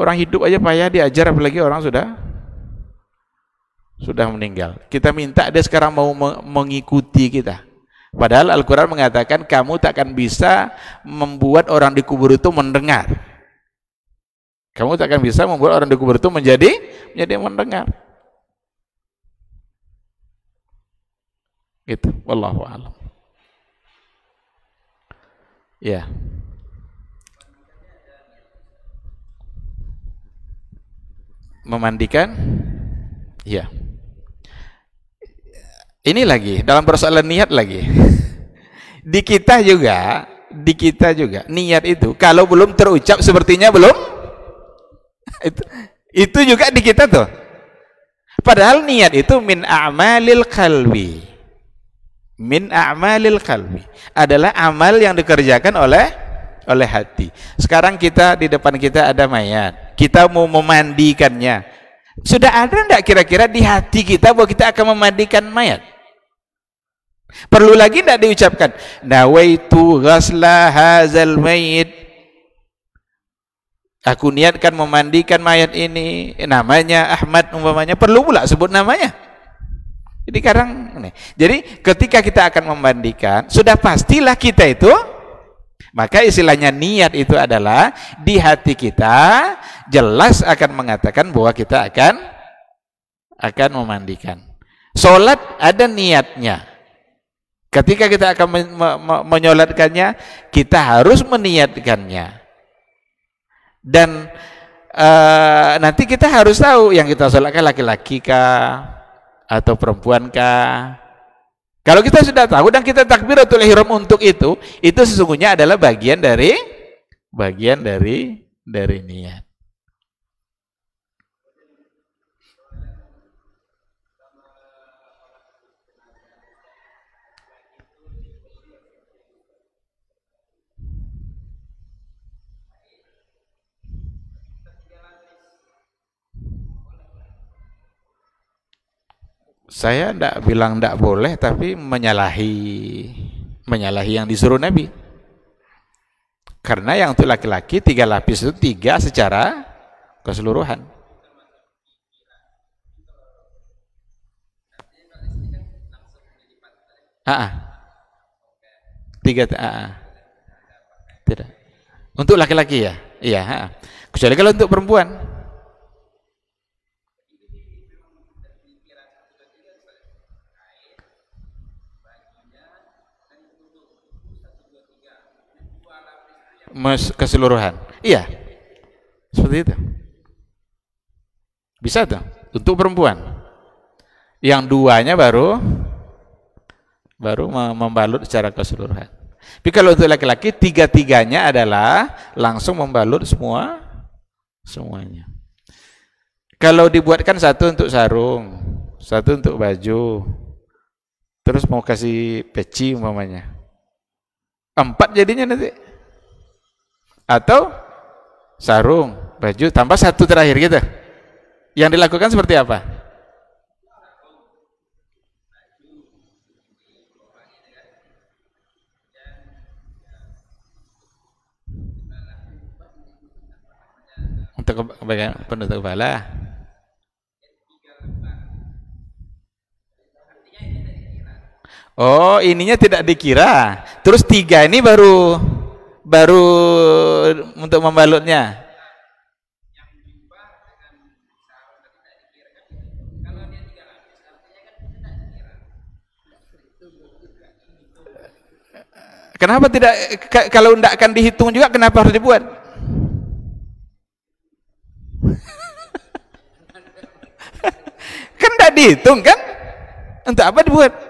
orang hidup aja payah diajar apalagi orang sudah sudah meninggal. Kita minta dia sekarang mau mengikuti kita. Padahal Al-Quran mengatakan kamu tak akan bisa membuat orang di kubur itu mendengar. Kamu tak akan bisa membuat orang di kubur itu menjadi menjadi mendengar. gitu wallahu alam. Ya. Yeah. memandikan ya ini lagi dalam persoalan niat lagi di kita juga di kita juga niat itu kalau belum terucap sepertinya belum itu, itu juga di kita tuh padahal niat itu min a'malil kalbi min a'malil kalbi adalah amal yang dikerjakan oleh oleh hati sekarang kita di depan kita ada mayat kita mau memandikannya. Sudah ada enggak kira-kira di hati kita bahwa kita akan memandikan mayat? Perlu lagi enggak diucapkan? Nawaitu ghasla hazal mayit. Aku niatkan memandikan mayat ini namanya Ahmad umpamanya. Perlu pula sebut namanya. Jadi sekarang nih. Jadi ketika kita akan memandikan, sudah pastilah kita itu maka istilahnya niat itu adalah di hati kita jelas akan mengatakan bahwa kita akan akan memandikan. Solat ada niatnya. Ketika kita akan men menyolatkannya, kita harus meniatkannya. Dan uh, nanti kita harus tahu yang kita solatkan laki-laki kah atau perempuan kah kalau kita sudah tahu dan kita takbiratul ihram untuk itu, itu sesungguhnya adalah bagian dari bagian dari dari niat. saya tidak bilang tidak boleh tapi menyalahi menyalahi yang disuruh Nabi karena yang itu laki-laki tiga lapis itu tiga secara keseluruhan ah tiga ah tidak untuk laki-laki ya iya ha -ha. kecuali kalau untuk perempuan keseluruhan. Iya. Seperti itu. Bisa tuh untuk perempuan. Yang duanya baru baru membalut secara keseluruhan. Tapi kalau untuk laki-laki tiga-tiganya adalah langsung membalut semua semuanya. Kalau dibuatkan satu untuk sarung, satu untuk baju, terus mau kasih peci umpamanya. Empat jadinya nanti atau sarung, baju, tanpa satu terakhir gitu. Yang dilakukan seperti apa? Untuk bagian penutup kepala. Oh, ininya tidak dikira. Terus tiga ini baru baru untuk membalutnya. Kenapa tidak kalau tidak akan dihitung juga kenapa harus dibuat? [LAUGHS] kan tidak dihitung kan? Untuk apa dibuat?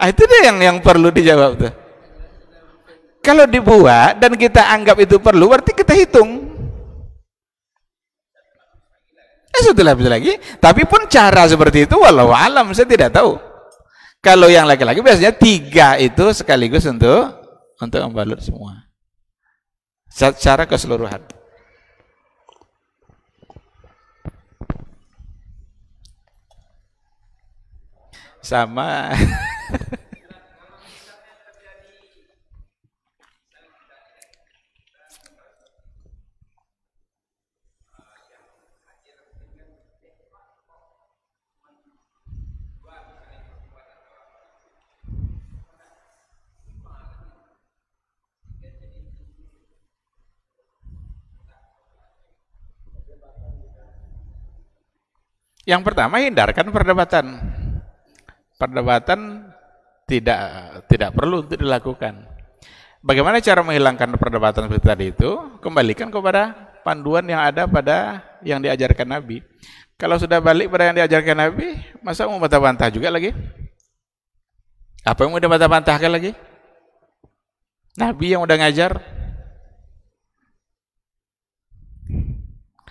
ah, itu deh yang yang perlu dijawab tuh kalau dibuat dan kita anggap itu perlu berarti kita hitung eh, setelah itu lagi tapi pun cara seperti itu walau alam saya tidak tahu kalau yang laki-laki biasanya tiga itu sekaligus untuk untuk membalut semua secara keseluruhan sama [LAUGHS] Yang pertama hindarkan perdebatan. Perdebatan tidak tidak perlu untuk dilakukan. Bagaimana cara menghilangkan perdebatan seperti tadi itu? Kembalikan kepada panduan yang ada pada yang diajarkan Nabi. Kalau sudah balik pada yang diajarkan Nabi, masa mau bantah-bantah juga lagi? Apa yang udah bantah-bantahkan lagi? Nabi yang udah ngajar.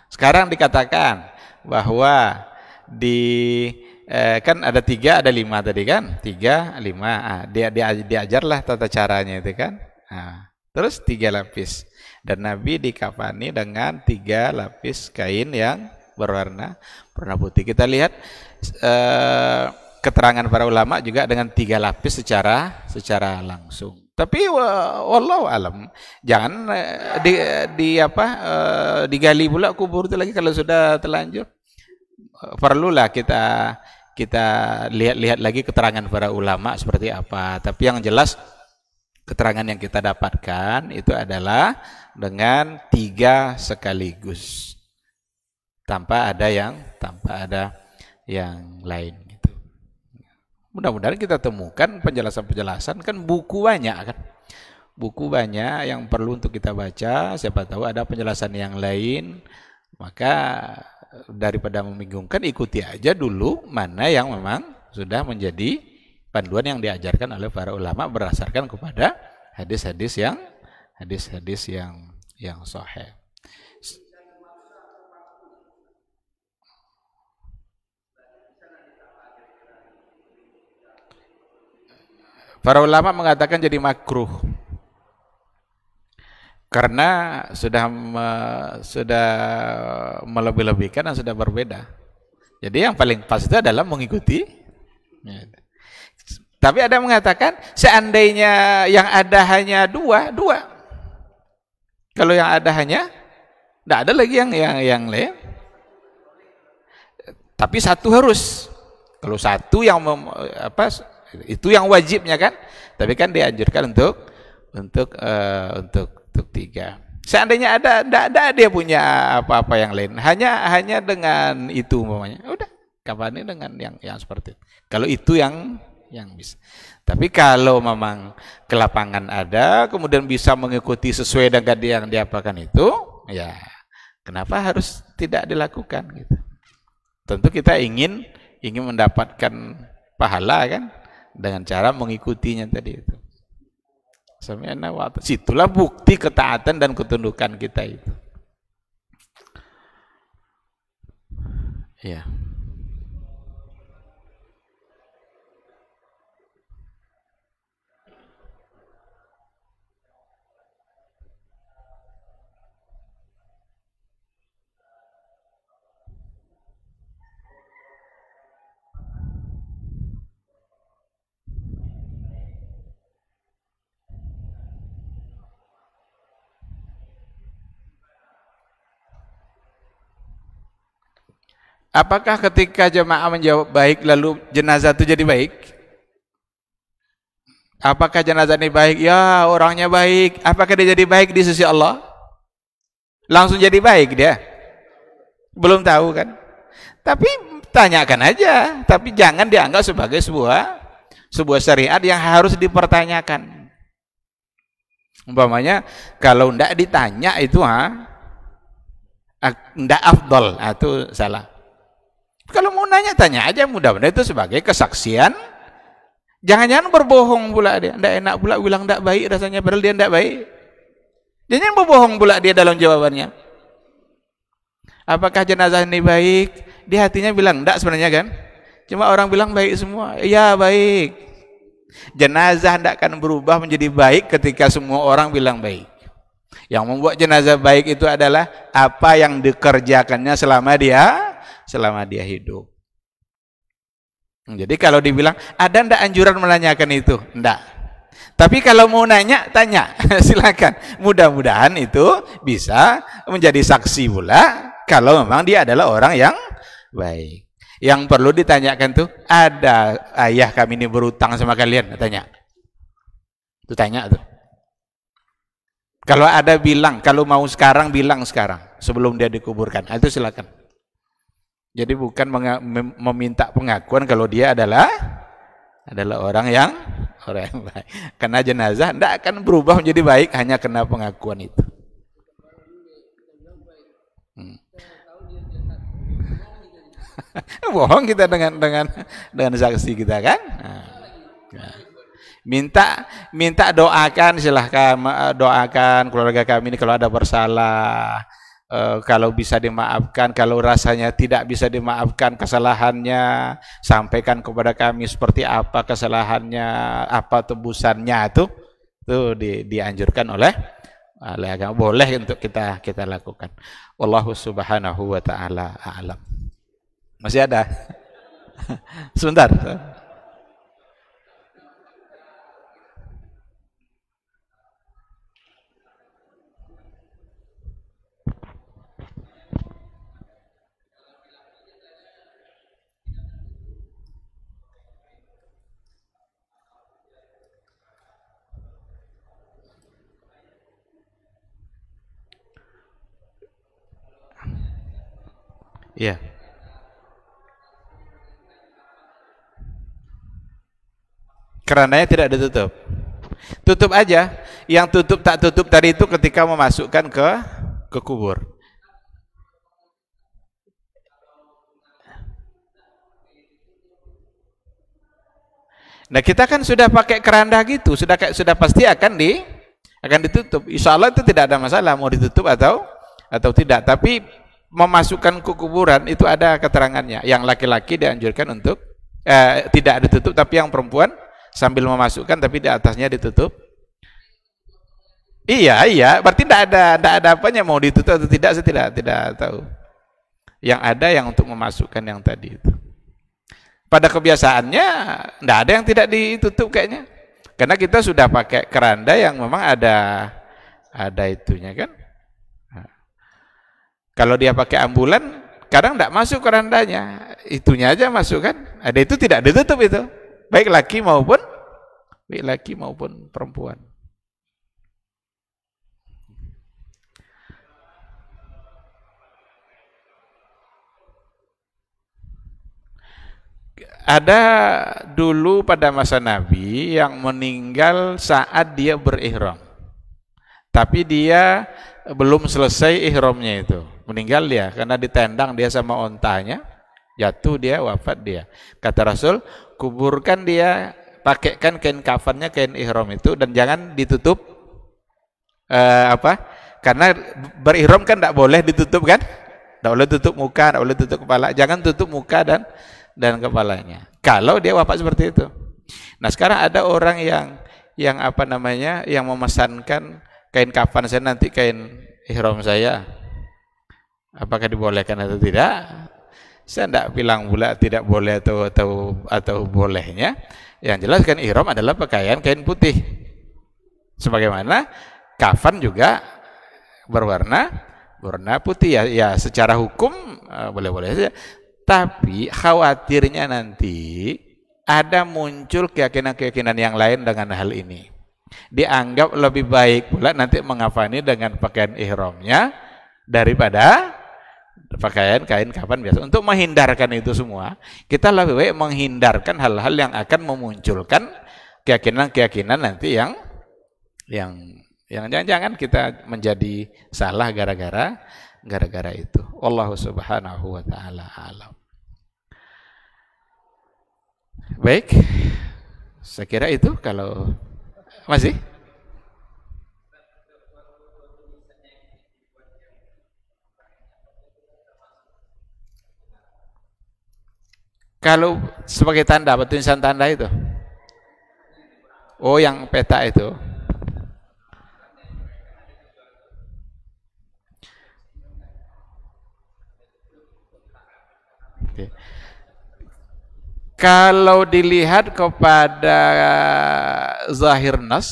Sekarang dikatakan bahwa di eh, kan ada tiga ada lima tadi kan tiga lima ah, dia, dia diajarlah tata caranya itu kan ah, terus tiga lapis dan Nabi dikafani dengan tiga lapis kain yang berwarna warna putih kita lihat eh, keterangan para ulama juga dengan tiga lapis secara secara langsung tapi eh, wallahu alam jangan eh, di, di apa eh, digali pula kubur itu lagi kalau sudah telanjur perlulah kita kita lihat-lihat lagi keterangan para ulama seperti apa. Tapi yang jelas keterangan yang kita dapatkan itu adalah dengan tiga sekaligus tanpa ada yang tanpa ada yang lain gitu. Mudah-mudahan kita temukan penjelasan-penjelasan kan buku banyak kan. Buku banyak yang perlu untuk kita baca, siapa tahu ada penjelasan yang lain, maka daripada membingungkan ikuti aja dulu mana yang memang sudah menjadi panduan yang diajarkan oleh para ulama berdasarkan kepada hadis-hadis yang hadis-hadis yang yang sahih. Para ulama mengatakan jadi makruh karena sudah me, sudah melebih-lebihkan dan sudah berbeda. Jadi yang paling pas itu adalah mengikuti. Ya. Tapi ada yang mengatakan seandainya yang ada hanya dua, dua. Kalau yang ada hanya, tidak ada lagi yang yang yang lain. Tapi satu harus. Kalau satu yang mem, apa itu yang wajibnya kan. Tapi kan dianjurkan untuk untuk uh, untuk untuk tiga. Seandainya ada, tidak ada dia punya apa-apa yang lain. Hanya hanya dengan itu umpamanya. Udah, kapan ini dengan yang yang seperti itu. Kalau itu yang yang bisa. Tapi kalau memang ke lapangan ada, kemudian bisa mengikuti sesuai dengan yang diapakan itu, ya kenapa harus tidak dilakukan gitu. Tentu kita ingin ingin mendapatkan pahala kan dengan cara mengikutinya tadi itu. Samiana wa Situlah bukti ketaatan dan ketundukan kita itu. Ya. Yeah. Apakah ketika jemaah menjawab baik lalu jenazah itu jadi baik? Apakah jenazah ini baik? Ya, orangnya baik. Apakah dia jadi baik di sisi Allah? Langsung jadi baik dia. Belum tahu kan? Tapi tanyakan aja, tapi jangan dianggap sebagai sebuah sebuah syariat yang harus dipertanyakan. Umpamanya kalau tidak ditanya itu ha tidak afdol, atau salah. Kalau mau nanya tanya aja mudah-mudahan itu sebagai kesaksian. Jangan-jangan berbohong pula dia, tidak enak pula bilang tidak baik rasanya padahal dia ndak baik. Jangan berbohong pula dia dalam jawabannya. Apakah jenazah ini baik? Di hatinya bilang tidak sebenarnya kan? Cuma orang bilang baik semua. Ya baik. Jenazah tidak akan berubah menjadi baik ketika semua orang bilang baik. Yang membuat jenazah baik itu adalah apa yang dikerjakannya selama dia selama dia hidup. Jadi kalau dibilang, ada ndak anjuran menanyakan itu? Ndak. Tapi kalau mau nanya, tanya. [LAUGHS] Silakan. Mudah-mudahan itu bisa menjadi saksi pula kalau memang dia adalah orang yang baik. Yang perlu ditanyakan tuh, ada ayah kami ini berutang sama kalian? Tanya. Itu tanya tuh. Kalau ada bilang, kalau mau sekarang bilang sekarang sebelum dia dikuburkan. Nah, itu silakan. Jadi bukan meminta pengakuan kalau dia adalah adalah orang yang orang yang baik. Karena jenazah tidak akan berubah menjadi baik hanya kena pengakuan itu. Hmm. [LAUGHS] Bohong kita dengan dengan dengan saksi kita kan. Nah, ya. Minta minta doakan silahkan doakan keluarga kami ini kalau ada bersalah Eh, kalau bisa dimaafkan, kalau rasanya tidak bisa dimaafkan kesalahannya, sampaikan kepada kami seperti apa kesalahannya, apa tebusannya itu, itu di, dianjurkan oleh oleh agama boleh untuk kita kita lakukan. Allahu subhanahu wa taala a'lam. Masih ada? [LAUGHS] Sebentar. Ya, Kerananya tidak ditutup. Tutup aja. Yang tutup tak tutup tadi itu ketika memasukkan ke ke kubur. Nah kita kan sudah pakai keranda gitu, sudah sudah pasti akan di akan ditutup. Insya Allah itu tidak ada masalah mau ditutup atau atau tidak. Tapi memasukkan ke kuburan itu ada keterangannya. Yang laki-laki dianjurkan untuk eh, tidak ditutup, tapi yang perempuan sambil memasukkan tapi di atasnya ditutup. Iya, iya. Berarti tidak ada, tidak ada apanya mau ditutup atau tidak saya tidak tidak tahu. Yang ada yang untuk memasukkan yang tadi itu. Pada kebiasaannya tidak ada yang tidak ditutup kayaknya. Karena kita sudah pakai keranda yang memang ada ada itunya kan. Kalau dia pakai ambulan, kadang tidak masuk ke Itunya aja masuk kan. Ada itu tidak ditutup itu. Baik laki maupun baik laki maupun perempuan. Ada dulu pada masa Nabi yang meninggal saat dia berihram. Tapi dia belum selesai ihramnya itu meninggal dia karena ditendang dia sama ontanya jatuh dia wafat dia kata Rasul kuburkan dia pakaikan kain kafannya kain ihram itu dan jangan ditutup eh, apa karena berihram kan tidak boleh ditutup kan tidak boleh tutup muka tidak boleh tutup kepala jangan tutup muka dan dan kepalanya kalau dia wafat seperti itu nah sekarang ada orang yang yang apa namanya yang memesankan kain kafan saya nanti kain ihram saya apakah dibolehkan atau tidak saya tidak bilang pula tidak boleh atau atau atau bolehnya yang jelas kan ihram adalah pakaian kain putih sebagaimana kafan juga berwarna warna putih ya ya secara hukum eh, boleh-boleh saja tapi khawatirnya nanti ada muncul keyakinan-keyakinan yang lain dengan hal ini dianggap lebih baik pula nanti mengafani dengan pakaian ihramnya daripada pakaian, kain, kapan biasa. Untuk menghindarkan itu semua, kita lebih baik menghindarkan hal-hal yang akan memunculkan keyakinan-keyakinan nanti yang yang yang jangan-jangan kita menjadi salah gara-gara gara-gara itu. Allah Subhanahu wa taala alam. Baik. Saya kira itu kalau masih Kalau sebagai tanda, apa tulisan tanda itu? Oh, yang peta itu. Oke. Kalau dilihat kepada zahir nas,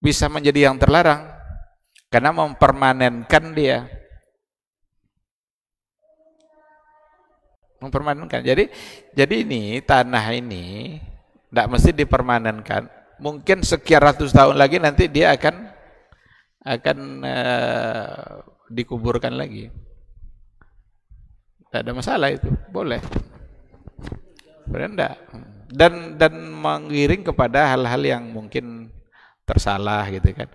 bisa menjadi yang terlarang karena mempermanenkan dia mempermanenkan. Jadi jadi ini tanah ini tidak mesti dipermanenkan. Mungkin sekian ratus tahun lagi nanti dia akan akan uh, dikuburkan lagi. Tidak ada masalah itu, boleh. Berendah. Dan dan mengiring kepada hal-hal yang mungkin tersalah gitu kan.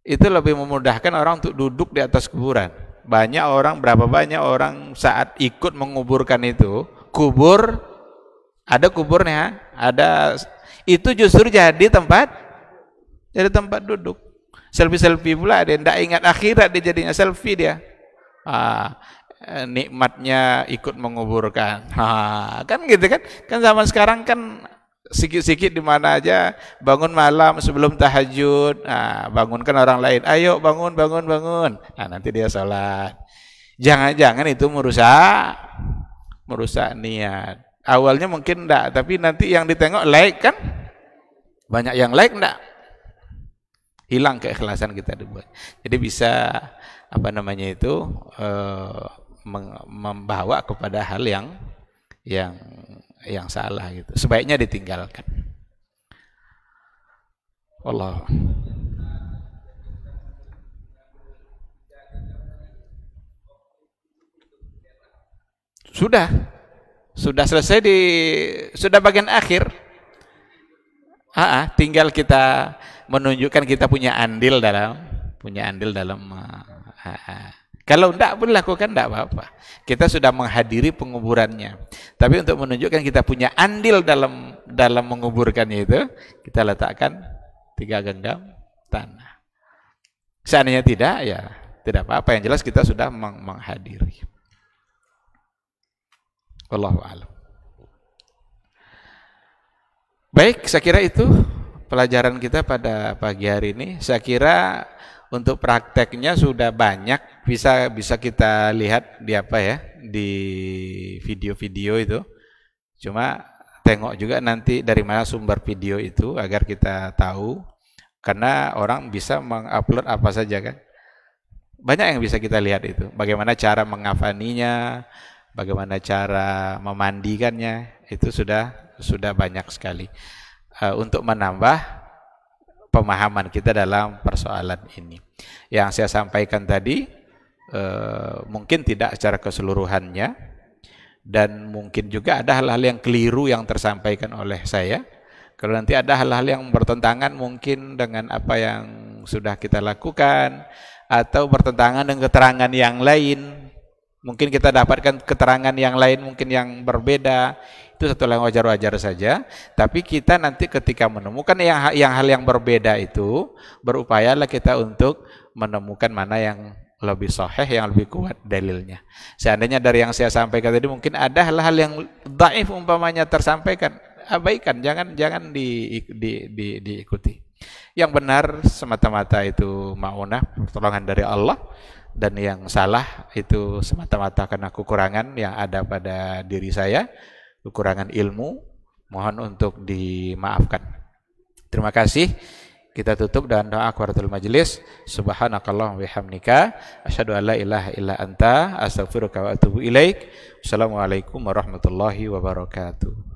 Itu lebih memudahkan orang untuk duduk di atas kuburan banyak orang berapa banyak orang saat ikut menguburkan itu kubur ada kuburnya ada itu justru jadi tempat jadi tempat duduk selfie selfie pula ada tidak ingat akhirat dia jadinya selfie dia ah, eh, nikmatnya ikut menguburkan [LAUGHS] ah, kan gitu kan kan zaman sekarang kan sikit-sikit di mana aja bangun malam sebelum tahajud nah, bangunkan orang lain ayo bangun bangun bangun nah, nanti dia sholat jangan-jangan itu merusak merusak niat awalnya mungkin enggak tapi nanti yang ditengok like kan banyak yang like enggak hilang keikhlasan kita dibuat jadi bisa apa namanya itu eh, membawa kepada hal yang yang yang salah gitu. Sebaiknya ditinggalkan. Allah. Sudah. Sudah selesai di sudah bagian akhir. Ah, ah, tinggal kita menunjukkan kita punya andil dalam punya andil dalam ah, ah, ah. Kalau tidak pun lakukan tidak apa-apa. Kita sudah menghadiri penguburannya. Tapi untuk menunjukkan kita punya andil dalam dalam menguburkannya itu, kita letakkan tiga genggam tanah. Seandainya tidak, ya tidak apa-apa. Yang jelas kita sudah meng menghadiri. Wallahu a'lam. Baik, saya kira itu pelajaran kita pada pagi hari ini. Saya kira untuk prakteknya sudah banyak bisa bisa kita lihat di apa ya di video-video itu cuma tengok juga nanti dari mana sumber video itu agar kita tahu karena orang bisa mengupload apa saja kan banyak yang bisa kita lihat itu bagaimana cara mengafaninya bagaimana cara memandikannya itu sudah sudah banyak sekali eh, untuk menambah pemahaman kita dalam persoalan ini. Yang saya sampaikan tadi eh, mungkin tidak secara keseluruhannya dan mungkin juga ada hal-hal yang keliru yang tersampaikan oleh saya. Kalau nanti ada hal-hal yang bertentangan mungkin dengan apa yang sudah kita lakukan atau bertentangan dengan keterangan yang lain, mungkin kita dapatkan keterangan yang lain mungkin yang berbeda itu satu hal yang wajar-wajar saja tapi kita nanti ketika menemukan yang yang hal yang berbeda itu berupayalah kita untuk menemukan mana yang lebih sahih yang lebih kuat dalilnya seandainya dari yang saya sampaikan tadi mungkin ada hal-hal yang daif umpamanya tersampaikan abaikan jangan jangan di, di, di, diikuti yang benar semata-mata itu maunah pertolongan dari Allah dan yang salah itu semata-mata karena kekurangan yang ada pada diri saya kekurangan ilmu, mohon untuk dimaafkan. Terima kasih. Kita tutup dan doa kafaratul majelis. Subhanakallah bihamdika Asyadu an ilaha illa anta Astagfirullah wa atubu ilaik. Assalamualaikum warahmatullahi wabarakatuh.